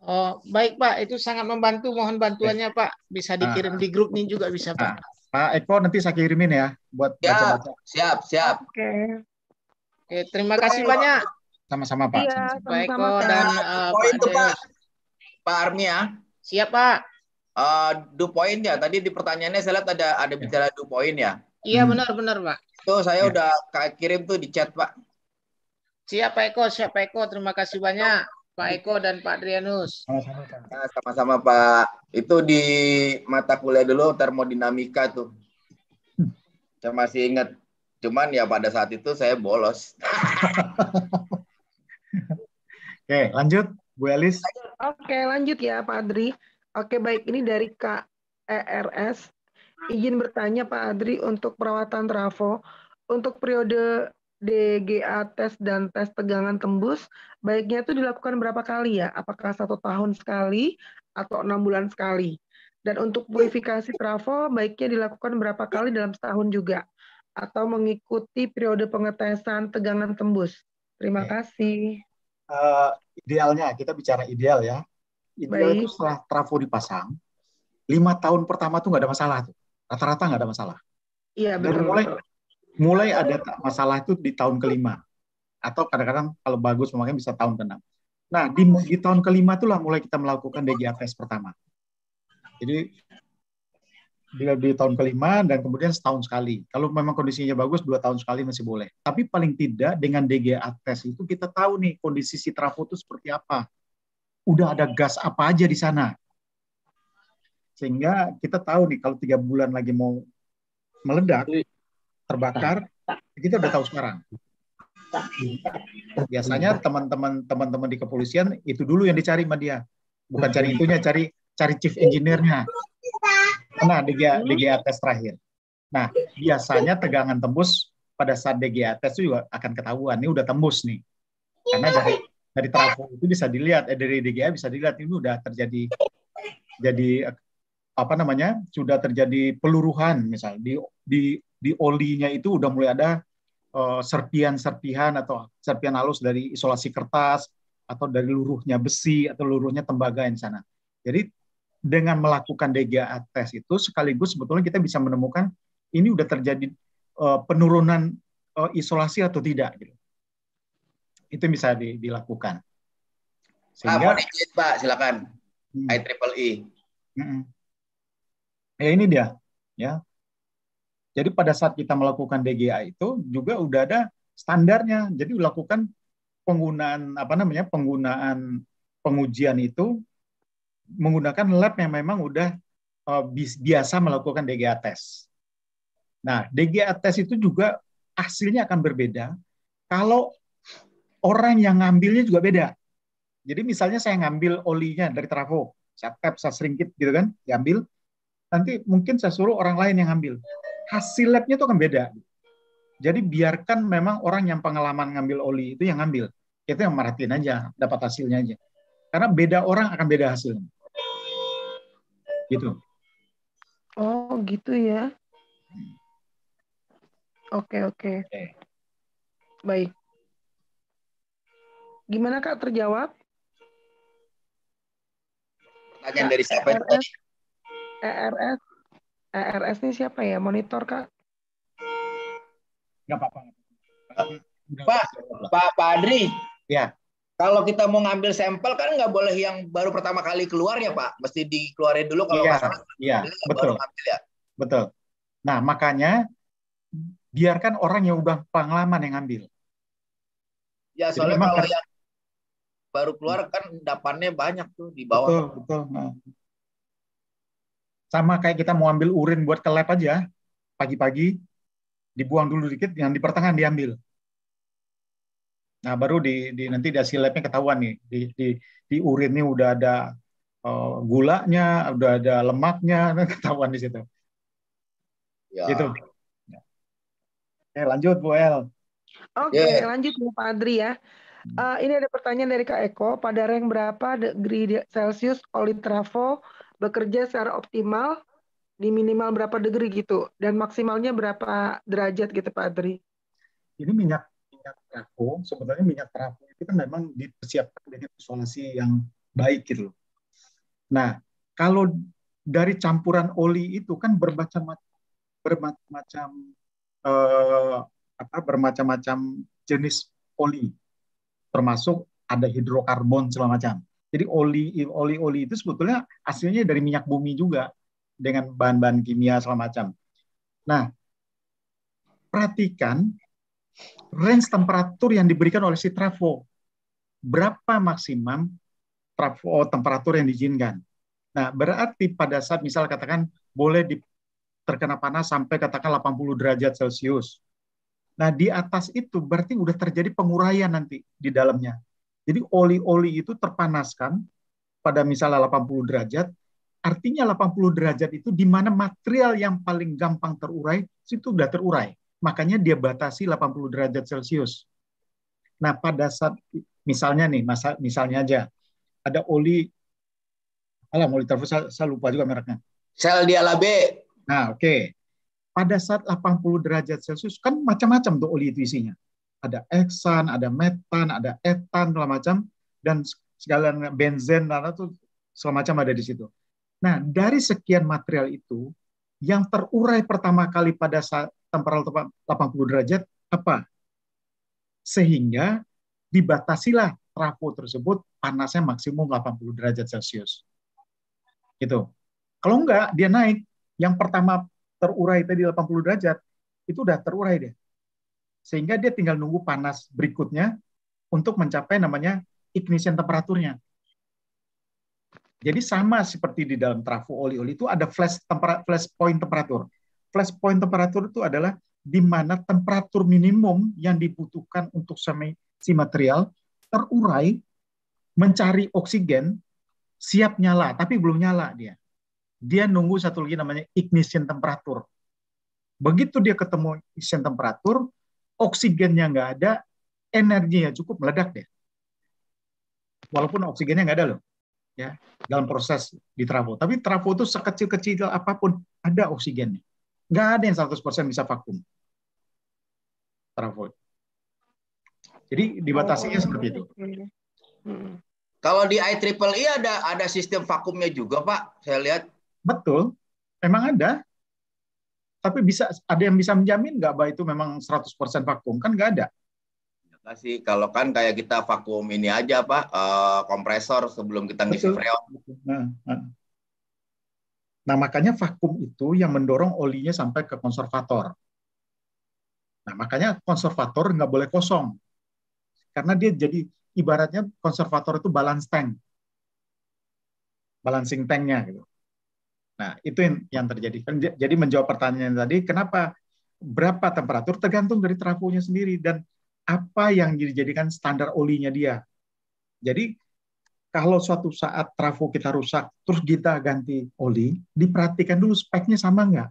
Oh, baik Pak, itu sangat membantu. Mohon bantuannya eh. Pak. Bisa dikirim nah. di grup ini juga bisa Pak. Nah, Pak Eko nanti saya kirimin ya buat siap, baca-baca. Siap, siap. Oke. Oke, terima kasih banyak. Sama-sama Pak. Iya, sama-sama. Pak Eko dan uh, Pak Pak. Eh, Pak Armi ya. Siap Pak. Uh, eh, do point ya. Tadi di pertanyaannya saya lihat ada ada ya. bicara do point ya. Iya hmm. benar benar Pak. Itu saya ya. udah kirim tuh di chat Pak. Siap Pak Eko, siap Pak Eko. Terima kasih banyak. Pak Eko dan Pak Adrianus. Nah, sama-sama Pak. Itu di mata kuliah dulu termodinamika tuh. Saya masih ingat. Cuman ya pada saat itu saya bolos. Oke, lanjut Bu Elis. Oke, lanjut ya Pak Adri. Oke, baik ini dari Kak ERS. Izin bertanya Pak Adri untuk perawatan trafo untuk periode DGA tes dan tes tegangan tembus, baiknya itu dilakukan berapa kali ya? Apakah satu tahun sekali atau enam bulan sekali? Dan untuk purifikasi trafo, baiknya dilakukan berapa kali dalam setahun juga? Atau mengikuti periode pengetesan tegangan tembus? Terima Oke. kasih. Uh, idealnya, kita bicara ideal ya. Ideal Baik. itu setelah trafo dipasang, lima tahun pertama tuh nggak ada masalah tuh. Rata-rata nggak ada masalah. Iya, benar. mulai mulai ada masalah itu di tahun kelima atau kadang-kadang kalau bagus memakai bisa tahun keenam. Nah di, di tahun kelima itulah mulai kita melakukan test pertama. Jadi di, di tahun kelima dan kemudian setahun sekali. Kalau memang kondisinya bagus dua tahun sekali masih boleh. Tapi paling tidak dengan DGA test itu kita tahu nih kondisi si trafo itu seperti apa. Udah ada gas apa aja di sana. Sehingga kita tahu nih kalau tiga bulan lagi mau meledak, terbakar, kita udah tahu sekarang. Biasanya teman-teman teman-teman di kepolisian itu dulu yang dicari sama dia. Bukan cari itunya, cari cari chief engineer-nya. Nah, DGA, DGA tes terakhir. Nah, biasanya tegangan tembus pada saat DGA tes itu juga akan ketahuan. Ini udah tembus nih. Karena dari dari trafo itu bisa dilihat, eh, dari DGA bisa dilihat ini udah terjadi jadi eh, apa namanya sudah terjadi peluruhan misal di di di olinya itu udah mulai ada eh, serpian serpihan atau serpian halus dari isolasi kertas atau dari luruhnya besi atau luruhnya tembaga yang sana. Jadi dengan melakukan DGA tes itu sekaligus sebetulnya kita bisa menemukan ini udah terjadi uh, penurunan uh, isolasi atau tidak gitu. Itu bisa di, dilakukan. Ah, Sehingga ah, izin, Pak, silakan. Hmm. IEEE. E. -mm. Ya ini dia, ya. Jadi pada saat kita melakukan DGA itu juga udah ada standarnya. Jadi lakukan penggunaan apa namanya penggunaan pengujian itu menggunakan lab yang memang udah uh, biasa melakukan DGA tes. Nah, DGA tes itu juga hasilnya akan berbeda kalau orang yang ngambilnya juga beda. Jadi misalnya saya ngambil olinya dari trafo, saya tap, saya seringkit gitu kan, diambil. Nanti mungkin saya suruh orang lain yang ngambil hasil labnya itu akan beda. Jadi biarkan memang orang yang pengalaman ngambil oli itu yang ngambil. Itu yang merhatiin aja, dapat hasilnya aja. Karena beda orang akan beda hasilnya. Gitu. Oh, gitu ya. Oke, oke. okay. Baik. Gimana Kak terjawab? Pertanyaan dari siapa itu? ERS E RS ini siapa ya? Monitor, Kak? Nggak apa-apa. Pak, Pak Padri. Ya. Kalau kita mau ngambil sampel kan nggak boleh yang baru pertama kali keluar ya Pak, mesti dikeluarin dulu kalau ya, masalah. Iya, iya betul. ya. Betul. Nah makanya biarkan orang yang udah pengalaman yang ngambil. Ya soalnya kalau yang baru keluar kan dapannya banyak tuh di bawah. Betul, betul. Nah, sama kayak kita mau ambil urin buat ke lab aja pagi-pagi dibuang dulu dikit yang di pertengahan diambil nah baru di, di nanti di hasil labnya ketahuan nih di, di, di ini udah ada uh, gulanya udah ada lemaknya ketahuan di situ ya. gitu oke eh, lanjut Bu El oke yeah. lanjut Bu Padri ya uh, ini ada pertanyaan dari Kak Eko pada rank berapa degree Celsius olitravo bekerja secara optimal di minimal berapa degree gitu dan maksimalnya berapa derajat gitu Pak Adri? Ini minyak minyak terapung sebenarnya minyak terapung itu kan memang dipersiapkan dengan isolasi yang baik gitu loh. Nah kalau dari campuran oli itu kan bermacam-macam bermacam-macam eh, apa bermacam-macam jenis oli termasuk ada hidrokarbon segala macam. Jadi oli oli oli itu sebetulnya hasilnya dari minyak bumi juga dengan bahan-bahan kimia segala macam. Nah, perhatikan range temperatur yang diberikan oleh si trafo. Berapa maksimum trafo oh, temperatur yang diizinkan. Nah, berarti pada saat misal katakan boleh di, terkena panas sampai katakan 80 derajat Celcius. Nah, di atas itu berarti udah terjadi penguraian nanti di dalamnya. Jadi oli-oli itu terpanaskan pada misalnya 80 derajat, artinya 80 derajat itu di mana material yang paling gampang terurai, situ sudah terurai. Makanya dia batasi 80 derajat Celcius. Nah, pada saat misalnya nih, masa, misalnya aja ada oli alam oli terfus saya, saya lupa juga mereknya. Sel di B. Nah, oke. Okay. Pada saat 80 derajat Celcius kan macam-macam tuh oli itu isinya ada eksan, ada metan, ada etan, segala macam, dan segala benzen, dan itu segala macam ada di situ. Nah, dari sekian material itu, yang terurai pertama kali pada saat temporal 80 derajat, apa? Sehingga dibatasilah trafo tersebut panasnya maksimum 80 derajat Celcius. Gitu. Kalau enggak, dia naik. Yang pertama terurai tadi 80 derajat, itu udah terurai deh sehingga dia tinggal nunggu panas berikutnya untuk mencapai namanya ignition temperaturnya. Jadi sama seperti di dalam trafo oli-oli itu ada flash temperat, flash point temperatur. Flash point temperatur itu adalah di mana temperatur minimum yang dibutuhkan untuk semi, si material terurai mencari oksigen siap nyala tapi belum nyala dia. Dia nunggu satu lagi namanya ignition temperatur. Begitu dia ketemu ignition temperatur, oksigennya nggak ada, energinya cukup meledak deh. Walaupun oksigennya nggak ada loh, ya dalam proses di trafo. Tapi trafo itu sekecil-kecil apapun ada oksigennya. Nggak ada yang 100% bisa vakum. Trafo. Jadi dibatasinya ya seperti itu. Hmm. Kalau di IEEE e ada ada sistem vakumnya juga, Pak. Saya lihat. Betul. emang ada tapi bisa ada yang bisa menjamin nggak bahwa itu memang 100% vakum kan nggak ada nggak sih kalau kan kayak kita vakum ini aja pak eh, kompresor sebelum kita ngisi freon nah, nah. nah makanya vakum itu yang mendorong olinya sampai ke konservator nah makanya konservator nggak boleh kosong karena dia jadi ibaratnya konservator itu balance tank balancing tanknya gitu Nah, itu yang terjadi. Kan jadi menjawab pertanyaan tadi, kenapa berapa temperatur tergantung dari trafonya sendiri dan apa yang dijadikan standar olinya dia. Jadi kalau suatu saat trafo kita rusak, terus kita ganti oli, diperhatikan dulu speknya sama nggak.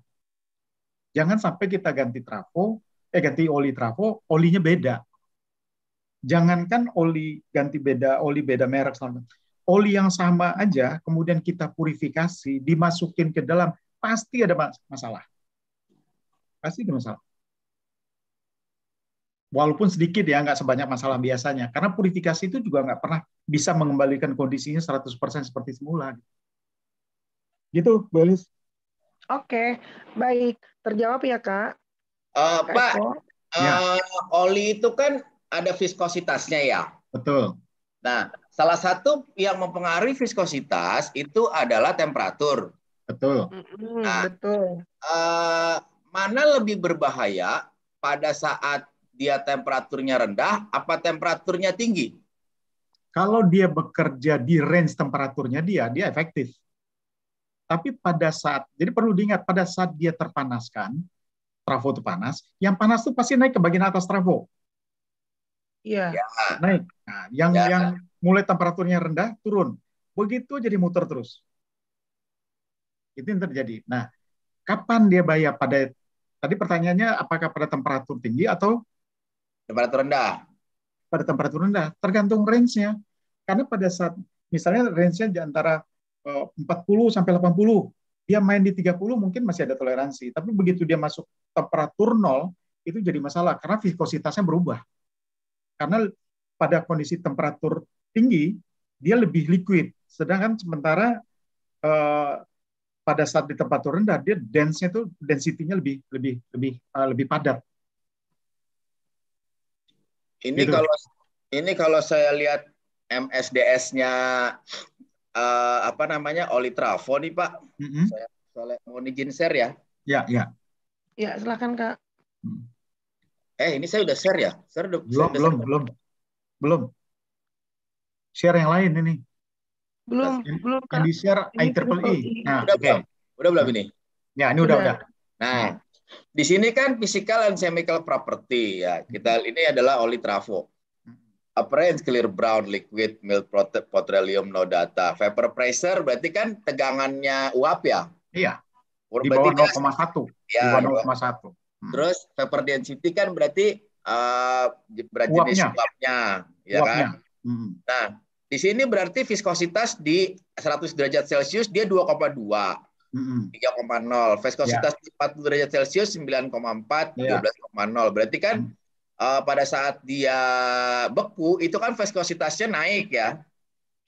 Jangan sampai kita ganti trafo, eh ganti oli trafo, olinya beda. Jangankan oli ganti beda, oli beda merek, oli yang sama aja kemudian kita purifikasi dimasukin ke dalam pasti ada masalah pasti ada masalah walaupun sedikit ya nggak sebanyak masalah biasanya karena purifikasi itu juga nggak pernah bisa mengembalikan kondisinya 100% seperti semula gitu Bu oke baik terjawab ya kak uh, Pak uh, ya. oli itu kan ada viskositasnya ya betul nah Salah satu yang mempengaruhi viskositas itu adalah temperatur. Betul. Nah, Betul. Uh, mana lebih berbahaya pada saat dia temperaturnya rendah apa temperaturnya tinggi? Kalau dia bekerja di range temperaturnya dia, dia efektif. Tapi pada saat, jadi perlu diingat pada saat dia terpanaskan, trafo itu panas, yang panas itu pasti naik ke bagian atas trafo. Iya. Ya. Naik. Nah, yang ya. yang mulai temperaturnya rendah, turun. Begitu jadi muter terus. Itu yang terjadi. Nah, kapan dia bayar? Pada tadi pertanyaannya apakah pada temperatur tinggi atau temperatur rendah? Pada temperatur rendah, tergantung range-nya. Karena pada saat misalnya range-nya di antara 40 eh, sampai 80, dia main di 30 mungkin masih ada toleransi, tapi begitu dia masuk temperatur nol itu jadi masalah karena viskositasnya berubah. Karena pada kondisi temperatur tinggi dia lebih liquid sedangkan sementara uh, pada saat di turun rendah dia dense-nya itu densitinya lebih lebih lebih uh, lebih padat. Ini gitu. kalau ini kalau saya lihat MSDS-nya uh, eh, apa namanya oli trafo nih Pak. Mm-hmm. Saya boleh mau izin share ya? Ya ya. Ya silakan Kak. Eh ini saya udah share ya? Share belum saya belum share. belum belum share yang lain ini? Belum, yang, belum. Kan di share IEEE. E. E. Nah, udah okay. belum? Udah belum ini? Ya, ini udah, udah. udah. Nah, di sini kan physical and chemical property ya. Kita hmm. ini adalah oli trafo. apparent clear brown liquid milk petroleum no data. Vapor pressure berarti kan tegangannya uap ya? Iya. iya di bawah 0,1. Ya, di bawah 0,1. Hmm. Terus vapor density kan berarti uh, berarti uapnya, uapnya ya uapnya. kan. Hmm. Nah, di sini berarti viskositas di 100 derajat Celcius dia 2,2. Mm -hmm. 3,0. Viskositas yeah. di 40 derajat Celcius 9,4, yeah. 12,0. Berarti kan mm. uh, pada saat dia beku itu kan viskositasnya naik ya.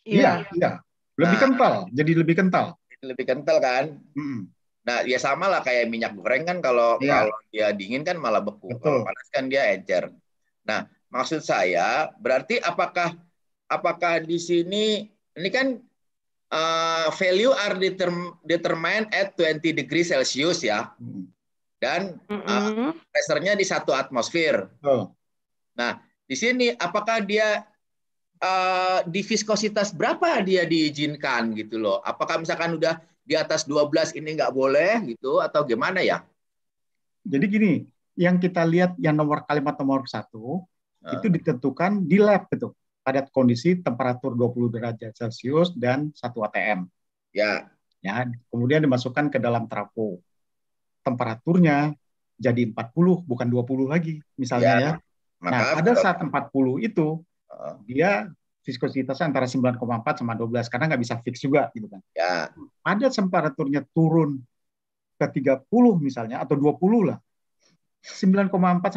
Iya, yeah, iya. Yeah. Iya. Lebih kental, jadi lebih kental. Lebih kental kan? Mm -hmm. Nah, ya sama lah kayak minyak goreng kan kalau yeah. kalau dia dingin kan malah beku, kalau panas kan dia encer. Nah, maksud saya berarti apakah apakah di sini ini kan uh, value are determ determined at 20 degree Celsius ya. Hmm. Dan uh, eh, pressure-nya di satu atmosfer. Oh. Nah, di sini apakah dia uh, di viskositas berapa dia diizinkan gitu loh? Apakah misalkan udah di atas 12 ini nggak boleh gitu atau gimana ya? Jadi gini, yang kita lihat yang nomor kalimat nomor satu uh. itu ditentukan di lab gitu pada kondisi temperatur 20 derajat Celcius dan 1 ATM. Ya. Ya, kemudian dimasukkan ke dalam trafo. Temperaturnya jadi 40 bukan 20 lagi misalnya ya. ya. Nah, Maka nah, pada saat 40 itu uh, dia viskositasnya antara 9,4 sama 12 karena nggak bisa fix juga gitu kan. Ya. Pada temperaturnya turun ke 30 misalnya atau 20 lah. 9,4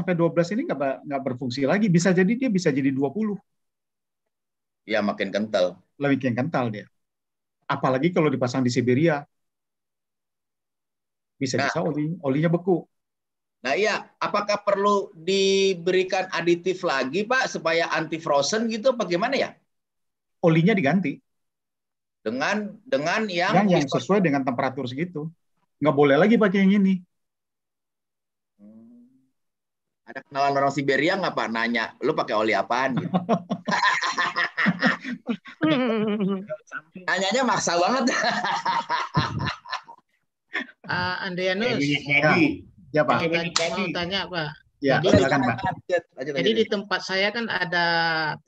sampai 12 ini nggak nggak berfungsi lagi. Bisa jadi dia bisa jadi 20. Ya makin kental. Lebih kental dia. Apalagi kalau dipasang di Siberia. Bisa-bisa nah, oli, olinya beku. Nah iya, apakah perlu diberikan aditif lagi Pak supaya anti frozen gitu Bagaimana ya? Olinya diganti. Dengan dengan yang, yang, yang sesuai dengan temperatur segitu. Nggak boleh lagi pakai yang ini. Hmm. Ada kenalan orang Siberia nggak Pak nanya, lu pakai oli apaan? Gitu. Tanyanya maksa banget. uh, Andrianus. Ya, Pak. Mau tanya, Pak. Ya, jadi, silakan, Pak. jadi di tempat saya kan ada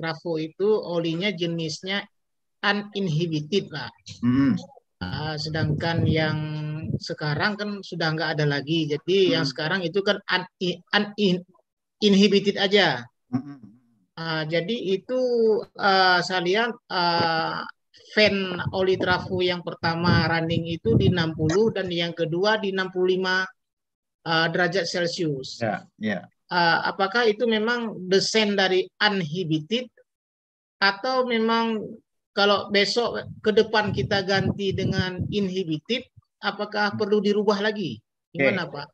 trafo itu olinya jenisnya uninhibited, Pak. Hmm. Uh, sedangkan yang sekarang kan sudah nggak ada lagi. Jadi hmm. yang sekarang itu kan uninhibited un, aja. Hmm. Ah, jadi itu uh, saya lihat uh, fan Oli trafo yang pertama running itu di 60 dan yang kedua di 65 uh, derajat Celcius. Ya, yeah, ya. yeah. uh, apakah itu memang desain dari uninhibited atau memang kalau besok ke depan kita ganti dengan inhibited apakah perlu dirubah lagi? Gimana, okay. Pak?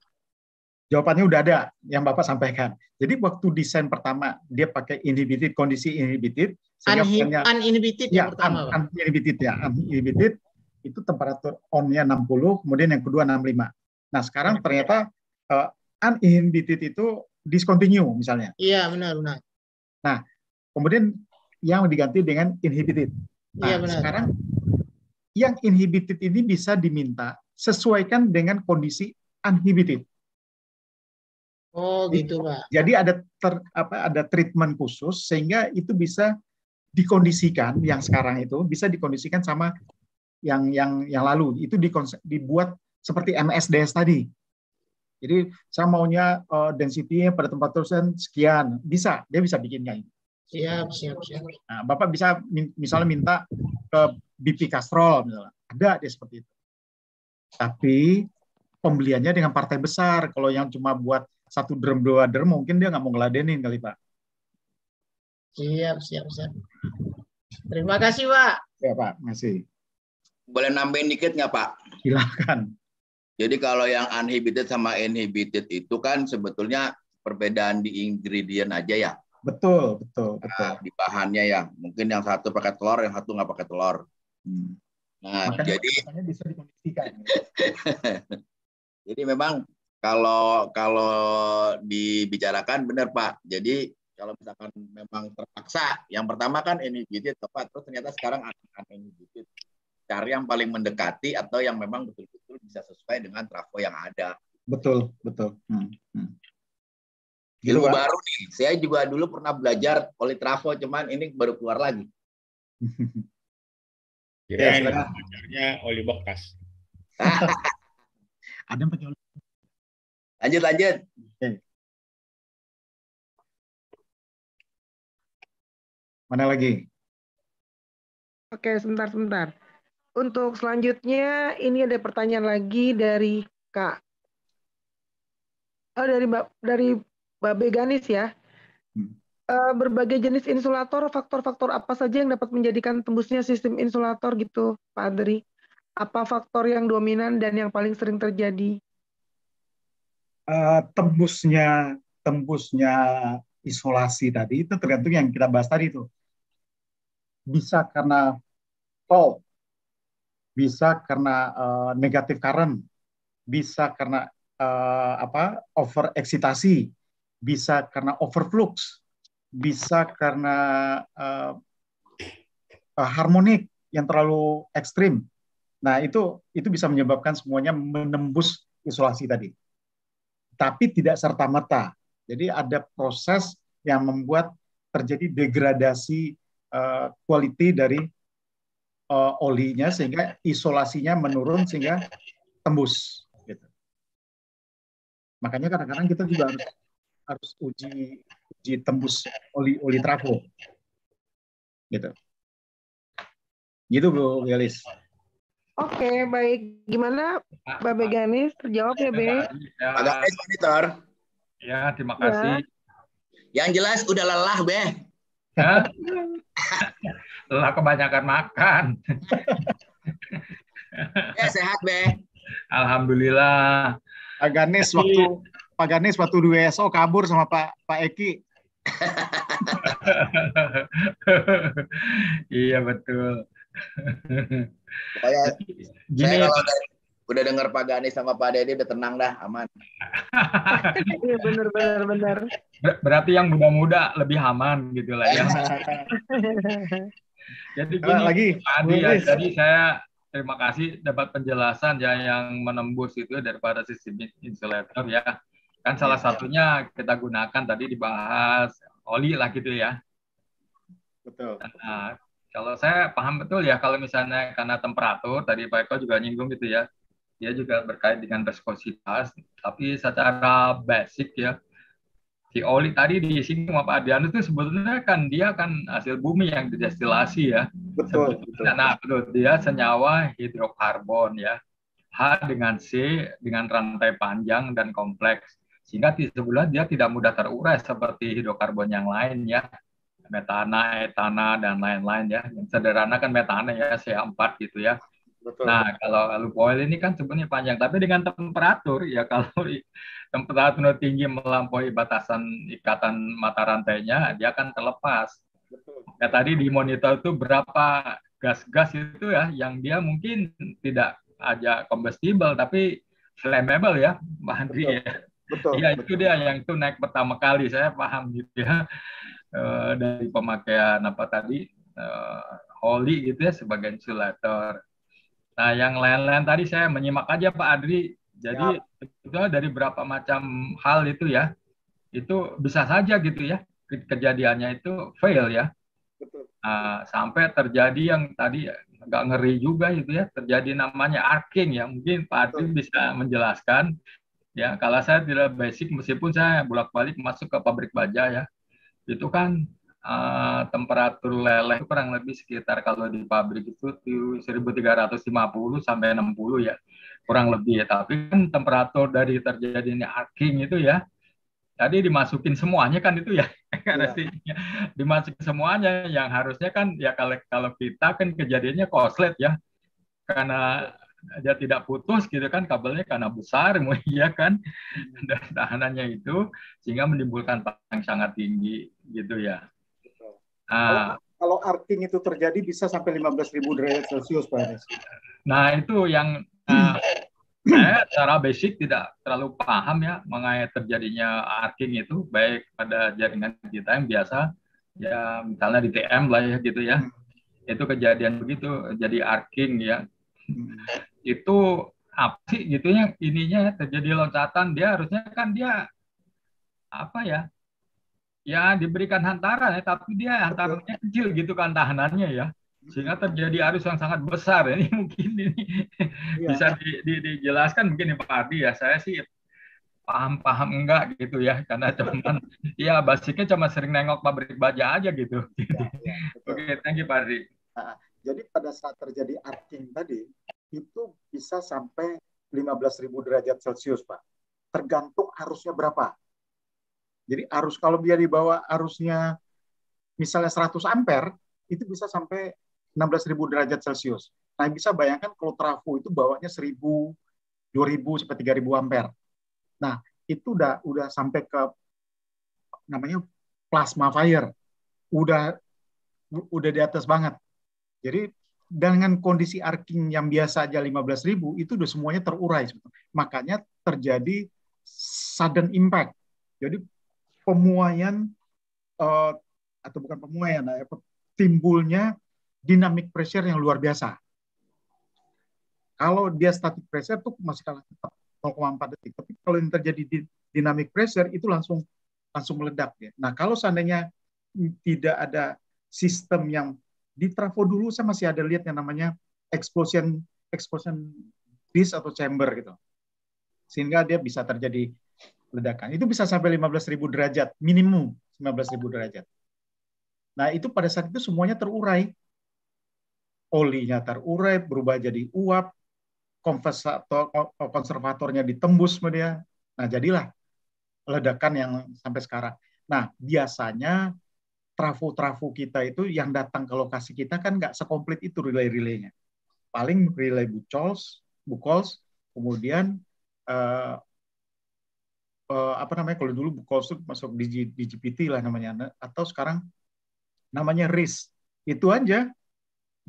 Jawabannya udah ada yang Bapak sampaikan. Jadi waktu desain pertama dia pakai inhibited kondisi inhibited sehingga uninhibited ya, yang pertama. Un, uninhibited ya, hmm. uninhibited itu temperatur on-nya 60, kemudian yang kedua 65. Nah, sekarang ternyata uh, uninhibited itu discontinue misalnya. Iya, benar benar. Nah, kemudian yang diganti dengan inhibited. Nah, iya, benar. sekarang yang inhibited ini bisa diminta sesuaikan dengan kondisi uninhibited. Oh, gitu, Pak. Jadi ada ter, apa ada treatment khusus sehingga itu bisa dikondisikan yang sekarang itu bisa dikondisikan sama yang yang yang lalu. Itu dibuat seperti MSDS tadi. Jadi saya maunya uh, eh, density-nya pada tempat terusan sekian. Bisa, dia bisa bikin kayak gitu. Siap, siap, siap. Nah, Bapak bisa misalnya minta ke BP Castrol misalnya. Ada dia seperti itu. Tapi pembeliannya dengan partai besar. Kalau yang cuma buat satu drum dua drum mungkin dia nggak mau ngeladenin kali Pak. Siap, siap, siap. Terima kasih Pak. Ya Pak, masih. Boleh nambahin dikit nggak Pak? Silakan. Jadi kalau yang uninhibited sama inhibited itu kan sebetulnya perbedaan di ingredient aja ya. Betul, betul, nah, betul. Nah, di bahannya ya. Mungkin yang satu pakai telur, yang satu nggak pakai telur. Hmm. Nah, makanya, jadi bisa jadi memang kalau kalau dibicarakan benar Pak. Jadi kalau misalkan memang terpaksa, yang pertama kan ini inhibited tepat, terus ternyata sekarang akan inhibited. Cari yang paling mendekati atau yang memang betul-betul bisa sesuai dengan trafo yang ada. Betul, betul. Hmm. Hmm. Gitu, baru nih. Saya juga dulu pernah belajar trafo. cuman ini baru keluar lagi. kira ya, belajarnya oli bekas. Ada pakai oli Lanjut, lanjut. Mana lagi? Oke, sebentar, sebentar. Untuk selanjutnya, ini ada pertanyaan lagi dari Kak. Oh, dari Mbak, dari Babe Ganis ya. Hmm. Eh, berbagai jenis insulator, faktor-faktor apa saja yang dapat menjadikan tembusnya sistem insulator gitu, Pak Adri? Apa faktor yang dominan dan yang paling sering terjadi? Eh, tembusnya tembusnya isolasi tadi itu tergantung yang kita bahas tadi itu bisa karena tol bisa karena uh, negatif current bisa karena uh, apa over eksitasi bisa karena overflux bisa karena uh, uh, harmonik yang terlalu ekstrim nah itu itu bisa menyebabkan semuanya menembus isolasi tadi tapi tidak serta-merta. Jadi ada proses yang membuat terjadi degradasi uh, dari uh, olinya sehingga isolasinya menurun sehingga tembus. Gitu. Makanya kadang-kadang kita juga harus harus uji uji tembus oli oli trafo. Gitu. Gitu Bu Yalis. Oke, okay, baik. Gimana Mbak Beganis terjawab ya, Be? Agak es monitor. Ya, terima kasih. Ya. Yang jelas udah lelah, Be. Ya. Hah? lelah kebanyakan makan. ya, sehat, Be. Alhamdulillah. Pak Ganis waktu Pak Ganis waktu di WSO kabur sama Pak Pak Eki. iya betul. Pokoknya Gini, saya kalau udah dengar Pak Gani sama Pak Dedi udah tenang dah, aman. Iya, benar benar benar. Berarti yang muda-muda lebih aman gitu lah ya. jadi gini, lagi. Adi, ya, jadi saya terima kasih dapat penjelasan ya yang menembus itu ya daripada sistem insulator ya. Kan salah iya. satunya kita gunakan tadi dibahas oli lah gitu ya. Betul. Nah, kalau saya paham betul ya, kalau misalnya karena temperatur, tadi Pak Eko juga nyinggung gitu ya, dia juga berkait dengan viskositas, tapi secara basic ya, si oli tadi di sini Pak Adian itu sebetulnya kan dia kan hasil bumi yang didestilasi ya. Betul. Sebetulnya, betul. Nah, betul. Dia senyawa hidrokarbon ya. H dengan C dengan rantai panjang dan kompleks. Sehingga di sebelah dia tidak mudah terurai seperti hidrokarbon yang lain ya metana, etana, dan lain-lain ya. Yang sederhana kan metana ya, CA4 gitu ya. Betul. Nah, kalau lupoil ini kan sebenarnya panjang, tapi dengan temperatur ya kalau temperatur tinggi melampaui batasan ikatan mata rantainya, dia akan terlepas. Betul. Ya tadi di monitor itu berapa gas-gas itu ya yang dia mungkin tidak aja combustible tapi flammable ya, Mbak Andri ya. Betul. Iya, itu dia yang itu naik pertama kali saya paham gitu ya. Eh, dari pemakaian apa tadi uh, eh, holy gitu ya sebagai insulator. Nah, yang lain-lain tadi saya menyimak aja Pak Adri. Jadi ya. itu dari berapa macam hal itu ya, itu bisa saja gitu ya kejadiannya itu fail ya. Betul. Nah, sampai terjadi yang tadi nggak ngeri juga gitu ya, terjadi namanya arcing ya. Mungkin Pak Adri Betul. bisa menjelaskan ya. Kalau saya tidak basic, meskipun saya bolak-balik masuk ke pabrik baja ya, itu kan uh, temperatur leleh kurang lebih sekitar kalau di pabrik itu 1350 sampai 60 ya kurang lebih ya. Tapi kan temperatur dari terjadinya arcing itu ya tadi dimasukin semuanya kan itu ya, ya. dimasukin semuanya yang harusnya kan ya kalau kalau kita kan kejadiannya koslet ya karena dia tidak putus gitu kan kabelnya karena besar ya kan hmm. dan tahanannya itu sehingga menimbulkan yang sangat tinggi gitu ya. Uh, kalau, arting itu terjadi bisa sampai 15.000 derajat Celcius, Pak Anies. Nah, itu yang uh, saya secara basic tidak terlalu paham ya mengenai terjadinya arcing itu baik pada jaringan kita yang biasa ya misalnya di TM lah ya gitu ya hmm. itu kejadian begitu jadi arcing ya hmm. itu apa sih ya ininya terjadi loncatan dia harusnya kan dia apa ya ya diberikan hantaran ya, tapi dia hantarannya kecil gitu kan tahanannya ya sehingga terjadi arus yang sangat besar ini mungkin ini ya. bisa di, di, dijelaskan mungkin ya Pak Ardi ya saya sih paham-paham enggak gitu ya karena cuman ya basicnya cuma sering nengok pabrik baja aja gitu. ya, Oke, okay, thank you Pak Ardi. Nah, jadi pada saat terjadi arcing tadi itu bisa sampai 15.000 derajat Celcius, Pak. Tergantung arusnya berapa. Jadi arus kalau dia dibawa arusnya misalnya 100 ampere, itu bisa sampai 16.000 derajat Celcius. Nah, bisa bayangkan kalau trafo itu bawanya 1.000, 2.000 sampai 3.000 ampere. Nah, itu udah udah sampai ke namanya plasma fire. Udah udah di atas banget. Jadi dengan kondisi arcing yang biasa aja 15.000 itu udah semuanya terurai Makanya terjadi sudden impact. Jadi pemuaian uh, atau bukan pemuaian, ya, timbulnya dinamik pressure yang luar biasa. Kalau dia static pressure itu masih kalah tetap 0,4 detik, tapi kalau yang terjadi di dynamic pressure itu langsung langsung meledak ya. Nah kalau seandainya tidak ada sistem yang di trafo dulu saya masih ada lihat yang namanya explosion explosion disk atau chamber gitu, sehingga dia bisa terjadi ledakan. Itu bisa sampai 15.000 derajat, minimum 15.000 derajat. Nah, itu pada saat itu semuanya terurai. Olinya terurai, berubah jadi uap, konservatornya ditembus media. Nah, jadilah ledakan yang sampai sekarang. Nah, biasanya trafo-trafo kita itu yang datang ke lokasi kita kan nggak sekomplit itu relay-relaynya. Paling relay Buchols, bucols, kemudian eh, uh, apa namanya kalau dulu Bukolsut masuk di, di GPT lah namanya nah, atau sekarang namanya RIS. Itu aja.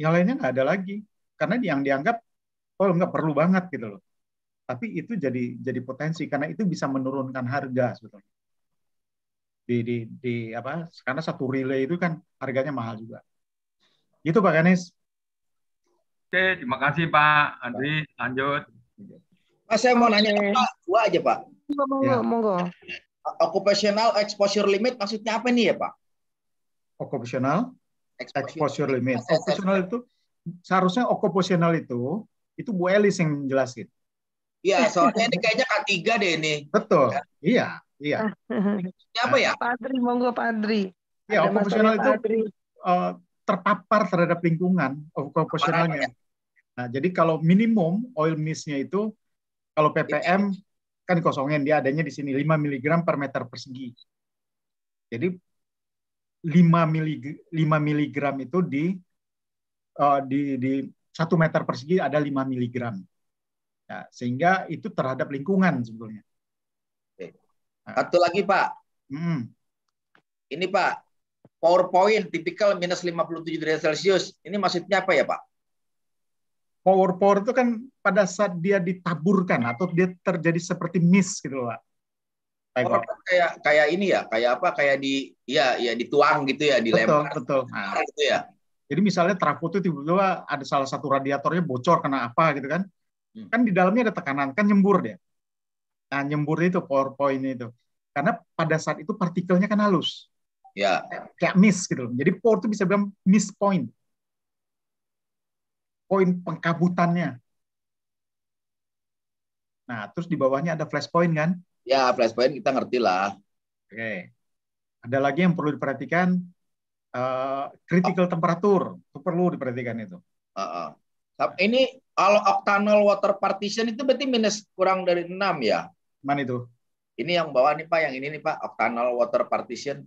Yang lainnya nggak ada lagi karena yang dianggap oh nggak perlu banget gitu loh. Tapi itu jadi jadi potensi karena itu bisa menurunkan harga sebetulnya. Di, di, di apa karena satu relay itu kan harganya mahal juga. Gitu Pak Ganes. Oke, terima kasih Pak Andri. Lanjut. Pak, saya mau nanya Pak, dua aja Pak. Monggo, ya. monggo. Occupational exposure limit maksudnya apa nih ya Pak? Occupational exposure, limit. Occupational itu seharusnya occupational itu itu Bu Elis yang jelasin. Iya, soalnya ini kayaknya K3 deh ini. Betul. Ya. Iya, iya. Ah. Siapa ya? ya? Padri, monggo Padri. Ya, occupational itu uh, terpapar terhadap lingkungan occupationalnya. Ya. Nah, jadi kalau minimum oil miss-nya itu kalau PPM kan kosongin dia adanya di sini 5 mg per meter persegi. Jadi 5 mg 5 mg itu di uh, di di 1 meter persegi ada 5 mg. Ya, sehingga itu terhadap lingkungan sebetulnya. Nah. Satu lagi, Pak. Hmm. Ini, Pak, PowerPoint tipikal minus 57 derajat Celcius. Ini maksudnya apa ya, Pak? power power itu kan pada saat dia ditaburkan atau dia terjadi seperti miss gitu loh pak kayak kayak ini ya kayak apa kayak di ya ya dituang gitu ya dilempar betul betul nah, gitu ya jadi misalnya trafo itu tiba-tiba ada salah satu radiatornya bocor kena apa gitu kan hmm. kan di dalamnya ada tekanan kan nyembur dia nah nyembur itu power point itu karena pada saat itu partikelnya kan halus ya kayak miss gitu jadi power itu bisa bilang miss point poin pengkabutannya. Nah, terus di bawahnya ada flashpoint kan? Ya, flashpoint kita ngerti lah. Oke. Okay. Ada lagi yang perlu diperhatikan uh, critical oh. temperature itu perlu diperhatikan itu. Uh, uh. Ini kalau octanol water partition itu berarti minus kurang dari 6 ya? Mana itu? Ini yang bawah nih Pak, yang ini nih Pak, octanol water partition.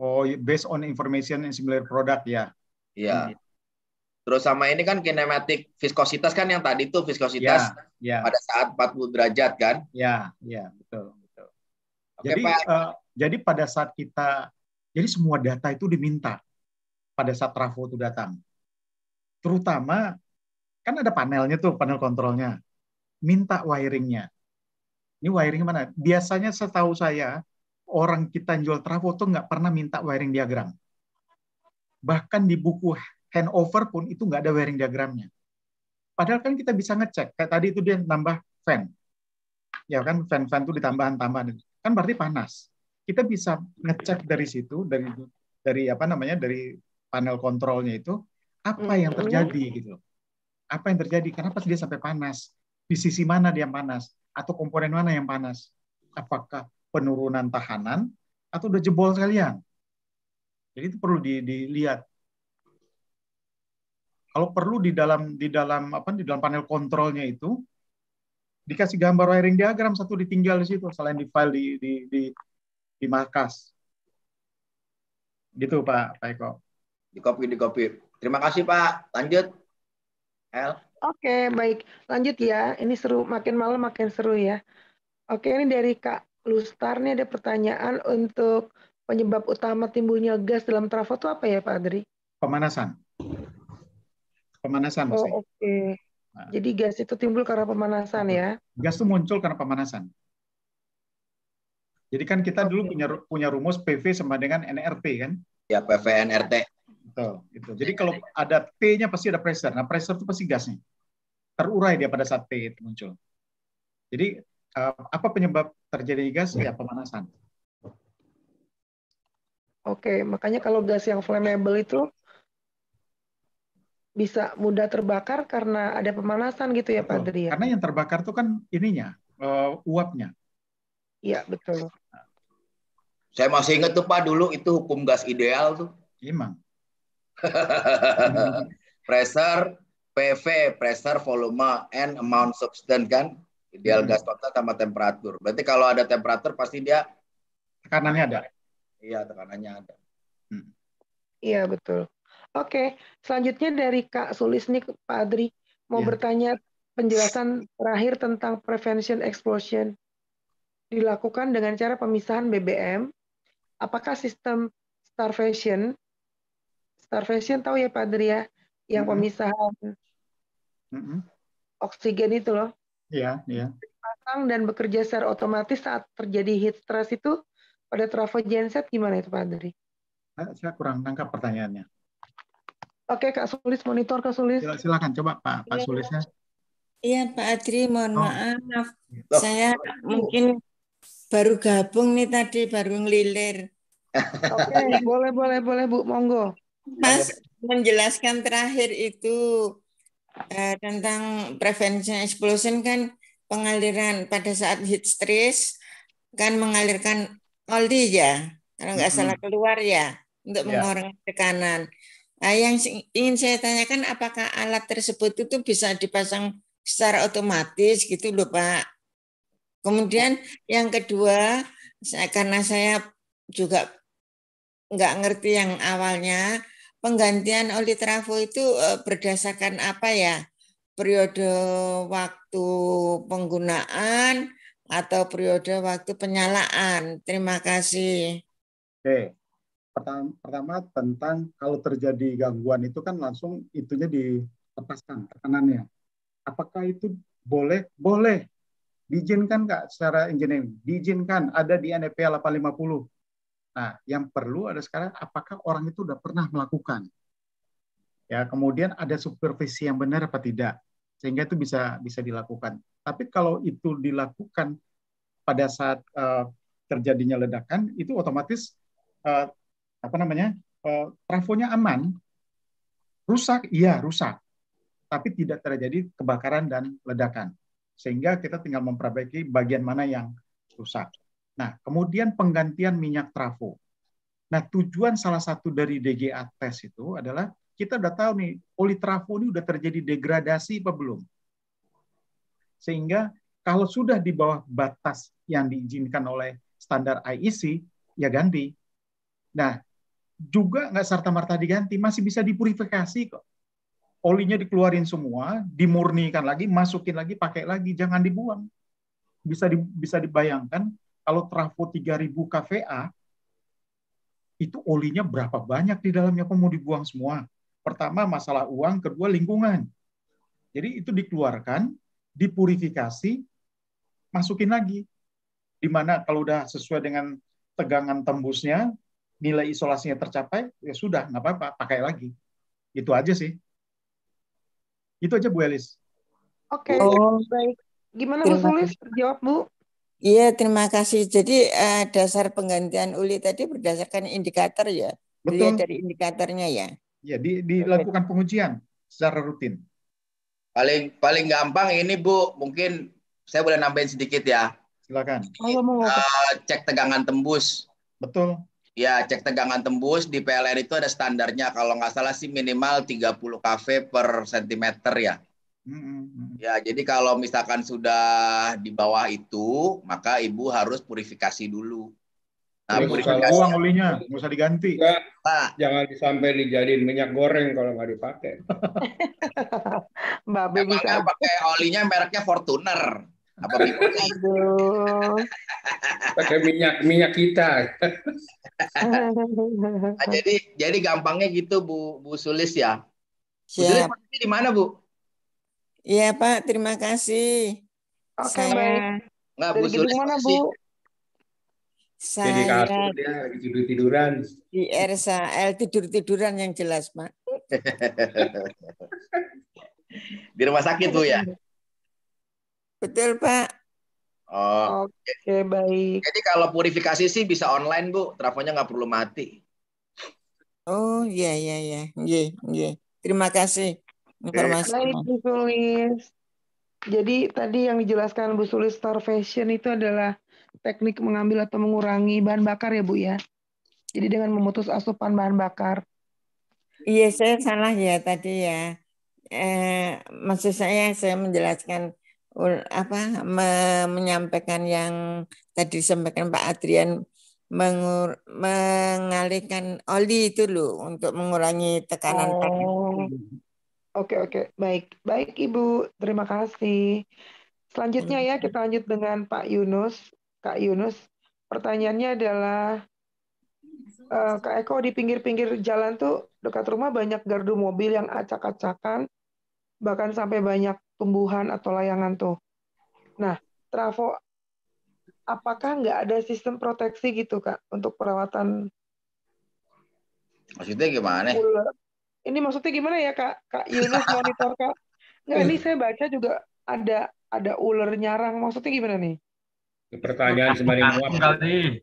Oh, based on information and similar product ya. Iya. Terus sama ini kan kinematik viskositas kan yang tadi tuh viskositas yeah, yeah. pada saat 40 derajat kan? Ya, yeah, ya betul betul. Okay, jadi Pak. Uh, jadi pada saat kita jadi semua data itu diminta pada saat trafo itu datang. Terutama kan ada panelnya tuh panel kontrolnya. Minta wiringnya. Ini wiring mana? Biasanya setahu saya orang kita jual trafo tuh nggak pernah minta wiring diagram. Bahkan di buku handover pun itu nggak ada wearing diagramnya. Padahal kan kita bisa ngecek. Kayak tadi itu dia nambah fan. Ya kan fan-fan itu ditambahan-tambahan. Kan berarti panas. Kita bisa ngecek dari situ, dari dari apa namanya, dari panel kontrolnya itu, apa mm-hmm. yang terjadi gitu. Apa yang terjadi? Kenapa dia sampai panas? Di sisi mana dia panas? Atau komponen mana yang panas? Apakah penurunan tahanan atau udah jebol sekalian? Jadi itu perlu dilihat kalau perlu di dalam di dalam apa di dalam panel kontrolnya itu dikasih gambar wiring diagram satu ditinggal di situ selain di file di di di, di markas gitu Pak Pak Eko di copy di copy terima kasih Pak lanjut L. oke baik lanjut ya ini seru makin malam makin seru ya oke ini dari Kak Lustar nih ada pertanyaan untuk penyebab utama timbulnya gas dalam trafo itu apa ya Pak Adri pemanasan pemanasan oh, maksudnya. oke. Okay. Nah. Jadi gas itu timbul karena pemanasan ya? Gas itu muncul karena pemanasan. Jadi kan kita okay. dulu punya punya rumus PV sama dengan nRT kan? Ya PV nRT. Betul. Itu. Jadi kalau ada T-nya pasti ada pressure. Nah pressure itu pasti gasnya. Terurai dia pada saat T itu muncul. Jadi eh, apa penyebab terjadi gas? Ya pemanasan. Oke, makanya kalau gas yang flammable itu bisa mudah terbakar karena ada pemanasan gitu ya betul. Pak Dri? Karena yang terbakar itu kan ininya uh, uapnya. Iya betul. Saya masih ingat tuh Pak dulu itu hukum gas ideal tuh. Emang. pressure PV, pressure, volume, and amount substance kan. Ideal hmm. gas total tambah temperatur. Berarti kalau ada temperatur pasti dia tekanannya ada. Iya, tekanannya ada. Hmm. Iya, hmm. betul. Oke, selanjutnya dari Kak Sulis nih Pak Adri mau ya. bertanya penjelasan terakhir tentang prevention explosion dilakukan dengan cara pemisahan BBM. Apakah sistem starvation starvation tahu ya Pak Adri ya yang mm-hmm. pemisahan mm-hmm. oksigen itu loh. Iya, iya. Pasang dan bekerja secara otomatis saat terjadi heat stress itu pada trafo genset gimana itu Pak Adri? Eh, saya kurang tangkap pertanyaannya. Oke, Kak Sulis monitor Kak Sulis. Ya, silakan coba Pak Pak iya, Sulisnya. Iya Pak Adri, mohon oh. maaf. Oh. Saya mungkin baru gabung nih tadi, baru ngelilir. Oke, boleh boleh boleh Bu, monggo. Mas menjelaskan terakhir itu eh, tentang prevention explosion kan pengaliran pada saat heat stress kan mengalirkan oli ya, kalau nggak mm -hmm. salah keluar ya untuk yeah. mengurangi tekanan. Nah, yang ingin saya tanyakan apakah alat tersebut itu bisa dipasang secara otomatis gitu loh Pak. Kemudian yang kedua, saya, karena saya juga nggak ngerti yang awalnya penggantian oli trafo itu eh, berdasarkan apa ya? Periode waktu penggunaan atau periode waktu penyalaan. Terima kasih. Oke pertama, pertama tentang kalau terjadi gangguan itu kan langsung itunya dilepaskan tekanannya. Apakah itu boleh? Boleh. Diizinkan Kak secara engineering? Diizinkan, ada di NEP 850. Nah, yang perlu ada sekarang apakah orang itu sudah pernah melakukan? Ya, kemudian ada supervisi yang benar apa tidak sehingga itu bisa bisa dilakukan. Tapi kalau itu dilakukan pada saat uh, terjadinya ledakan itu otomatis uh, apa namanya eh, trafonya aman, rusak iya rusak, tapi tidak terjadi kebakaran dan ledakan sehingga kita tinggal memperbaiki bagian mana yang rusak. Nah, kemudian penggantian minyak trafo. Nah, tujuan salah satu dari DGA tes itu adalah kita udah tahu nih oli trafo ini udah terjadi degradasi apa belum. Sehingga kalau sudah di bawah batas yang diizinkan oleh standar IEC, ya ganti. Nah, juga nggak serta-merta diganti, masih bisa dipurifikasi kok. Olinya dikeluarin semua, dimurnikan lagi, masukin lagi, pakai lagi, jangan dibuang. Bisa di, bisa dibayangkan kalau trafo 3000 kVA itu olinya berapa banyak di dalamnya kok mau dibuang semua. Pertama masalah uang, kedua lingkungan. Jadi itu dikeluarkan, dipurifikasi, masukin lagi. di mana kalau udah sesuai dengan tegangan tembusnya, nilai isolasinya tercapai, ya sudah, nggak apa-apa, pakai lagi. Itu aja sih. Itu aja Bu Elis. Oke, okay. oh. baik. Gimana Bu Sulis terjawab Bu? Iya, terima kasih. Jadi uh, dasar penggantian uli tadi berdasarkan indikator ya. Betul. Dilihat dari indikatornya ya. Iya, di, dilakukan pengujian secara rutin. Paling paling gampang ini Bu, mungkin saya boleh nambahin sedikit ya. Silakan. uh, cek tegangan tembus. Betul. Ya, cek tegangan tembus di PLN itu ada standarnya. Kalau nggak salah sih minimal 30 kV per sentimeter ya. Ya, jadi kalau misalkan sudah di bawah itu, maka ibu harus purifikasi dulu. Nah, purifikasi uang olinya, nggak usah diganti. nah. Jangan sampai dijadiin minyak goreng kalau nggak dipakai. Mbak bisa. pakai olinya mereknya Fortuner apa minyak? Aduh. Pakai minyak minyak kita. nah, jadi jadi gampangnya gitu Bu Bu Sulis ya. Bu Sulis di mana Bu? Iya Pak, terima kasih. Oke okay, Saya... Nggak, Bu Sulis mana Bu? Saya di kasur dia lagi tidur tiduran. Di RSAL tidur tiduran yang jelas Pak. di rumah sakit Bu ya? Iya, Betul, Pak. Oh. Oke, okay, baik. Jadi kalau purifikasi sih bisa online, Bu. teleponnya nggak perlu mati. Oh, iya, iya, iya. Iya, iya. Terima kasih informasi. Bu Sulis. Jadi tadi yang dijelaskan Bu Sulis Fashion itu adalah teknik mengambil atau mengurangi bahan bakar ya, Bu ya. Jadi dengan memutus asupan bahan bakar. Iya, saya salah ya tadi ya. Eh, maksud saya saya menjelaskan apa me, menyampaikan yang tadi disampaikan Pak Adrian mengalihkan oli itu loh untuk mengurangi tekanan oh. Oke oke baik baik Ibu terima kasih. Selanjutnya ya kita lanjut dengan Pak Yunus Kak Yunus pertanyaannya adalah uh, Kak Eko di pinggir-pinggir jalan tuh dekat rumah banyak gardu mobil yang acak-acakan bahkan sampai banyak tumbuhan atau layangan tuh. Nah, trafo apakah nggak ada sistem proteksi gitu kak untuk perawatan? Maksudnya gimana? Ular. Ini maksudnya gimana ya kak? Kak Yunus monitor kak? Nggak ini hmm. saya baca juga ada ada ular nyarang. Maksudnya gimana nih? Pertanyaan sembari menguap. nih.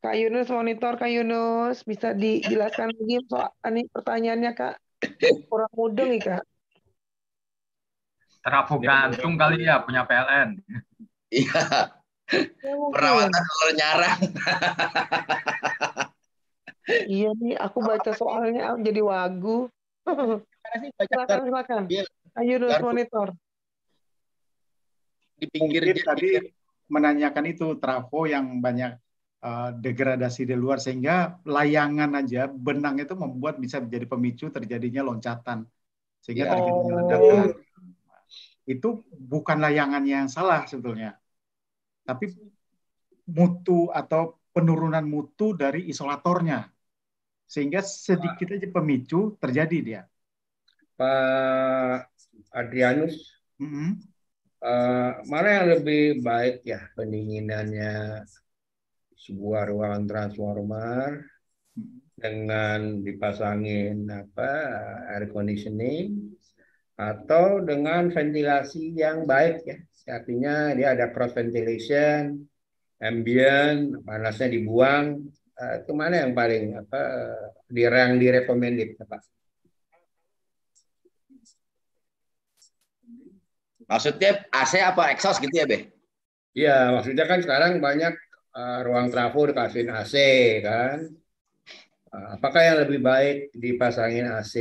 Kak Yunus monitor Kak Yunus bisa dijelaskan lagi soal ini pertanyaannya kak kurang mudeng nih kak. Terapung gantung kali ya punya PLN. Iya. Perawatan telur nyarang. iya nih, aku baca soalnya aku jadi wagu. silakan, silakan. Iya. Ayo terus monitor. Di pinggir tadi iya. menanyakan itu trafo yang banyak eh, degradasi di luar sehingga layangan aja benang itu membuat bisa menjadi pemicu terjadinya loncatan sehingga iya. terjadi oh. ledakan itu bukan layangan yang salah sebetulnya. Tapi mutu atau penurunan mutu dari isolatornya. Sehingga sedikit aja pemicu terjadi dia. Pak Adrianus, mm -hmm. uh, mana yang lebih baik ya pendinginannya sebuah ruangan transformer mm-hmm. dengan dipasangin apa air conditioning atau dengan ventilasi yang baik ya. Artinya dia ada cross ventilation, ambient, panasnya dibuang. Eh, itu mana yang paling apa dirang ya Pak? Maksudnya AC apa exhaust gitu ya, Be? Iya, maksudnya kan sekarang banyak uh, ruang trafo dikasihin AC kan. Eh, apakah yang lebih baik dipasangin AC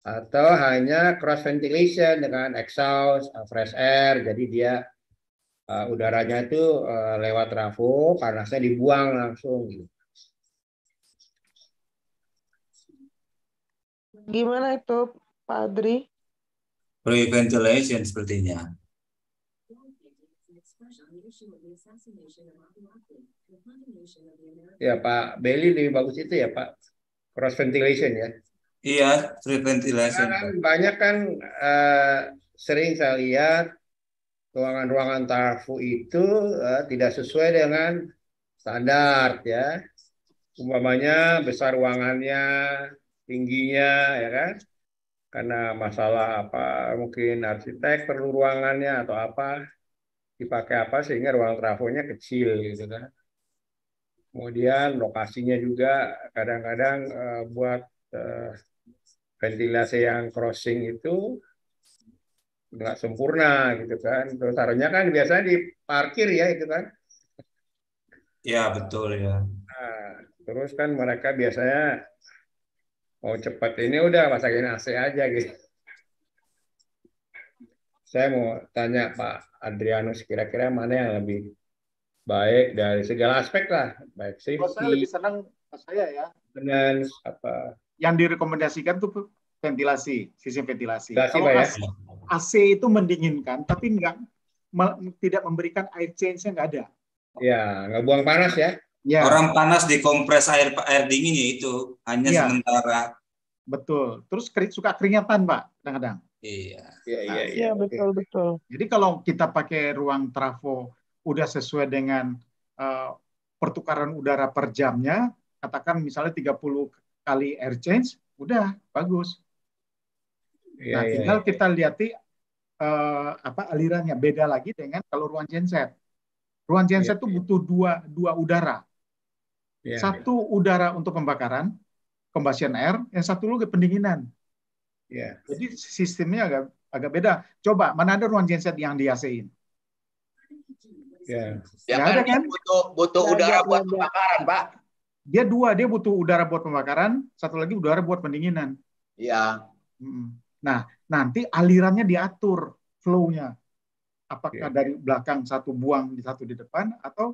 atau hanya cross ventilation dengan exhaust, uh, fresh air, jadi dia uh, udaranya itu uh, lewat trafo, saya dibuang langsung gitu. Gimana itu Pak Adri? ventilation sepertinya. Ya Pak Beli lebih bagus itu ya Pak cross ventilation ya. Iya, free ventilation. Kan, banyak kan uh, sering saya lihat ruangan-ruangan tarfu itu uh, tidak sesuai dengan standar ya. Umpamanya besar ruangannya, tingginya ya kan. Karena masalah apa mungkin arsitek perlu ruangannya atau apa dipakai apa sehingga ruang trafonya kecil gitu kan. Kemudian lokasinya juga kadang-kadang uh, buat uh, ventilasi yang crossing itu nggak sempurna gitu kan. Terus taruhnya kan biasanya di parkir ya itu kan. Ya betul ya. Nah, terus kan mereka biasanya mau cepat ini udah masakin AC aja gitu. Saya mau tanya Pak Adrianus kira-kira mana yang lebih baik dari segala aspek lah, baik safety. Oh, saya lebih senang saya ya. Dengan apa yang direkomendasikan tuh ventilasi, sistem ventilasi. Gak Kalau AC, ya? AC itu mendinginkan, tapi enggak me, tidak memberikan air change-nya nggak ada. Ya, nggak buang panas ya? Ya. Orang panas dikompres air air dinginnya itu hanya ya. sementara. Betul. Terus kering, suka keringatan pak kadang-kadang. Iya. Iya iya. Nah, iya. iya betul betul. Jadi kalau kita pakai ruang trafo udah sesuai dengan uh, pertukaran udara per jamnya, katakan misalnya 30 kali air change, udah bagus. Ya, nah, iya, tinggal ya. kita lihat uh, eh, apa alirannya beda lagi dengan kalau ruang genset. Ruang genset iya, itu ya. butuh dua dua udara. Iya, satu udara untuk pembakaran, pembasian air, yang satu lagi pendinginan. Jadi sistemnya agak agak beda. Coba mana ada ruang genset yang di ya, ac kan? ya, ya, ya. ya kan, ada kan? Butuh butuh udara buat pembakaran, Pak dia dua dia butuh udara buat pembakaran satu lagi udara buat pendinginan iya nah nanti alirannya diatur flownya, apakah ya. dari belakang satu buang di satu di depan atau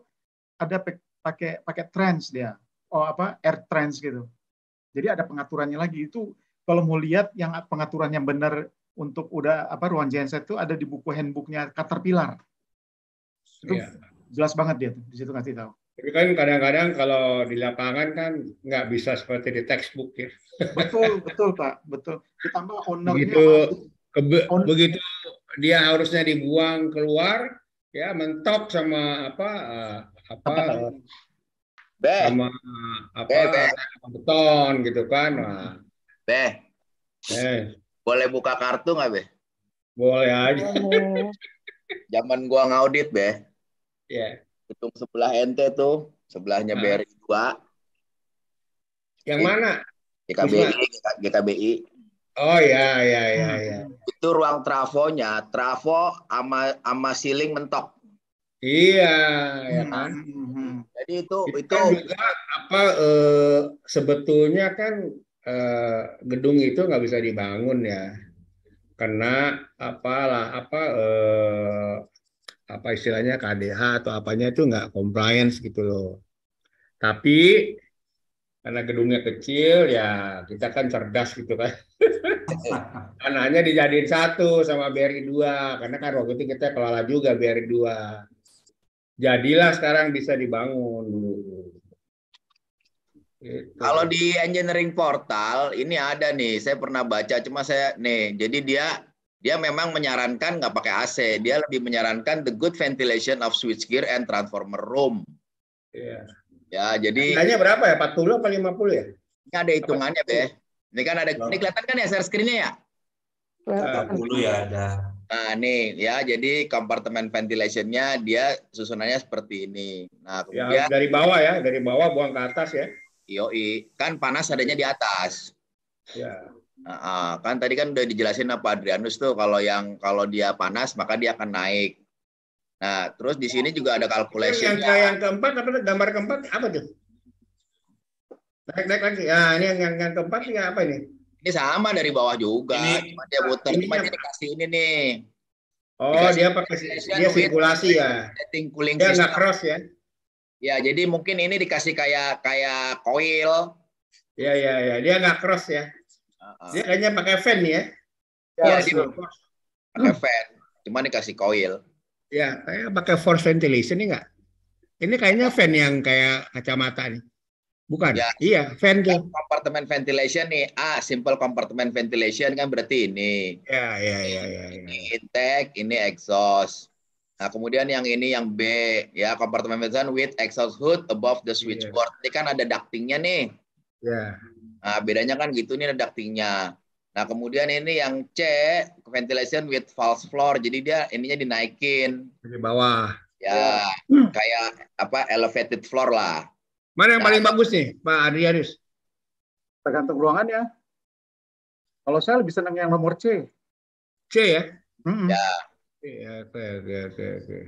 ada pakai pakai trans dia oh apa air trans gitu jadi ada pengaturannya lagi itu kalau mau lihat yang pengaturan yang benar untuk udah apa ruang genset itu ada di buku handbooknya Caterpillar itu yeah. jelas banget dia di situ ngasih tahu tapi kan kadang-kadang kalau di lapangan kan nggak bisa seperti di textbook ya. Betul, betul Pak, betul. Ditambah ownernya begitu, kebe, begitu dia harusnya dibuang keluar, ya mentok sama apa eh, apa Beh. sama apa Be, be. beton gitu kan. Nah. Beh. Eh. Boleh buka kartu nggak, Beh? Boleh aja. Oh. Zaman gua ngaudit, Beh. Iya. Yeah gedung sebelah ente tuh, sebelahnya nah. BRI 2. Yang Jadi, mana? GKBI, GKBI. Oh ya, ya, ya, hmm. ya. Itu ruang trafonya, trafo ama ama siling mentok. Iya, hmm, ya kan. Hmm, hmm. Jadi itu kita itu juga apa eh, sebetulnya kan e, gedung itu nggak bisa dibangun ya, karena apalah apa e, apa istilahnya KDH atau apanya itu nggak compliance gitu loh. Tapi karena gedungnya kecil ya kita kan cerdas gitu kan. Anaknya dijadiin satu sama BRI dua karena kan waktu itu kita kelola juga BRI dua. Jadilah sekarang bisa dibangun dulu. Gitu. Kalau di engineering portal ini ada nih, saya pernah baca cuma saya nih, jadi dia dia memang menyarankan nggak pakai AC. Dia lebih menyarankan the good ventilation of switchgear and transformer room. Yeah. Ya, jadi Hanya berapa ya? 40 atau 50 ya? Ini ada hitungannya, Be. Ini kan ada ini kelihatan kan ya share screen-nya ya? 40 ya ada. Nah, nih ya, jadi kompartemen ventilation-nya dia susunannya seperti ini. Nah, ya, kemudian ya, dari bawah ya, dari bawah buang ke atas ya. Yoi, kan panas adanya di atas. Ya. Uh, kan tadi kan udah dijelasin apa Adrianus tuh kalau yang kalau dia panas maka dia akan naik. Nah, terus di sini juga ada kalkulasi. Yang, yang keempat apa gambar keempat apa tuh? Naik naik lagi. Nah, ini yang, yang, yang keempat ini apa ini? Ini sama dari bawah juga. Ini, cuma dia putar, ini cuma dia dikasih ini nih. Oh, dikasih dia pakai dia sirkulasi ya. Setting cooling dia nggak cross ya. Ya, jadi mungkin ini dikasih kayak kayak koil. Ya, ya, ya. Dia nggak cross ya. Dia kayaknya pakai fan ya? Ya, ya pakai fan. Cuma dikasih coil. Ya, kayak pakai force ventilation ini enggak? Ini kayaknya fan yang kayak kacamata nih. Bukan? Ya. Iya, fan tuh. Compartment ventilation nih. ah, simple compartment ventilation kan berarti ini. Iya, iya, ya, ya. ya. Ini intake, ini exhaust. Nah, kemudian yang ini yang B, ya compartment ventilation with exhaust hood above the iya. switchboard. Ya. Ini kan ada ductingnya nih. Iya. Nah, bedanya kan gitu ini ada ductingnya. Nah, kemudian ini yang C, ventilation with false floor. Jadi dia ininya dinaikin dari bawah. Ya, hmm. kayak apa elevated floor lah. Mana yang nah, paling bagus nih, Pak Adrianus? Tergantung ruangan ya. Kalau saya lebih senang yang nomor C. C ya? -hmm. Ya. Iya, oke, oke, oke.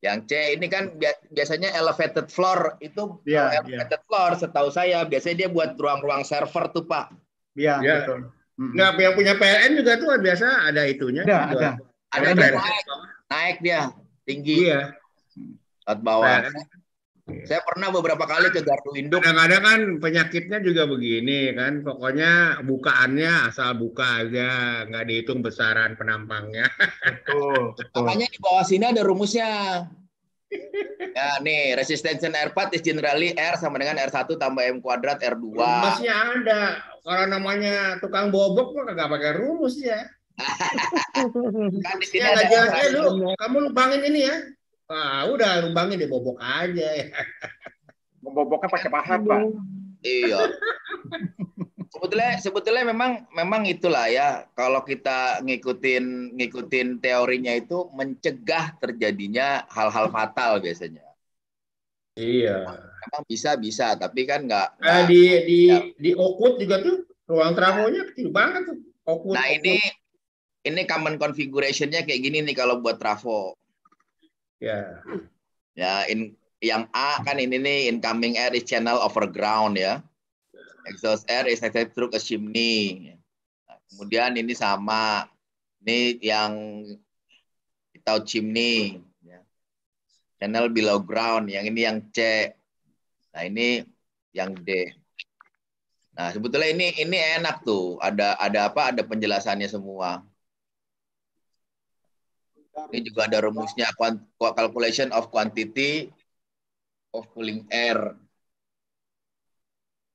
Yang C ini kan biasanya elevated floor itu yeah, iya. elevated yeah. floor setahu saya biasanya dia buat ruang-ruang server tuh Pak. Iya, yeah, betul. Nggak, yang punya PLN juga tuh biasa ada itunya. Ada, ada. Ada, ada naik, naik dia tinggi. Iya. At bawah. Iya. Saya pernah beberapa kali ke gardu induk. Kadang-kadang kan penyakitnya juga begini kan, pokoknya bukaannya asal buka aja, nggak dihitung besaran penampangnya. Betul, betul. Makanya di bawah sini ada rumusnya. Ya nih, resistensi R4 is generally R sama dengan R1 tambah M kuadrat R2. Rumusnya ada. Kalau namanya tukang bobok mah kagak pakai rumus ya. kan di sini ya, ada ya, lu, kamu lubangin ini ya ah udah lubangnya dibobok aja ya. Memboboknya pakai paha, Pak. Iya. sebetulnya sebetulnya memang memang itulah ya kalau kita ngikutin ngikutin teorinya itu mencegah terjadinya hal-hal fatal biasanya. Iya. Memang bisa bisa tapi kan nggak. Nah, di di ya. di Okut juga tuh ruang trafonya kecil banget tuh. Okut. Nah okut. ini ini common configurationnya kayak gini nih kalau buat trafo. Ya. Ya, in yang A kan ini nih incoming air is channel overground ya. Exhaust air is exhausted through a chimney. Nah, kemudian ini sama. Ini yang kita chimney. Ya. Channel below ground. Yang ini yang C. Nah ini yang D. Nah sebetulnya ini ini enak tuh. Ada ada apa? Ada penjelasannya semua. Ini juga ada rumusnya calculation of quantity of cooling air.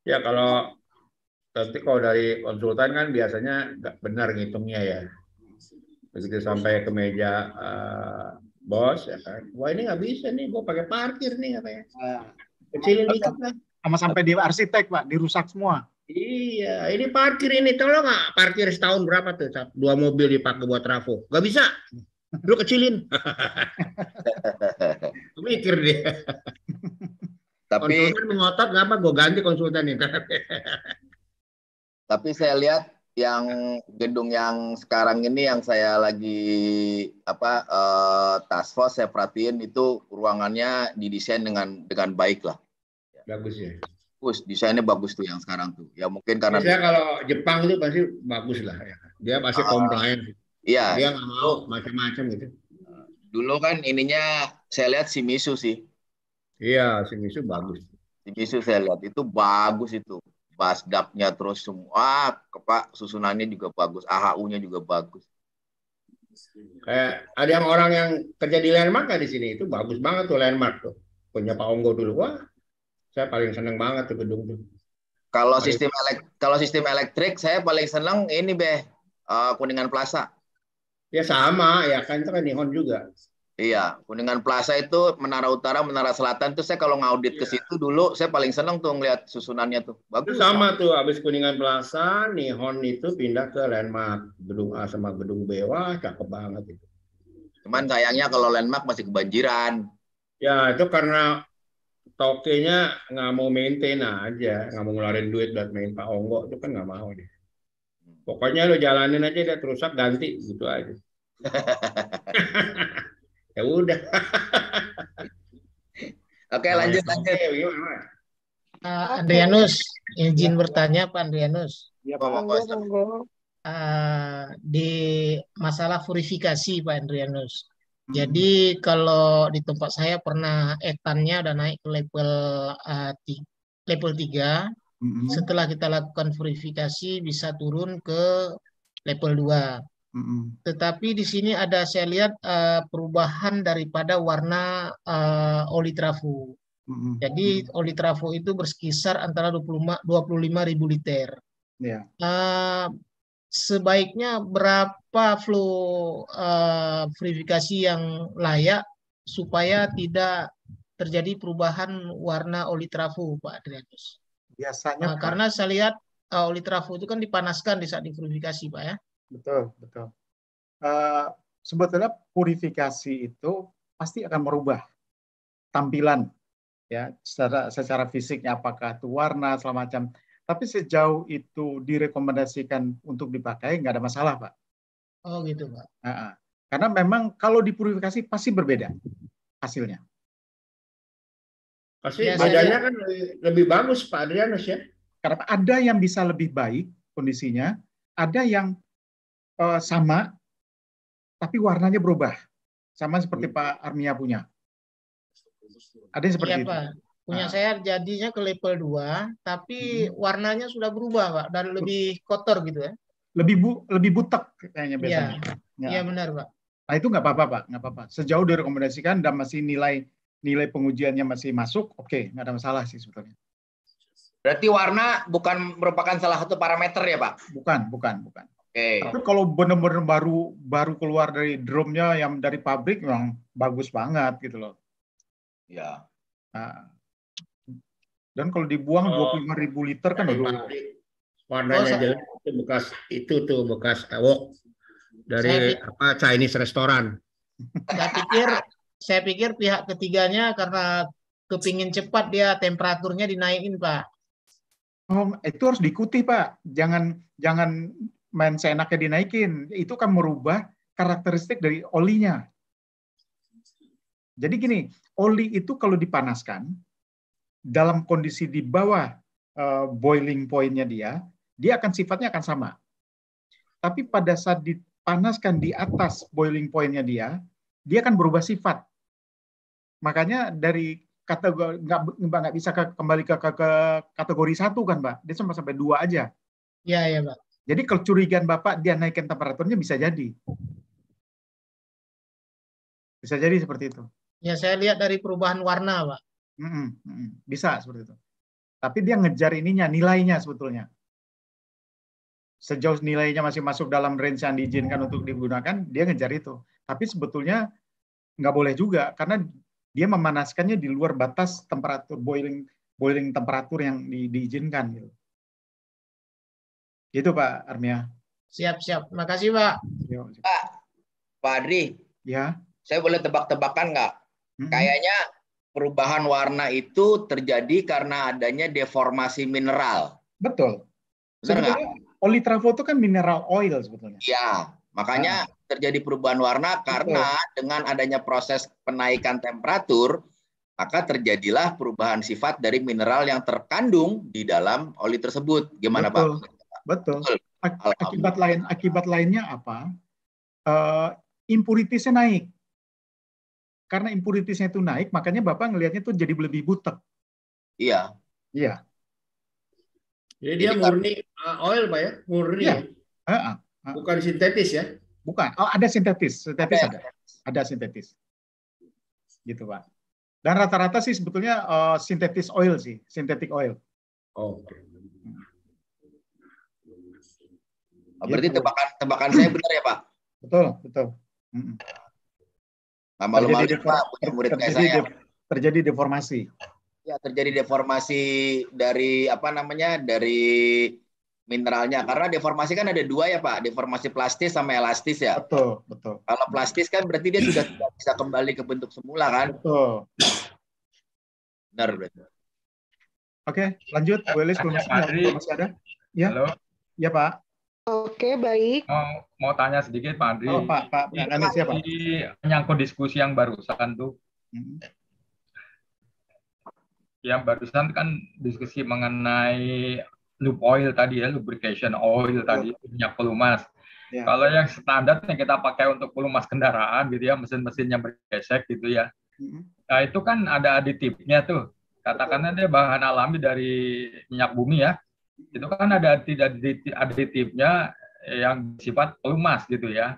Ya kalau nanti kalau dari konsultan kan biasanya nggak benar ngitungnya ya. Begitu sampai ke meja uh, bos ya kan, wah ini nggak bisa nih, gue pakai parkir nih katanya. Kecilin dikit lah. Sama sampai di arsitek pak, dirusak semua. Iya, ini parkir ini tolong nggak parkir setahun berapa tuh? Dua mobil dipakai buat trafo, nggak bisa lu kecilin. Mikir dia. Tapi konsultan mengotot ngapa gue ganti konsultan ini. tapi saya lihat yang gedung yang sekarang ini yang saya lagi apa uh, task force saya perhatiin itu ruangannya didesain dengan dengan baik lah. Bagus ya. Bagus, desainnya bagus tuh yang sekarang tuh. Ya mungkin karena. Saya kalau Jepang itu pasti bagus lah ya. Dia pasti uh, compliant Iya. Dia nggak mau macam-macam gitu. Dulu kan ininya saya lihat si Misu sih. Iya, si Misu bagus. Si Misu saya lihat itu bagus itu. Basdapnya terus semua, kepak susunannya juga bagus, AHU-nya juga bagus. Kayak ada yang orang yang kerja di landmark kan di sini itu bagus banget tuh landmark tuh punya Pak Onggo dulu wah saya paling seneng banget tuh gedung tuh. Kalau sistem elek kalau sistem elektrik saya paling seneng ini beh uh, Kuningan Plaza. Ya sama ya kan itu kan Nihon juga. Iya, Kuningan Plaza itu Menara Utara, Menara Selatan Terus saya kalau ngaudit iya. ke situ dulu saya paling seneng tuh ngeliat susunannya tuh. Bagus. Itu sama tuh habis Kuningan Plaza, Nihon itu pindah ke Landmark, gedung A sama gedung B. Wah, cakep banget itu. Cuman sayangnya kalau Landmark masih kebanjiran. Ya, itu karena tokenya nggak mau maintain aja, nggak mau ngeluarin duit buat main Pak Onggo itu kan nggak mau deh. Hmm. Pokoknya lo jalanin aja dia terusak ganti gitu aja ya udah. Oke, lanjut lanjut. Uh, eh, Adrianus, izin iya. bertanya iya, Pak Adrianus. Ya, Pak Uh, di masalah purifikasi Pak Adrianus. Hmm. Jadi kalau di tempat saya pernah etannya udah naik ke level uh, level 3. Mm -hmm. Setelah kita lakukan purifikasi bisa turun ke level 2. Tetapi di sini ada saya lihat uh, perubahan daripada warna uh, eh, oli trafo. Mm-hmm. Jadi oli trafo itu berkisar antara 25 ribu liter. Yeah. Ya. Uh, sebaiknya berapa flow uh, eh, verifikasi yang layak supaya mm-hmm. tidak terjadi perubahan warna oli trafo, Pak Adrianus? Biasanya uh, karena saya lihat uh, oli trafo itu kan dipanaskan di saat diverifikasi, Pak ya betul betul uh, sebetulnya purifikasi itu pasti akan merubah tampilan ya secara secara fisiknya apakah itu warna segala macam tapi sejauh itu direkomendasikan untuk dipakai nggak ada masalah pak oh gitu pak uh -uh. karena memang kalau dipurifikasi pasti berbeda hasilnya pasti ya, badannya iya. kan lebih, lebih bagus pak Adrianus ya karena ada yang bisa lebih baik kondisinya ada yang Eh, sama, tapi warnanya berubah. Sama seperti hmm. Pak Armia punya. Ada yang seperti ya, itu. Pak. Punya nah. saya jadinya ke level 2, tapi hmm. warnanya sudah berubah, Pak. Dan lebih kotor gitu ya. Lebih bu lebih butek kayaknya iya. biasanya. Ya. Iya, ya. ya, benar, Pak. Nah, itu nggak apa-apa, Pak. Nggak apa-apa. Sejauh direkomendasikan dan masih nilai nilai pengujiannya masih masuk, oke, okay, nggak ada masalah sih sebetulnya. Berarti warna bukan merupakan salah satu parameter ya, Pak? Bukan, bukan, bukan. Okay. Tapi kalau benar-benar baru baru keluar dari drumnya yang dari pabrik memang bagus banget gitu loh. Ya. Nah, dan kalau dibuang dua puluh lima ribu liter kan udah. Warnanya oh, jelas itu bekas itu tuh bekas wok dari saya, apa Chinese restoran. Saya pikir saya pikir pihak ketiganya karena kepingin cepat dia temperaturnya dinaikin pak. Oh, itu harus diikuti pak, jangan jangan main seenaknya dinaikin, itu kan merubah karakteristik dari olinya. Jadi gini, oli itu kalau dipanaskan dalam kondisi di bawah uh, boiling pointnya dia, dia akan sifatnya akan sama. Tapi pada saat dipanaskan di atas boiling pointnya dia, dia akan berubah sifat. Makanya dari kategori nggak bisa ke, kembali ke, ke, ke kategori satu kan, mbak? Dia cuma sampai dua aja. Iya iya mbak. Jadi kecurigaan Bapak dia naikkan temperaturnya bisa jadi. Bisa jadi seperti itu. Ya saya lihat dari perubahan warna Pak. Mm -mm, mm Bisa seperti itu. Tapi dia ngejar ininya, nilainya sebetulnya. Sejauh nilainya masih masuk dalam range yang diizinkan untuk digunakan, dia ngejar itu. Tapi sebetulnya nggak boleh juga, karena dia memanaskannya di luar batas temperatur boiling boiling temperatur yang di, diizinkan gitu. Gitu Pak Armia. Siap, siap. Makasih Pak. Pak, Pak Adri. Ya. Saya boleh tebak-tebakan nggak? Hmm. Kayaknya perubahan warna itu terjadi karena adanya deformasi mineral. Betul. Benar nggak oli trafo itu kan mineral oil sebetulnya. Iya, makanya ah. terjadi perubahan warna karena Betul. dengan adanya proses penaikan temperatur maka terjadilah perubahan sifat dari mineral yang terkandung di dalam oli tersebut. Gimana Betul. Pak? Betul. akibat lain akibat lainnya apa? Uh, impuritisnya naik. Karena impuritisnya itu naik, makanya Bapak ngelihatnya tuh jadi lebih butek. Iya. Iya. Jadi, jadi dia murni eh, oil, Pak ya? Murni. Iya. Uh, uh, Bukan sintetis ya? Bukan. Oh, ada sintetis. Sintetis ada. Ada, ada sintetis. Gitu, Pak. Dan rata-rata sih sebetulnya uh, sintetis oil sih, sintetik oil. Oh, oke. Oh, berarti gitu. tebakan tebakan saya benar ya Pak? Betul, betul. Hmm. Nah, malu malu Pak, punya murid kayak saya. terjadi deformasi. Ya, terjadi deformasi dari apa namanya? Dari mineralnya. Karena deformasi kan ada dua ya Pak, deformasi plastis sama elastis ya. Betul, betul. Kalau plastis kan berarti dia sudah tidak bisa kembali ke bentuk semula kan. Betul. Benar, benar. Oke, lanjut. Welis Elis, belum masih ada? Ya. Halo. Ya Pak. Oke, baik. Mau, mau tanya sedikit, Pak Andri. Oh, Pak, Pak, Pak siapa? Menyangkut diskusi yang barusan tuh. Hmm. Yang barusan kan diskusi mengenai lube oil tadi ya, lubrication oil oh. tadi, minyak pelumas. Ya. Kalau yang standar yang kita pakai untuk pelumas kendaraan gitu ya, mesin-mesin yang bergesek gitu ya. Hmm. Nah, itu kan ada aditifnya tuh. Katakanlah dia bahan alami dari minyak bumi ya itu kan ada tidak aditifnya yang sifat pelumas gitu ya.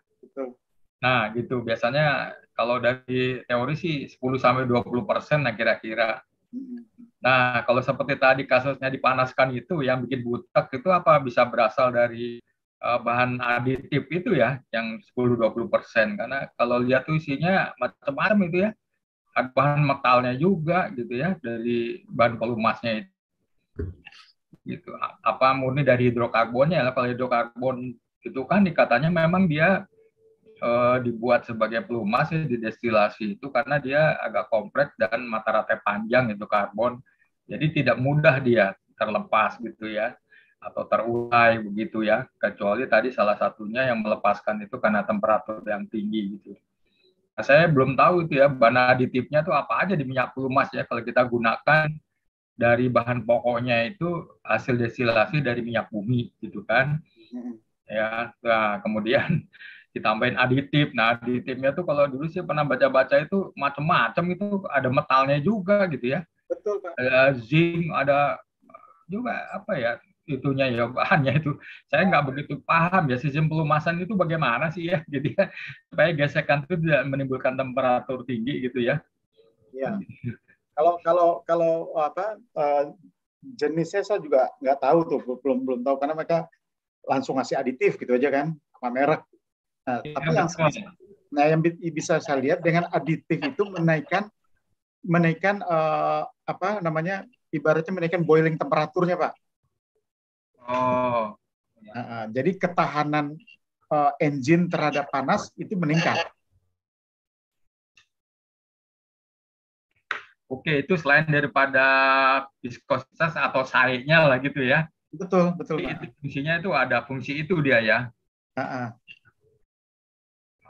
Nah, gitu biasanya kalau dari teori sih 10 sampai 20 persen nah kira-kira. Mm-hmm. Nah, kalau seperti tadi kasusnya dipanaskan itu yang bikin butek itu apa bisa berasal dari eh, bahan aditif itu ya yang 10-20 persen karena kalau lihat tuh isinya macam-macam itu ya ada bahan metalnya juga gitu ya dari bahan pelumasnya itu gitu apa murni dari hidrokarbonnya lah ya? kalau hidrokarbon itu kan dikatanya memang dia e, dibuat sebagai pelumas ya di destilasi itu karena dia agak kompleks dan mata rantai panjang itu karbon jadi tidak mudah dia terlepas gitu ya atau terurai begitu ya kecuali tadi salah satunya yang melepaskan itu karena temperatur yang tinggi gitu nah, saya belum tahu itu ya bahan aditifnya tuh apa aja di minyak pelumas ya kalau kita gunakan dari bahan pokoknya itu hasil destilasi dari minyak bumi gitu kan ya nah, kemudian ditambahin aditif nah aditifnya tuh kalau dulu sih pernah baca-baca itu macam-macam itu ada metalnya juga gitu ya betul pak ada zinc ada juga apa ya itunya ya bahannya itu saya nggak begitu paham ya sistem pelumasan itu bagaimana sih ya jadi gitu ya, supaya gesekan itu tidak menimbulkan temperatur tinggi gitu ya, ya. Kalau kalau kalau apa eh, jenisnya saya juga nggak tahu tuh belum belum tahu karena mereka langsung ngasih aditif gitu aja kan sama merek. Nah, ya, tapi yang nah yang bisa saya lihat dengan aditif itu menaikkan menaikkan uh, apa namanya ibaratnya menaikkan boiling temperaturnya pak. Oh. Nah, jadi ketahanan uh, engine terhadap panas itu meningkat. Oke, itu selain daripada viskositas atau sariknya lah gitu ya. Betul, betul. itu, fungsinya itu ada fungsi itu dia ya. Uh-uh.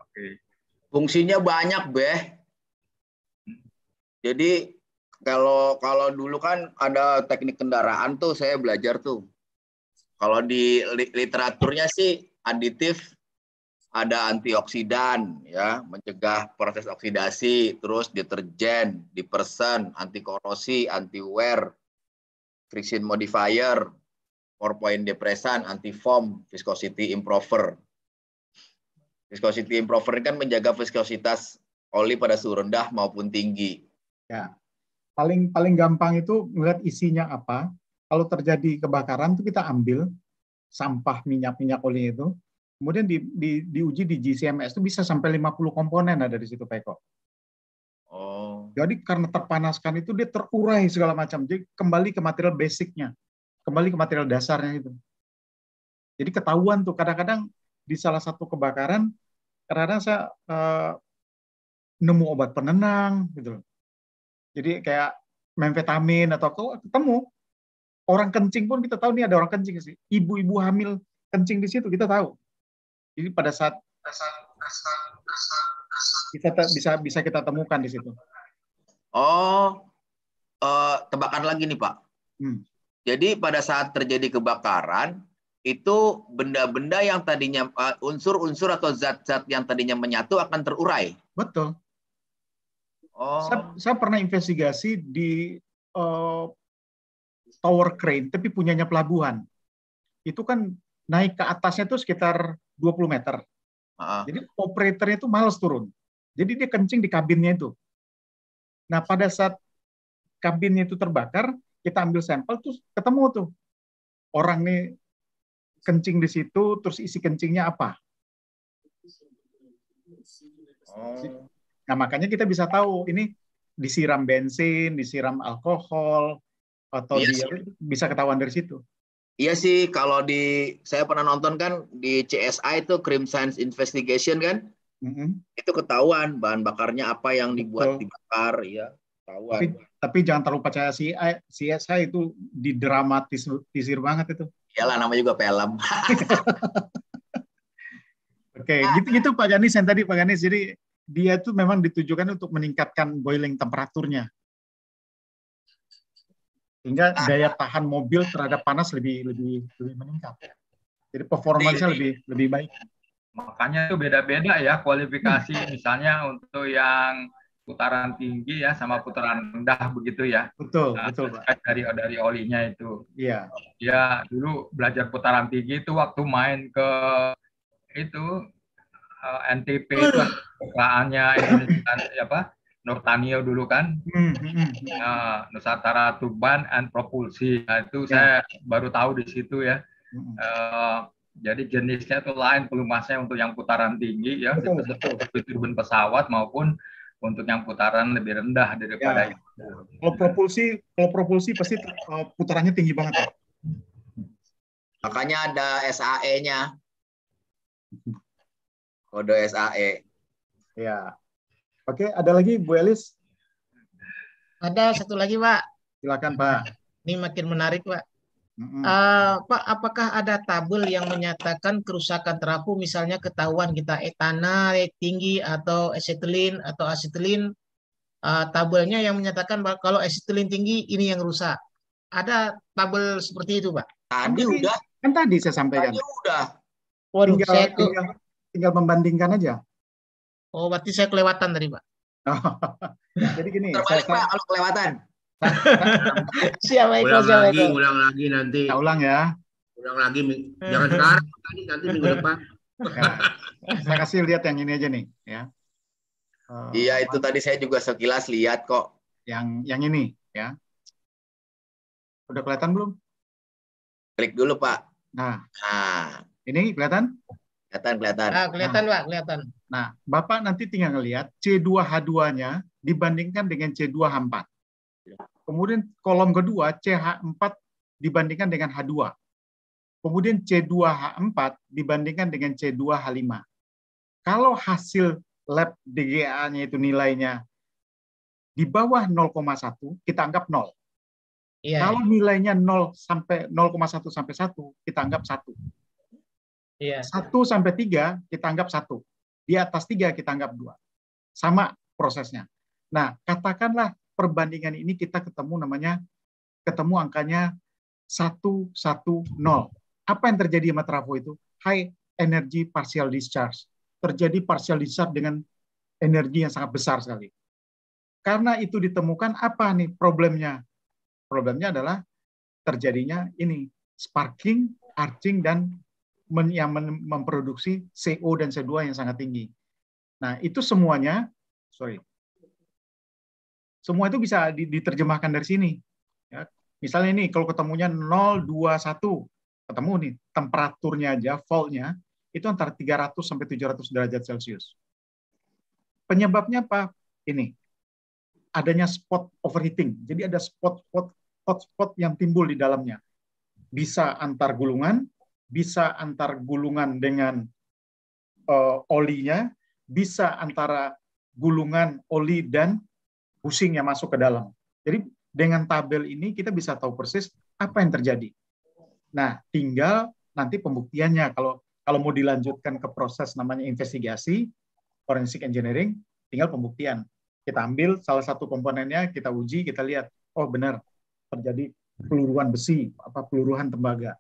Oke. Fungsinya banyak, Beh. Jadi kalau kalau dulu kan ada teknik kendaraan tuh saya belajar tuh. Kalau di literaturnya sih aditif ada antioksidan ya, mencegah proses oksidasi, terus deterjen, dipersen, anti korosi, anti wear, friction modifier, four point depresan, anti foam, viscosity improver. Viscosity improver kan menjaga viskositas oli pada suhu rendah maupun tinggi. Ya. Paling paling gampang itu melihat isinya apa. Kalau terjadi kebakaran itu kita ambil sampah minyak-minyak oli itu, Kemudian di, di, diuji di GCMS itu bisa sampai 50 komponen ada di situ Pak Eko. Oh. Jadi karena terpanaskan itu dia terurai segala macam. Jadi kembali ke material basicnya, kembali ke material dasarnya itu. Jadi ketahuan tuh kadang-kadang di salah satu kebakaran karena saya uh, nemu obat penenang gitu Jadi kayak memfetamin atau ketemu orang kencing pun kita tahu nih ada orang kencing sih. Ibu-ibu hamil kencing di situ kita tahu. Jadi pada saat bisa bisa bisa kita temukan di situ. Oh, uh, tebakan lagi nih Pak. Hmm. Jadi pada saat terjadi kebakaran itu benda-benda yang tadinya eh, unsur-unsur uh, atau zat-zat yang tadinya menyatu akan terurai. Betul. Oh. Saya, saya pernah investigasi di uh, tower crane, tapi punyanya pelabuhan. Itu kan naik ke atasnya itu sekitar 20 meter. uh Jadi operatornya itu males turun. Jadi dia kencing di kabinnya itu. Nah pada saat kabinnya itu terbakar, kita ambil sampel terus ketemu tuh orang nih kencing di situ, terus isi kencingnya apa. Oh. Nah makanya kita bisa tahu ini disiram bensin, disiram alkohol, atau yes. Iya dia bisa ketahuan dari situ. Iya sih, kalau di saya pernah nonton kan di CSI itu Crime Science Investigation kan, mm-hmm. itu ketahuan bahan bakarnya apa yang dibuat Betul. dibakar, ya ketahuan. Tapi, tapi jangan terlalu percaya sih, eh, CSI itu didramatisir banget itu. Iyalah namanya juga film. Oke, okay. gitu-gitu Pak Ganis yang tadi Pak Ganis. Jadi dia itu memang ditujukan untuk meningkatkan boiling temperaturnya sehingga daya tahan mobil terhadap panas lebih lebih lebih meningkat. Jadi performanya lebih lebih baik. Makanya itu beda-beda ya kualifikasi hmm. misalnya untuk yang putaran tinggi ya sama putaran rendah begitu ya. Betul, nah, betul. Pak. Dari dari olinya itu. Iya. Ya, dulu belajar putaran tinggi itu waktu main ke itu uh, eh, NTP itu uh. Hmm. itu apa? Nortanio dulu kan, hmm. uh, Nusantara Tuban and Propulsi. Nah, itu yeah. saya baru tahu di situ ya. Uh, jadi jenisnya itu lain pelumasnya untuk yang putaran tinggi ya, betul, gitu. betul. turbin pesawat maupun untuk yang putaran lebih rendah daripada yeah. itu. Kalau propulsi, kalau propulsi pasti eh, putarannya tinggi banget. Ya? Makanya ada SAE-nya. Kode SAE. Ya. Oke, ada lagi Bu Elis? Ada satu lagi Pak. Silakan Pak. Ini makin menarik Pak. Mm -hmm. uh, Pak, apakah ada tabel yang menyatakan kerusakan terapung misalnya ketahuan kita etana eh, eh, tinggi atau asetilin atau asetilin uh, tabelnya yang menyatakan kalau asetilin tinggi ini yang rusak. Ada tabel seperti itu Pak? Tadi udah. Kan tadi saya sampaikan. Tadi udah. Waduh, tinggal, saya tinggal, tinggal membandingkan aja. Oh, berarti saya kelewatan tadi, Pak. Oh. Jadi gini. Terbalik, saya, Pak, kalau kelewatan. siapa itu? Ulang siapa lagi, itu? ulang lagi nanti. Kita ulang ya. Ulang lagi, jangan sekarang, nanti, nanti minggu depan. ya. Saya kasih lihat yang ini aja nih, ya. Uh, iya, itu tadi saya juga sekilas lihat kok. Yang yang ini, ya. Udah kelihatan belum? Klik dulu, Pak. Nah. Nah. Ini kelihatan? Kelihatan, kelihatan. Nah, kelihatan, nah. Pak, kelihatan. Nah, Bapak nanti tinggal ngelihat C2H2-nya dibandingkan dengan C2H4. Kemudian kolom kedua CH4 dibandingkan dengan H2. Kemudian C2H4 dibandingkan dengan C2H5. Kalau hasil lab DGA-nya itu nilainya di bawah 0,1, kita anggap 0. Iya, Kalau iya. nilainya 0 sampai 0,1 sampai 1, kita anggap 1. Iya. 1 sampai 3, kita anggap 1 di atas tiga kita anggap dua. Sama prosesnya. Nah, katakanlah perbandingan ini kita ketemu namanya, ketemu angkanya satu satu nol. Apa yang terjadi sama trafo itu? High energy partial discharge. Terjadi partial discharge dengan energi yang sangat besar sekali. Karena itu ditemukan apa nih problemnya? Problemnya adalah terjadinya ini sparking, arching, dan yang memproduksi CO dan co 2 yang sangat tinggi. Nah, itu semuanya, sorry, semua itu bisa diterjemahkan dari sini. Ya, misalnya ini, kalau ketemunya 021, ketemu nih, temperaturnya aja, voltnya, itu antara 300 sampai 700 derajat Celcius. Penyebabnya apa? Ini, adanya spot overheating. Jadi ada spot-spot hotspot yang timbul di dalamnya. Bisa antar gulungan, bisa antar gulungan dengan uh, olinya, bisa antara gulungan oli dan pusing yang masuk ke dalam. Jadi dengan tabel ini kita bisa tahu persis apa yang terjadi. Nah, tinggal nanti pembuktiannya kalau kalau mau dilanjutkan ke proses namanya investigasi forensik engineering, tinggal pembuktian. Kita ambil salah satu komponennya, kita uji, kita lihat, oh benar terjadi peluruhan besi, apa peluruhan tembaga.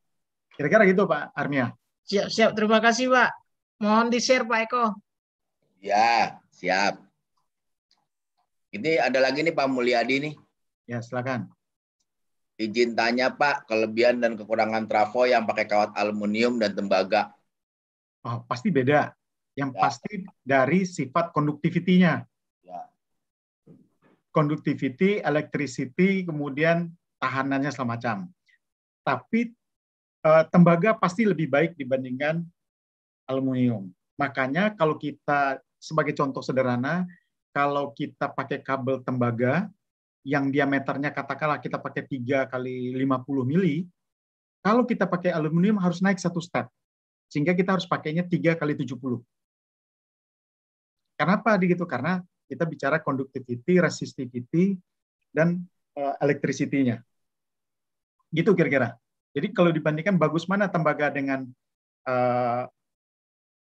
Kira-kira gitu Pak Armia. Siap, siap. Terima kasih Pak. Mohon di-share Pak Eko. Ya, siap. Ini ada lagi nih Pak Mulyadi nih. Ya, silakan. Izin tanya Pak, kelebihan dan kekurangan trafo yang pakai kawat aluminium dan tembaga. Oh, pasti beda. Yang ya. pasti dari sifat konduktivitinya. Ya. Conductivity, electricity, kemudian tahanannya semacam. Tapi Eh, tembaga pasti lebih baik dibandingkan aluminium. Makanya kalau kita sebagai contoh sederhana, kalau kita pakai kabel tembaga yang diameternya katakanlah kita pakai 3 kali 50 mili, kalau kita pakai aluminium harus naik satu step. Sehingga kita harus pakainya 3 kali 70. Kenapa begitu? Karena kita bicara conductivity, resistivity, dan eh, elektrisitinya. Gitu kira-kira. Jadi kalau dibandingkan bagus mana tembaga dengan uh,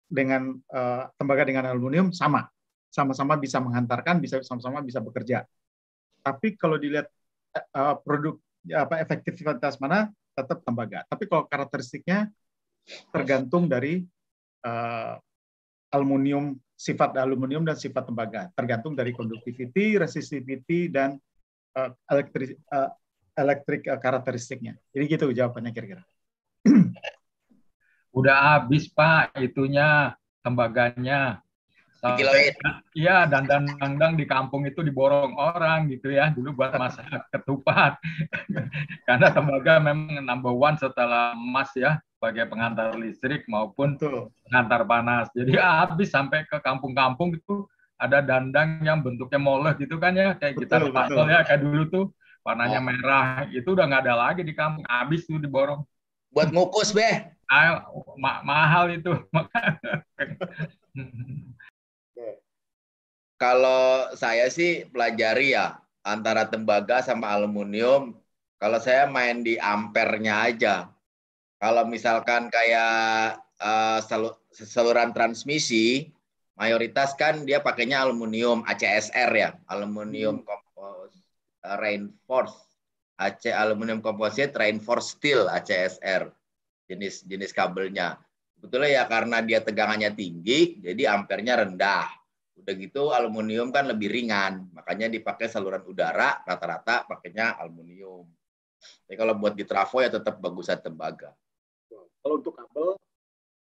dengan uh, tembaga dengan aluminium sama, sama-sama bisa menghantarkan, bisa sama-sama bisa bekerja. Tapi kalau dilihat uh, produk apa efektivitas mana tetap tembaga. Tapi kalau karakteristiknya tergantung dari uh, aluminium sifat aluminium dan sifat tembaga, tergantung dari konduktiviti, resistiviti dan uh, elektris, elektrik eh, karakteristiknya. Jadi gitu jawabannya kira-kira. Udah habis Pak itunya tembaganya. Iya, dandan dangdang di kampung itu diborong orang gitu ya. Dulu buat masak ketupat. Karena tembaga memang number one setelah emas ya. Sebagai pengantar listrik maupun tuh. pengantar panas. Jadi habis sampai ke kampung-kampung itu ada dandang yang bentuknya molek gitu kan ya. Kayak kita pasal ya kayak dulu tuh warnanya oh. merah itu udah nggak ada lagi di kampung habis tuh diborong buat ngukus beh ah, ma mahal itu kalau saya sih pelajari ya antara tembaga sama aluminium kalau saya main di ampernya aja kalau misalkan kayak uh, eh, saluran transmisi mayoritas kan dia pakainya aluminium ACSR ya, aluminium hmm. Reinforce AC aluminium composite reinforced steel ACSR jenis jenis kabelnya. Sebetulnya ya karena dia tegangannya tinggi, jadi ampernya rendah. Udah gitu aluminium kan lebih ringan, makanya dipakai saluran udara rata-rata pakainya aluminium. Tapi kalau buat di trafo ya tetap bagusan tembaga. Kalau untuk kabel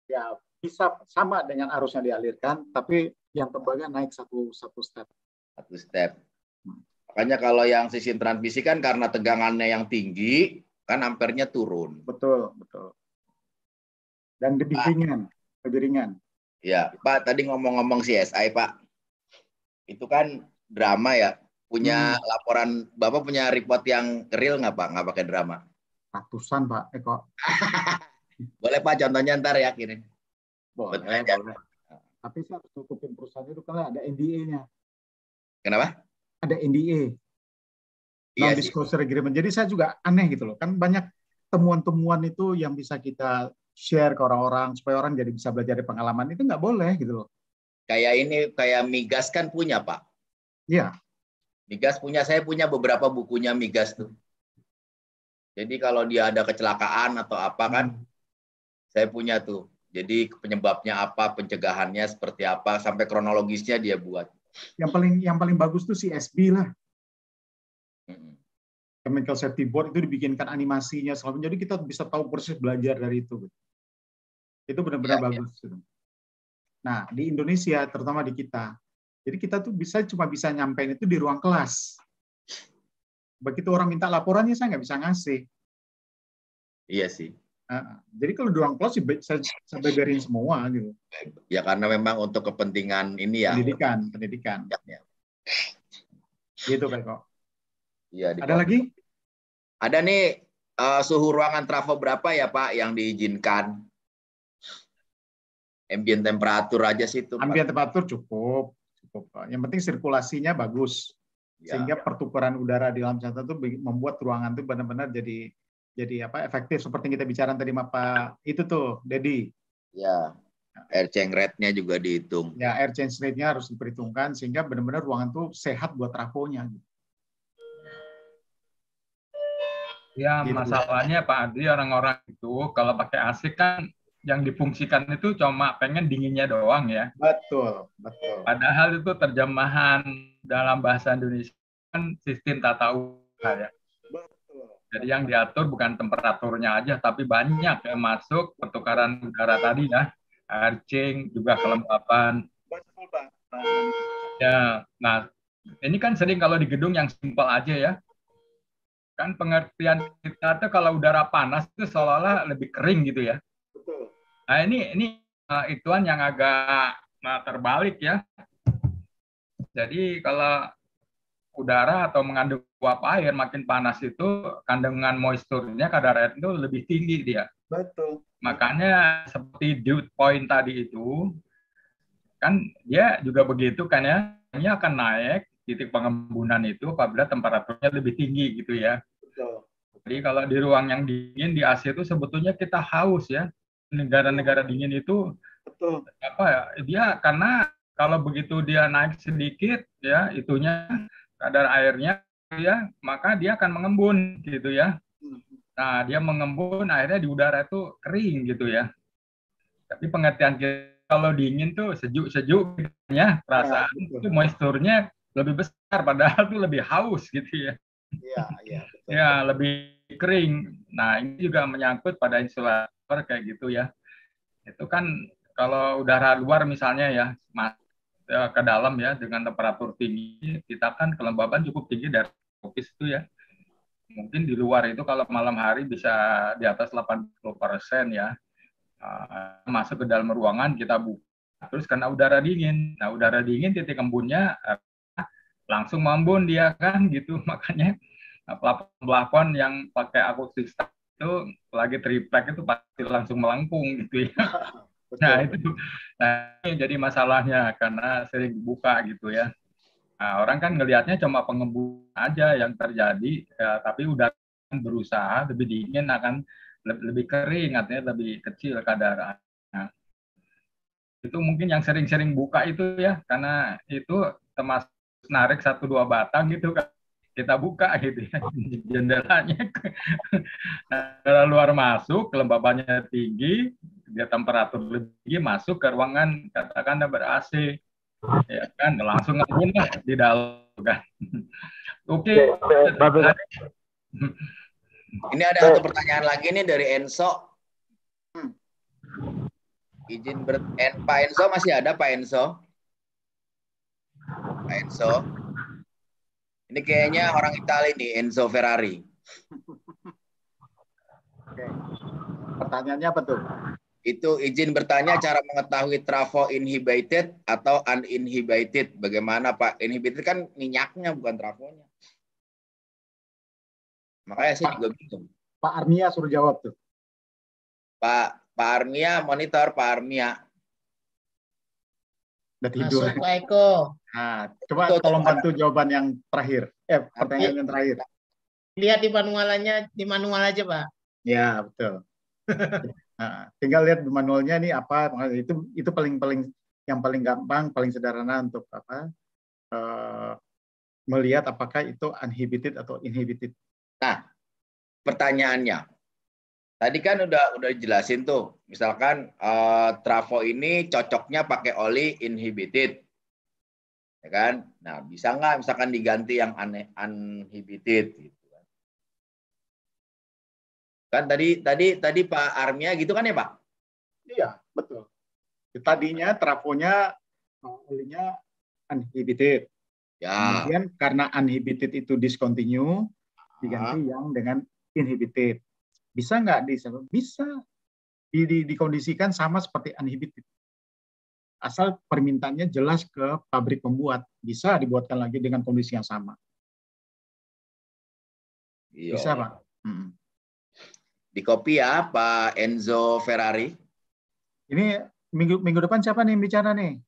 ya bisa sama dengan arus yang dialirkan, tapi yang tembaga naik satu satu step. Satu step. Makanya kalau yang sisi transmisi kan karena tegangannya yang tinggi, kan ampernya turun. Betul, betul. Dan lebih Pak, ringan, lebih ringan. Ya, Pak, tadi ngomong-ngomong CSI, Pak. Itu kan drama ya. Punya hmm. laporan, Bapak punya report yang real nggak, Pak? Nggak pakai drama? Ratusan, Pak Eko. Eh, boleh, Pak, contohnya ntar ya, kirim. Boleh, Betul, ya. boleh. Tapi saya harus tutupin perusahaan itu karena ada NDA-nya. Kenapa? ada NDA, iya, non iya. disclosure yes. agreement. Jadi saya juga aneh gitu loh. Kan banyak temuan-temuan itu yang bisa kita share ke orang-orang supaya orang jadi bisa belajar dari pengalaman itu nggak boleh gitu loh. Kayak ini kayak migas kan punya pak. Iya. Migas punya saya punya beberapa bukunya migas tuh. Jadi kalau dia ada kecelakaan atau apa kan, hmm. saya punya tuh. Jadi penyebabnya apa, pencegahannya seperti apa, sampai kronologisnya dia buat yang paling yang paling bagus tuh si SB lah. Chemical Safety Board itu dibikinkan animasinya selalu jadi kita bisa tahu persis belajar dari itu. Gitu. Itu benar-benar ya, ya. bagus. Ya. Nah di Indonesia terutama di kita, jadi kita tuh bisa cuma bisa nyampein itu di ruang kelas. Begitu orang minta laporannya saya nggak bisa ngasih. Iya sih jadi kalau doang close saya, saya beberin semua gitu. Ya karena memang untuk kepentingan ini ya. Pendidikan, pendidikan. Ya, ya. Gitu kan kok. Iya, Ada lagi? Ada nih uh, suhu ruangan travel berapa ya Pak yang diizinkan? Ambient temperatur aja sih itu. Ambient temperatur cukup, cukup. Yang penting sirkulasinya bagus. Ya, sehingga pertukaran udara di dalam catatan itu membuat ruangan itu benar-benar jadi jadi apa efektif seperti yang kita bicara tadi Pak itu tuh Dedi. Ya. Air change rate-nya juga dihitung. Ya, air change rate-nya harus diperhitungkan sehingga benar-benar ruangan itu sehat buat trafonya. Ya, gitu. masalahnya Pak Adi orang-orang itu kalau pakai AC kan yang difungsikan itu cuma pengen dinginnya doang ya. Betul, betul. Padahal itu terjemahan dalam bahasa Indonesia kan sistem tata usaha ya jadi yang diatur bukan temperaturnya aja, tapi banyak yang masuk pertukaran udara tadi ya, arcing juga kelembapan. Ya, nah ini kan sering kalau di gedung yang simpel aja ya. Kan pengertian kita tuh kalau udara panas itu seolah-olah lebih kering gitu ya. Nah ini ini uh, ituan yang agak eh, terbalik ya. Jadi kalau udara atau mengandung uap air makin panas itu kandungan moisturnya kadar air itu lebih tinggi dia. Betul. Makanya seperti dew point tadi itu kan dia juga begitu kan ya. Ini akan naik titik pengembunan itu apabila temperaturnya lebih tinggi gitu ya. Betul. Jadi kalau di ruang yang dingin di AC itu sebetulnya kita haus ya. Negara-negara dingin itu Betul. apa ya? Dia karena kalau begitu dia naik sedikit ya itunya kadar airnya ya maka dia akan mengembun gitu ya. Nah, dia mengembun airnya di udara itu kering gitu ya. Tapi pengertian kita kalau dingin tuh sejuk-sejuk ya, perasaan ya, itu moisturnya lebih besar padahal tuh lebih haus gitu ya. Iya, iya. ya, lebih kering. Nah, ini juga menyangkut pada insulator kayak gitu ya. Itu kan kalau udara luar misalnya ya, mas Eh, ke dalam ya dengan temperatur tinggi kita kan kelembaban cukup tinggi dari tropis itu ya mungkin di luar itu kalau malam hari bisa di atas 80 persen ya ah, masuk ke dalam ruangan kita buka terus karena udara dingin nah udara dingin titik embunnya eh, langsung mambun dia kan gitu makanya nah, pelapon-pelapon yang pakai akustik itu lagi triplek itu pasti langsung melengkung gitu ya Nah itu nah, jadi masalahnya karena sering dibuka gitu ya. Nah, orang kan ngelihatnya cuma pengembun aja yang terjadi, ya, tapi udah berusaha lebih dingin akan lebih kering artinya lebih kecil kadar nah, itu mungkin yang sering-sering buka itu ya karena itu termasuk narik satu dua batang gitu kan kita buka gitu ya jendelanya nah, luar masuk kelembabannya tinggi dia temperatur lebih masuk ke ruangan katakanlah ber AC ya kan langsung ngebunuh di dalam kan oke okay. ini ada satu pertanyaan lagi nih dari Enso hmm. izin ber en Pak Enso masih ada Pak Enso Pak Enso ini kayaknya orang Italia nih Enzo Ferrari Oke. Pertanyaannya apa tuh? Itu izin bertanya cara mengetahui trafo inhibited atau uninhibited. Bagaimana Pak? Inhibited kan minyaknya bukan trafonya. Makanya saya Pak, juga bingung. Pak Armia suruh jawab tuh. Pak Pak Armia monitor Pak Armia. Udah tidur. Masuk Pak Eko. Nah, coba tuh, tolong bantu tuh. jawaban yang terakhir. Eh, pertanyaan yang terakhir. Lihat di manualnya di manual aja, Pak. Ya, betul. Nah, tinggal lihat manualnya ini apa itu itu paling paling yang paling gampang paling sederhana untuk apa uh, melihat apakah itu inhibited atau inhibited. Nah, pertanyaannya tadi kan udah udah jelasin tuh misalkan uh, trafo ini cocoknya pakai oli inhibited ya kan nah bisa nggak misalkan diganti yang inhibited gitu. Kan tadi tadi tadi Pak Armia gitu kan ya Pak? Iya betul. Ya, tadinya trafonya olinya eh, uninhibited. Ya. Kemudian karena uninhibited itu discontinue diganti ah. yang dengan inhibited. Bisa nggak di Bisa di, di, dikondisikan sama seperti uninhibited asal permintaannya jelas ke pabrik pembuat bisa dibuatkan lagi dengan kondisi yang sama iya. bisa pak di kopi ya Pak Enzo Ferrari. Ini minggu minggu depan siapa nih yang bicara nih?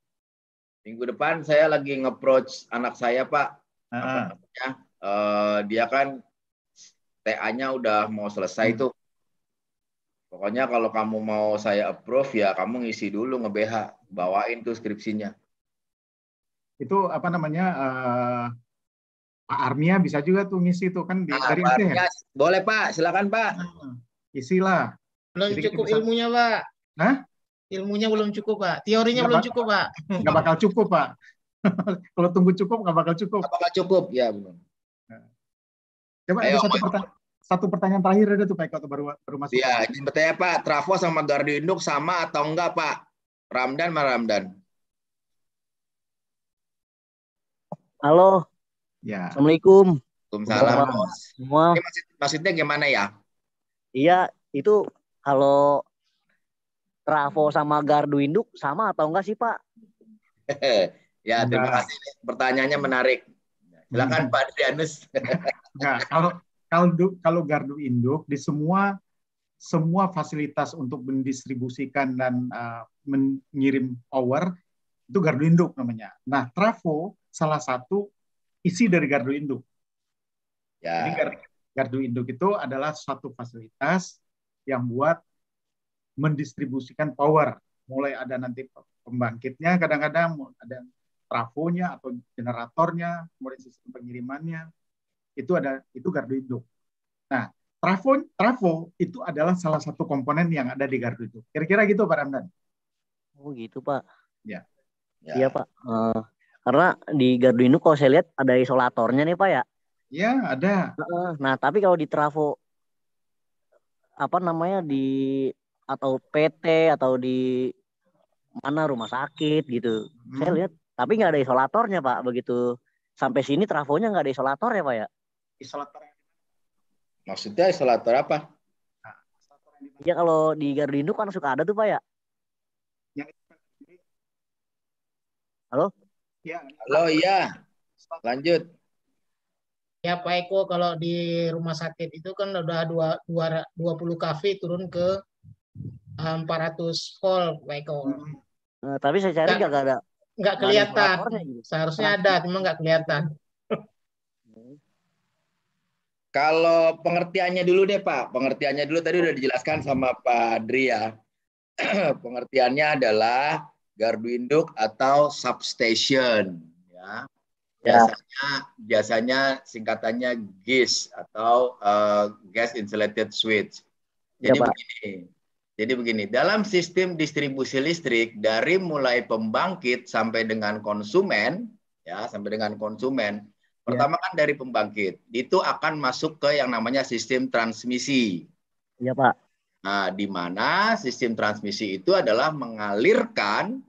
Minggu depan saya lagi nge-approach anak saya Pak. Uh Uh, dia kan TA-nya udah mau selesai hmm. tuh. Pokoknya kalau kamu mau saya approve ya kamu ngisi dulu nge bawain tuh skripsinya. Itu apa namanya? Uh, Pak Armia bisa juga tuh ngisi tuh kan di nah, dari Pak ya? Armia, ya? Boleh Pak, silakan Pak. Hmm isilah. Belum Jadi cukup bisa... ilmunya, Pak. Hah? Ilmunya belum cukup, Pak. Teorinya gak belum cukup, Pak. Nggak bakal cukup, Pak. Kalau tunggu cukup, nggak bakal cukup. Nggak bakal cukup, ya. Belum. Nah. Coba Ayo, satu, pertanyaan, satu pertanyaan terakhir ada tuh Pak Eko, baru, baru masuk. Iya, bertanya Pak, Travo sama Gardu Induk sama atau enggak Pak? Ramdan sama Ramdan. Halo. Ya. Assalamualaikum. Waalaikumsalam. Semua. Ini maksud, maksudnya gimana ya? Iya, itu kalau trafo sama Gardu Induk sama atau enggak sih, Pak? ya, terima nah. kasih. Pertanyaannya menarik. Silakan hmm. Pak Adrianus. nah, kalau kalau kalau Gardu Induk di semua semua fasilitas untuk mendistribusikan dan uh, mengirim power itu gardu induk namanya. Nah, trafo salah satu isi dari gardu induk. Ya. Jadi Gardu induk itu adalah satu fasilitas yang buat mendistribusikan power. Mulai ada nanti pembangkitnya, kadang-kadang ada trafonya atau generatornya, kemudian sistem pengirimannya. Itu ada itu gardu induk. Nah, trafo trafo itu adalah salah satu komponen yang ada di gardu induk. Kira-kira gitu Pak Ramdan. Oh gitu Pak. Ya. ya. Iya Pak. Uh, karena di gardu induk kalau saya lihat ada isolatornya nih Pak ya. Ya ada. Nah, tapi kalau di Travo apa namanya di atau PT atau di mana rumah sakit gitu. Hmm. Saya lihat tapi nggak ada isolatornya pak begitu sampai sini trafonya nggak ada isolator ya pak ya isolator maksudnya isolator apa nah, ya kalau di Gardindo kan suka ada tuh pak ya kan halo ya, halo iya lanjut ya Pak Eko kalau di rumah sakit itu kan udah 2, 2, 20 kV turun ke 400 eh, volt Pak Eko. Nah, tapi saya cari nggak ada. Nggak kelihatan. Gitu. Seharusnya ada, cuma nggak kelihatan. Kalau pengertiannya dulu deh Pak, pengertiannya dulu tadi udah dijelaskan sama Pak Dri ya. pengertiannya adalah gardu induk atau substation ya. Ya. Biasanya biasanya singkatannya GIS atau uh, Gas Insulated Switch. Ya, jadi yeah, begini. Jadi begini, dalam sistem distribusi listrik dari mulai pembangkit sampai dengan konsumen ya, sampai dengan konsumen. Ya. Pertama kan dari pembangkit. Itu akan masuk ke yang namanya sistem transmisi. Iya, Pak. Nah, di mana sistem transmisi itu adalah mengalirkan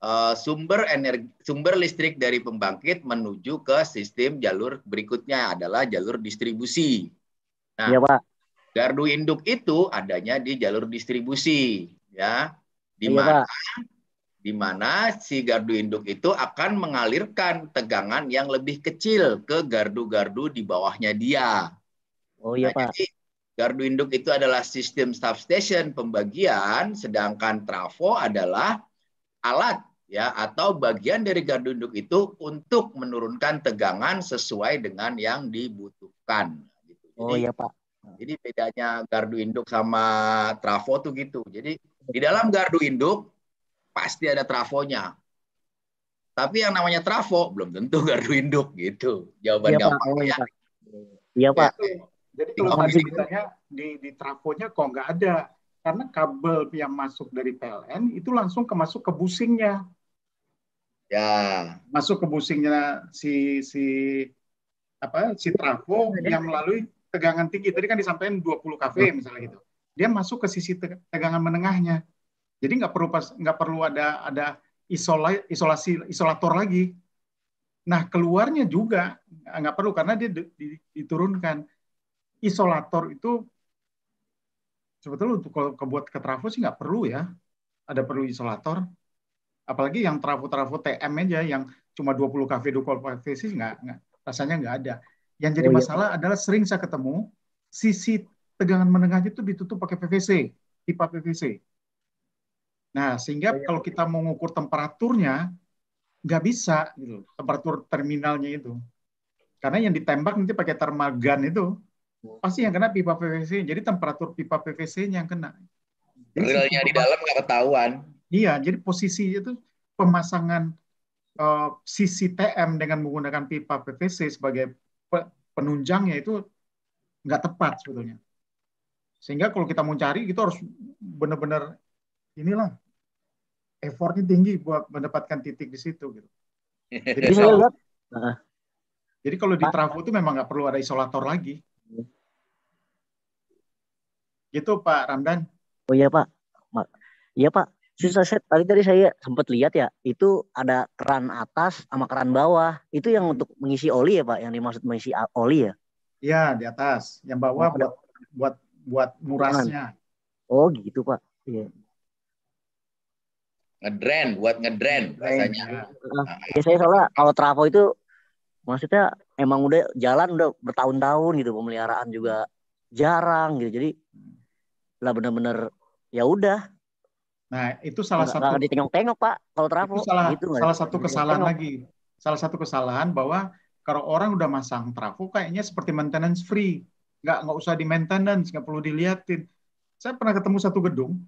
Eh, sumber energi sumber listrik dari pembangkit menuju ke sistem jalur berikutnya adalah jalur distribusi. Nah, ya, Pak. Gardu induk itu adanya di jalur distribusi, ya. Di iya, mana di mana si gardu induk itu akan mengalirkan tegangan yang lebih kecil ke gardu-gardu di bawahnya dia. Oh iya, nah, Pak. Jadi, gardu induk itu adalah sistem substation pembagian, sedangkan trafo adalah alat ya atau bagian dari gardu induk itu untuk menurunkan tegangan sesuai dengan yang dibutuhkan gitu. Oh, jadi, oh iya Pak. Jadi bedanya gardu induk sama trafo tuh gitu. Jadi di dalam gardu induk pasti ada trafonya. Tapi yang namanya trafo belum tentu gardu induk gitu. Jawaban iya, gampangnya. ya. Iya, Pak. Ya, Jadi kalau tadi ditanya di di trafonya kok nggak ada karena kabel yang masuk dari PLN itu langsung kemasuk ke busingnya. Ya. Masuk ke busingnya si si apa si trafo iya. yang melalui tegangan tinggi. Tadi kan disampaikan 20 kV iya. misalnya gitu. Dia masuk ke sisi tegangan menengahnya. Jadi nggak perlu nggak perlu ada ada isola, isolasi isolator lagi. Nah keluarnya juga nggak perlu karena dia diturunkan. Isolator itu sebetulnya untuk kalau buat ke trafo sih nggak perlu ya. Ada perlu isolator apalagi yang trafo-trafo TM aja yang cuma 20 kafe dua kafe sih nggak, nggak rasanya nggak ada. Yang jadi oh, iya. masalah iya. adalah sering saya ketemu sisi tegangan menengah itu ditutup pakai PVC, pipa PVC. Nah, sehingga oh, iya. kalau kita mau ngukur temperaturnya nggak bisa gitu, temperatur terminalnya itu. Karena yang ditembak nanti pakai termagan itu pasti yang kena pipa PVC. Jadi temperatur pipa PVC yang kena. Jadi, realnya di dalam nggak ketahuan Iya, jadi posisi itu pemasangan uh, sisi TM dengan menggunakan pipa PVC sebagai penunjangnya itu nggak tepat sebetulnya. Sehingga kalau kita mau cari, itu harus benar-benar inilah effortnya tinggi buat mendapatkan titik di situ gitu. Jadi, kalau, jadi kalau di trafo itu memang nggak perlu ada isolator lagi. Iya. Gitu Pak Ramdan. Oh iya Pak. Iya Pak susah set tadi tadi saya sempat lihat ya itu ada keran atas sama keran bawah itu yang untuk mengisi oli ya pak yang dimaksud mengisi oli ya Iya di atas yang bawah oh, buat, buat buat murasnya oh gitu pak iya ngedren buat ngedren rasanya ya saya soalnya kalau trafo itu maksudnya emang udah jalan udah bertahun-tahun gitu pemeliharaan juga jarang gitu jadi lah benar-benar ya udah Nah, itu salah nah, satu di tengok tengok Pak. Kalau trafo itu salah, gitu, salah satu kesalahan lagi. Salah satu kesalahan bahwa kalau orang udah masang trafo kayaknya seperti maintenance free. Nggak nggak usah di maintenance, nggak perlu diliatin. Saya pernah ketemu satu gedung,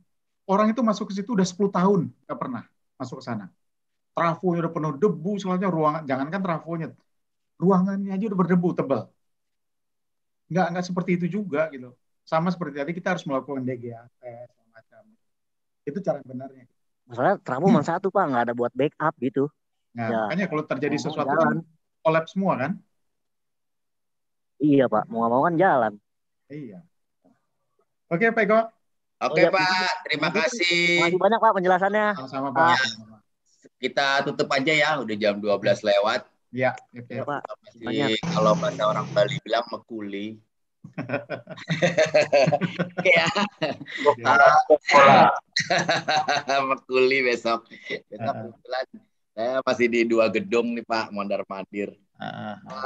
orang itu masuk ke situ udah 10 tahun, nggak pernah masuk ke sana. Trafonya udah penuh debu, soalnya ruangan jangankan trafonya, ruangannya aja udah berdebu tebal. Nggak nggak seperti itu juga gitu. Sama seperti tadi kita harus melakukan Eh, itu cara yang benarnya. Masalahnya Tramo cuma satu pak, nggak ada buat backup gitu. Nah, ya. makanya kalau terjadi mau sesuatu kan kolaps semua kan? Iya pak, mau nggak mau kan jalan. Iya. Oke Pak Eko. Oke oh, ya, Pak, terima kasih. Terima kasih banyak Pak penjelasannya. Sama-sama Pak. Ya, kita tutup aja ya, udah jam 12 lewat. Ya, oke. Ya, Pak. Masih, kalau bahasa orang Bali bilang mekuli. ya. Mekuli besok. Besok ah. kebetulan saya masih di dua gedung nih Pak, mondar mandir. uh, Oke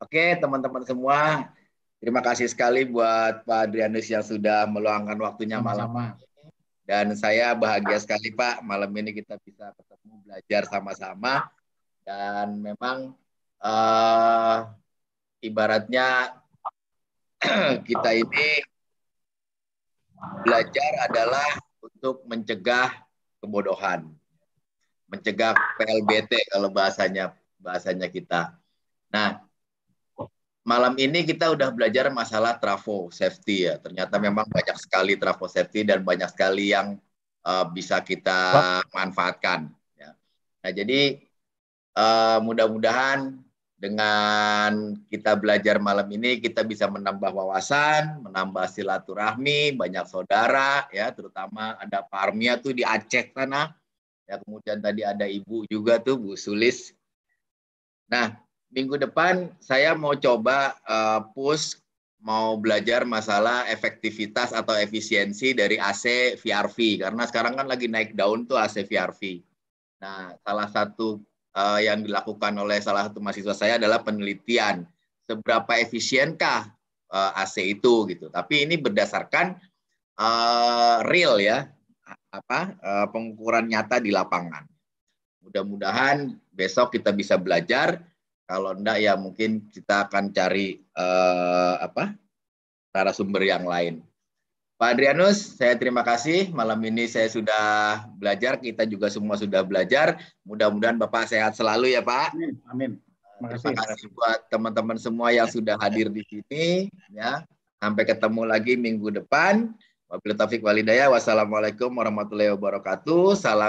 okay, teman-teman semua, terima kasih sekali buat Pak Adrianus yang sudah meluangkan waktunya malam. Dan saya bahagia sekali Pak, malam ini kita bisa ketemu belajar sama-sama. Dan memang uh, ibaratnya kita ini belajar adalah untuk mencegah kebodohan, mencegah PLBT kalau bahasanya bahasanya kita. Nah, malam ini kita udah belajar masalah trafo safety ya. Ternyata memang banyak sekali trafo safety dan banyak sekali yang uh, bisa kita manfaatkan. Ya. Nah, jadi uh, mudah-mudahan dengan kita belajar malam ini kita bisa menambah wawasan, menambah silaturahmi, banyak saudara ya, terutama ada Parmia tuh di Aceh sana. Ya, kemudian tadi ada Ibu juga tuh Bu Sulis. Nah, minggu depan saya mau coba uh, push mau belajar masalah efektivitas atau efisiensi dari AC VRV karena sekarang kan lagi naik daun tuh AC VRV. Nah, salah satu uh, yang dilakukan oleh salah satu mahasiswa saya adalah penelitian seberapa efisienkah uh, eh, AC itu gitu. Tapi ini berdasarkan uh, real ya apa uh, pengukuran nyata di lapangan. Mudah-mudahan besok kita bisa belajar. Kalau enggak ya mungkin kita akan cari uh, apa sumber yang lain. Pak Adrianus, saya terima kasih. Malam ini saya sudah belajar, kita juga semua sudah belajar. Mudah-mudahan Bapak sehat selalu ya Pak. Amin. Amin. Terima kasih buat teman-teman semua yang sudah hadir di sini. Ya, sampai ketemu lagi minggu depan. Wabillahi taufik walidaya. Wassalamualaikum warahmatullahi wabarakatuh. Salam.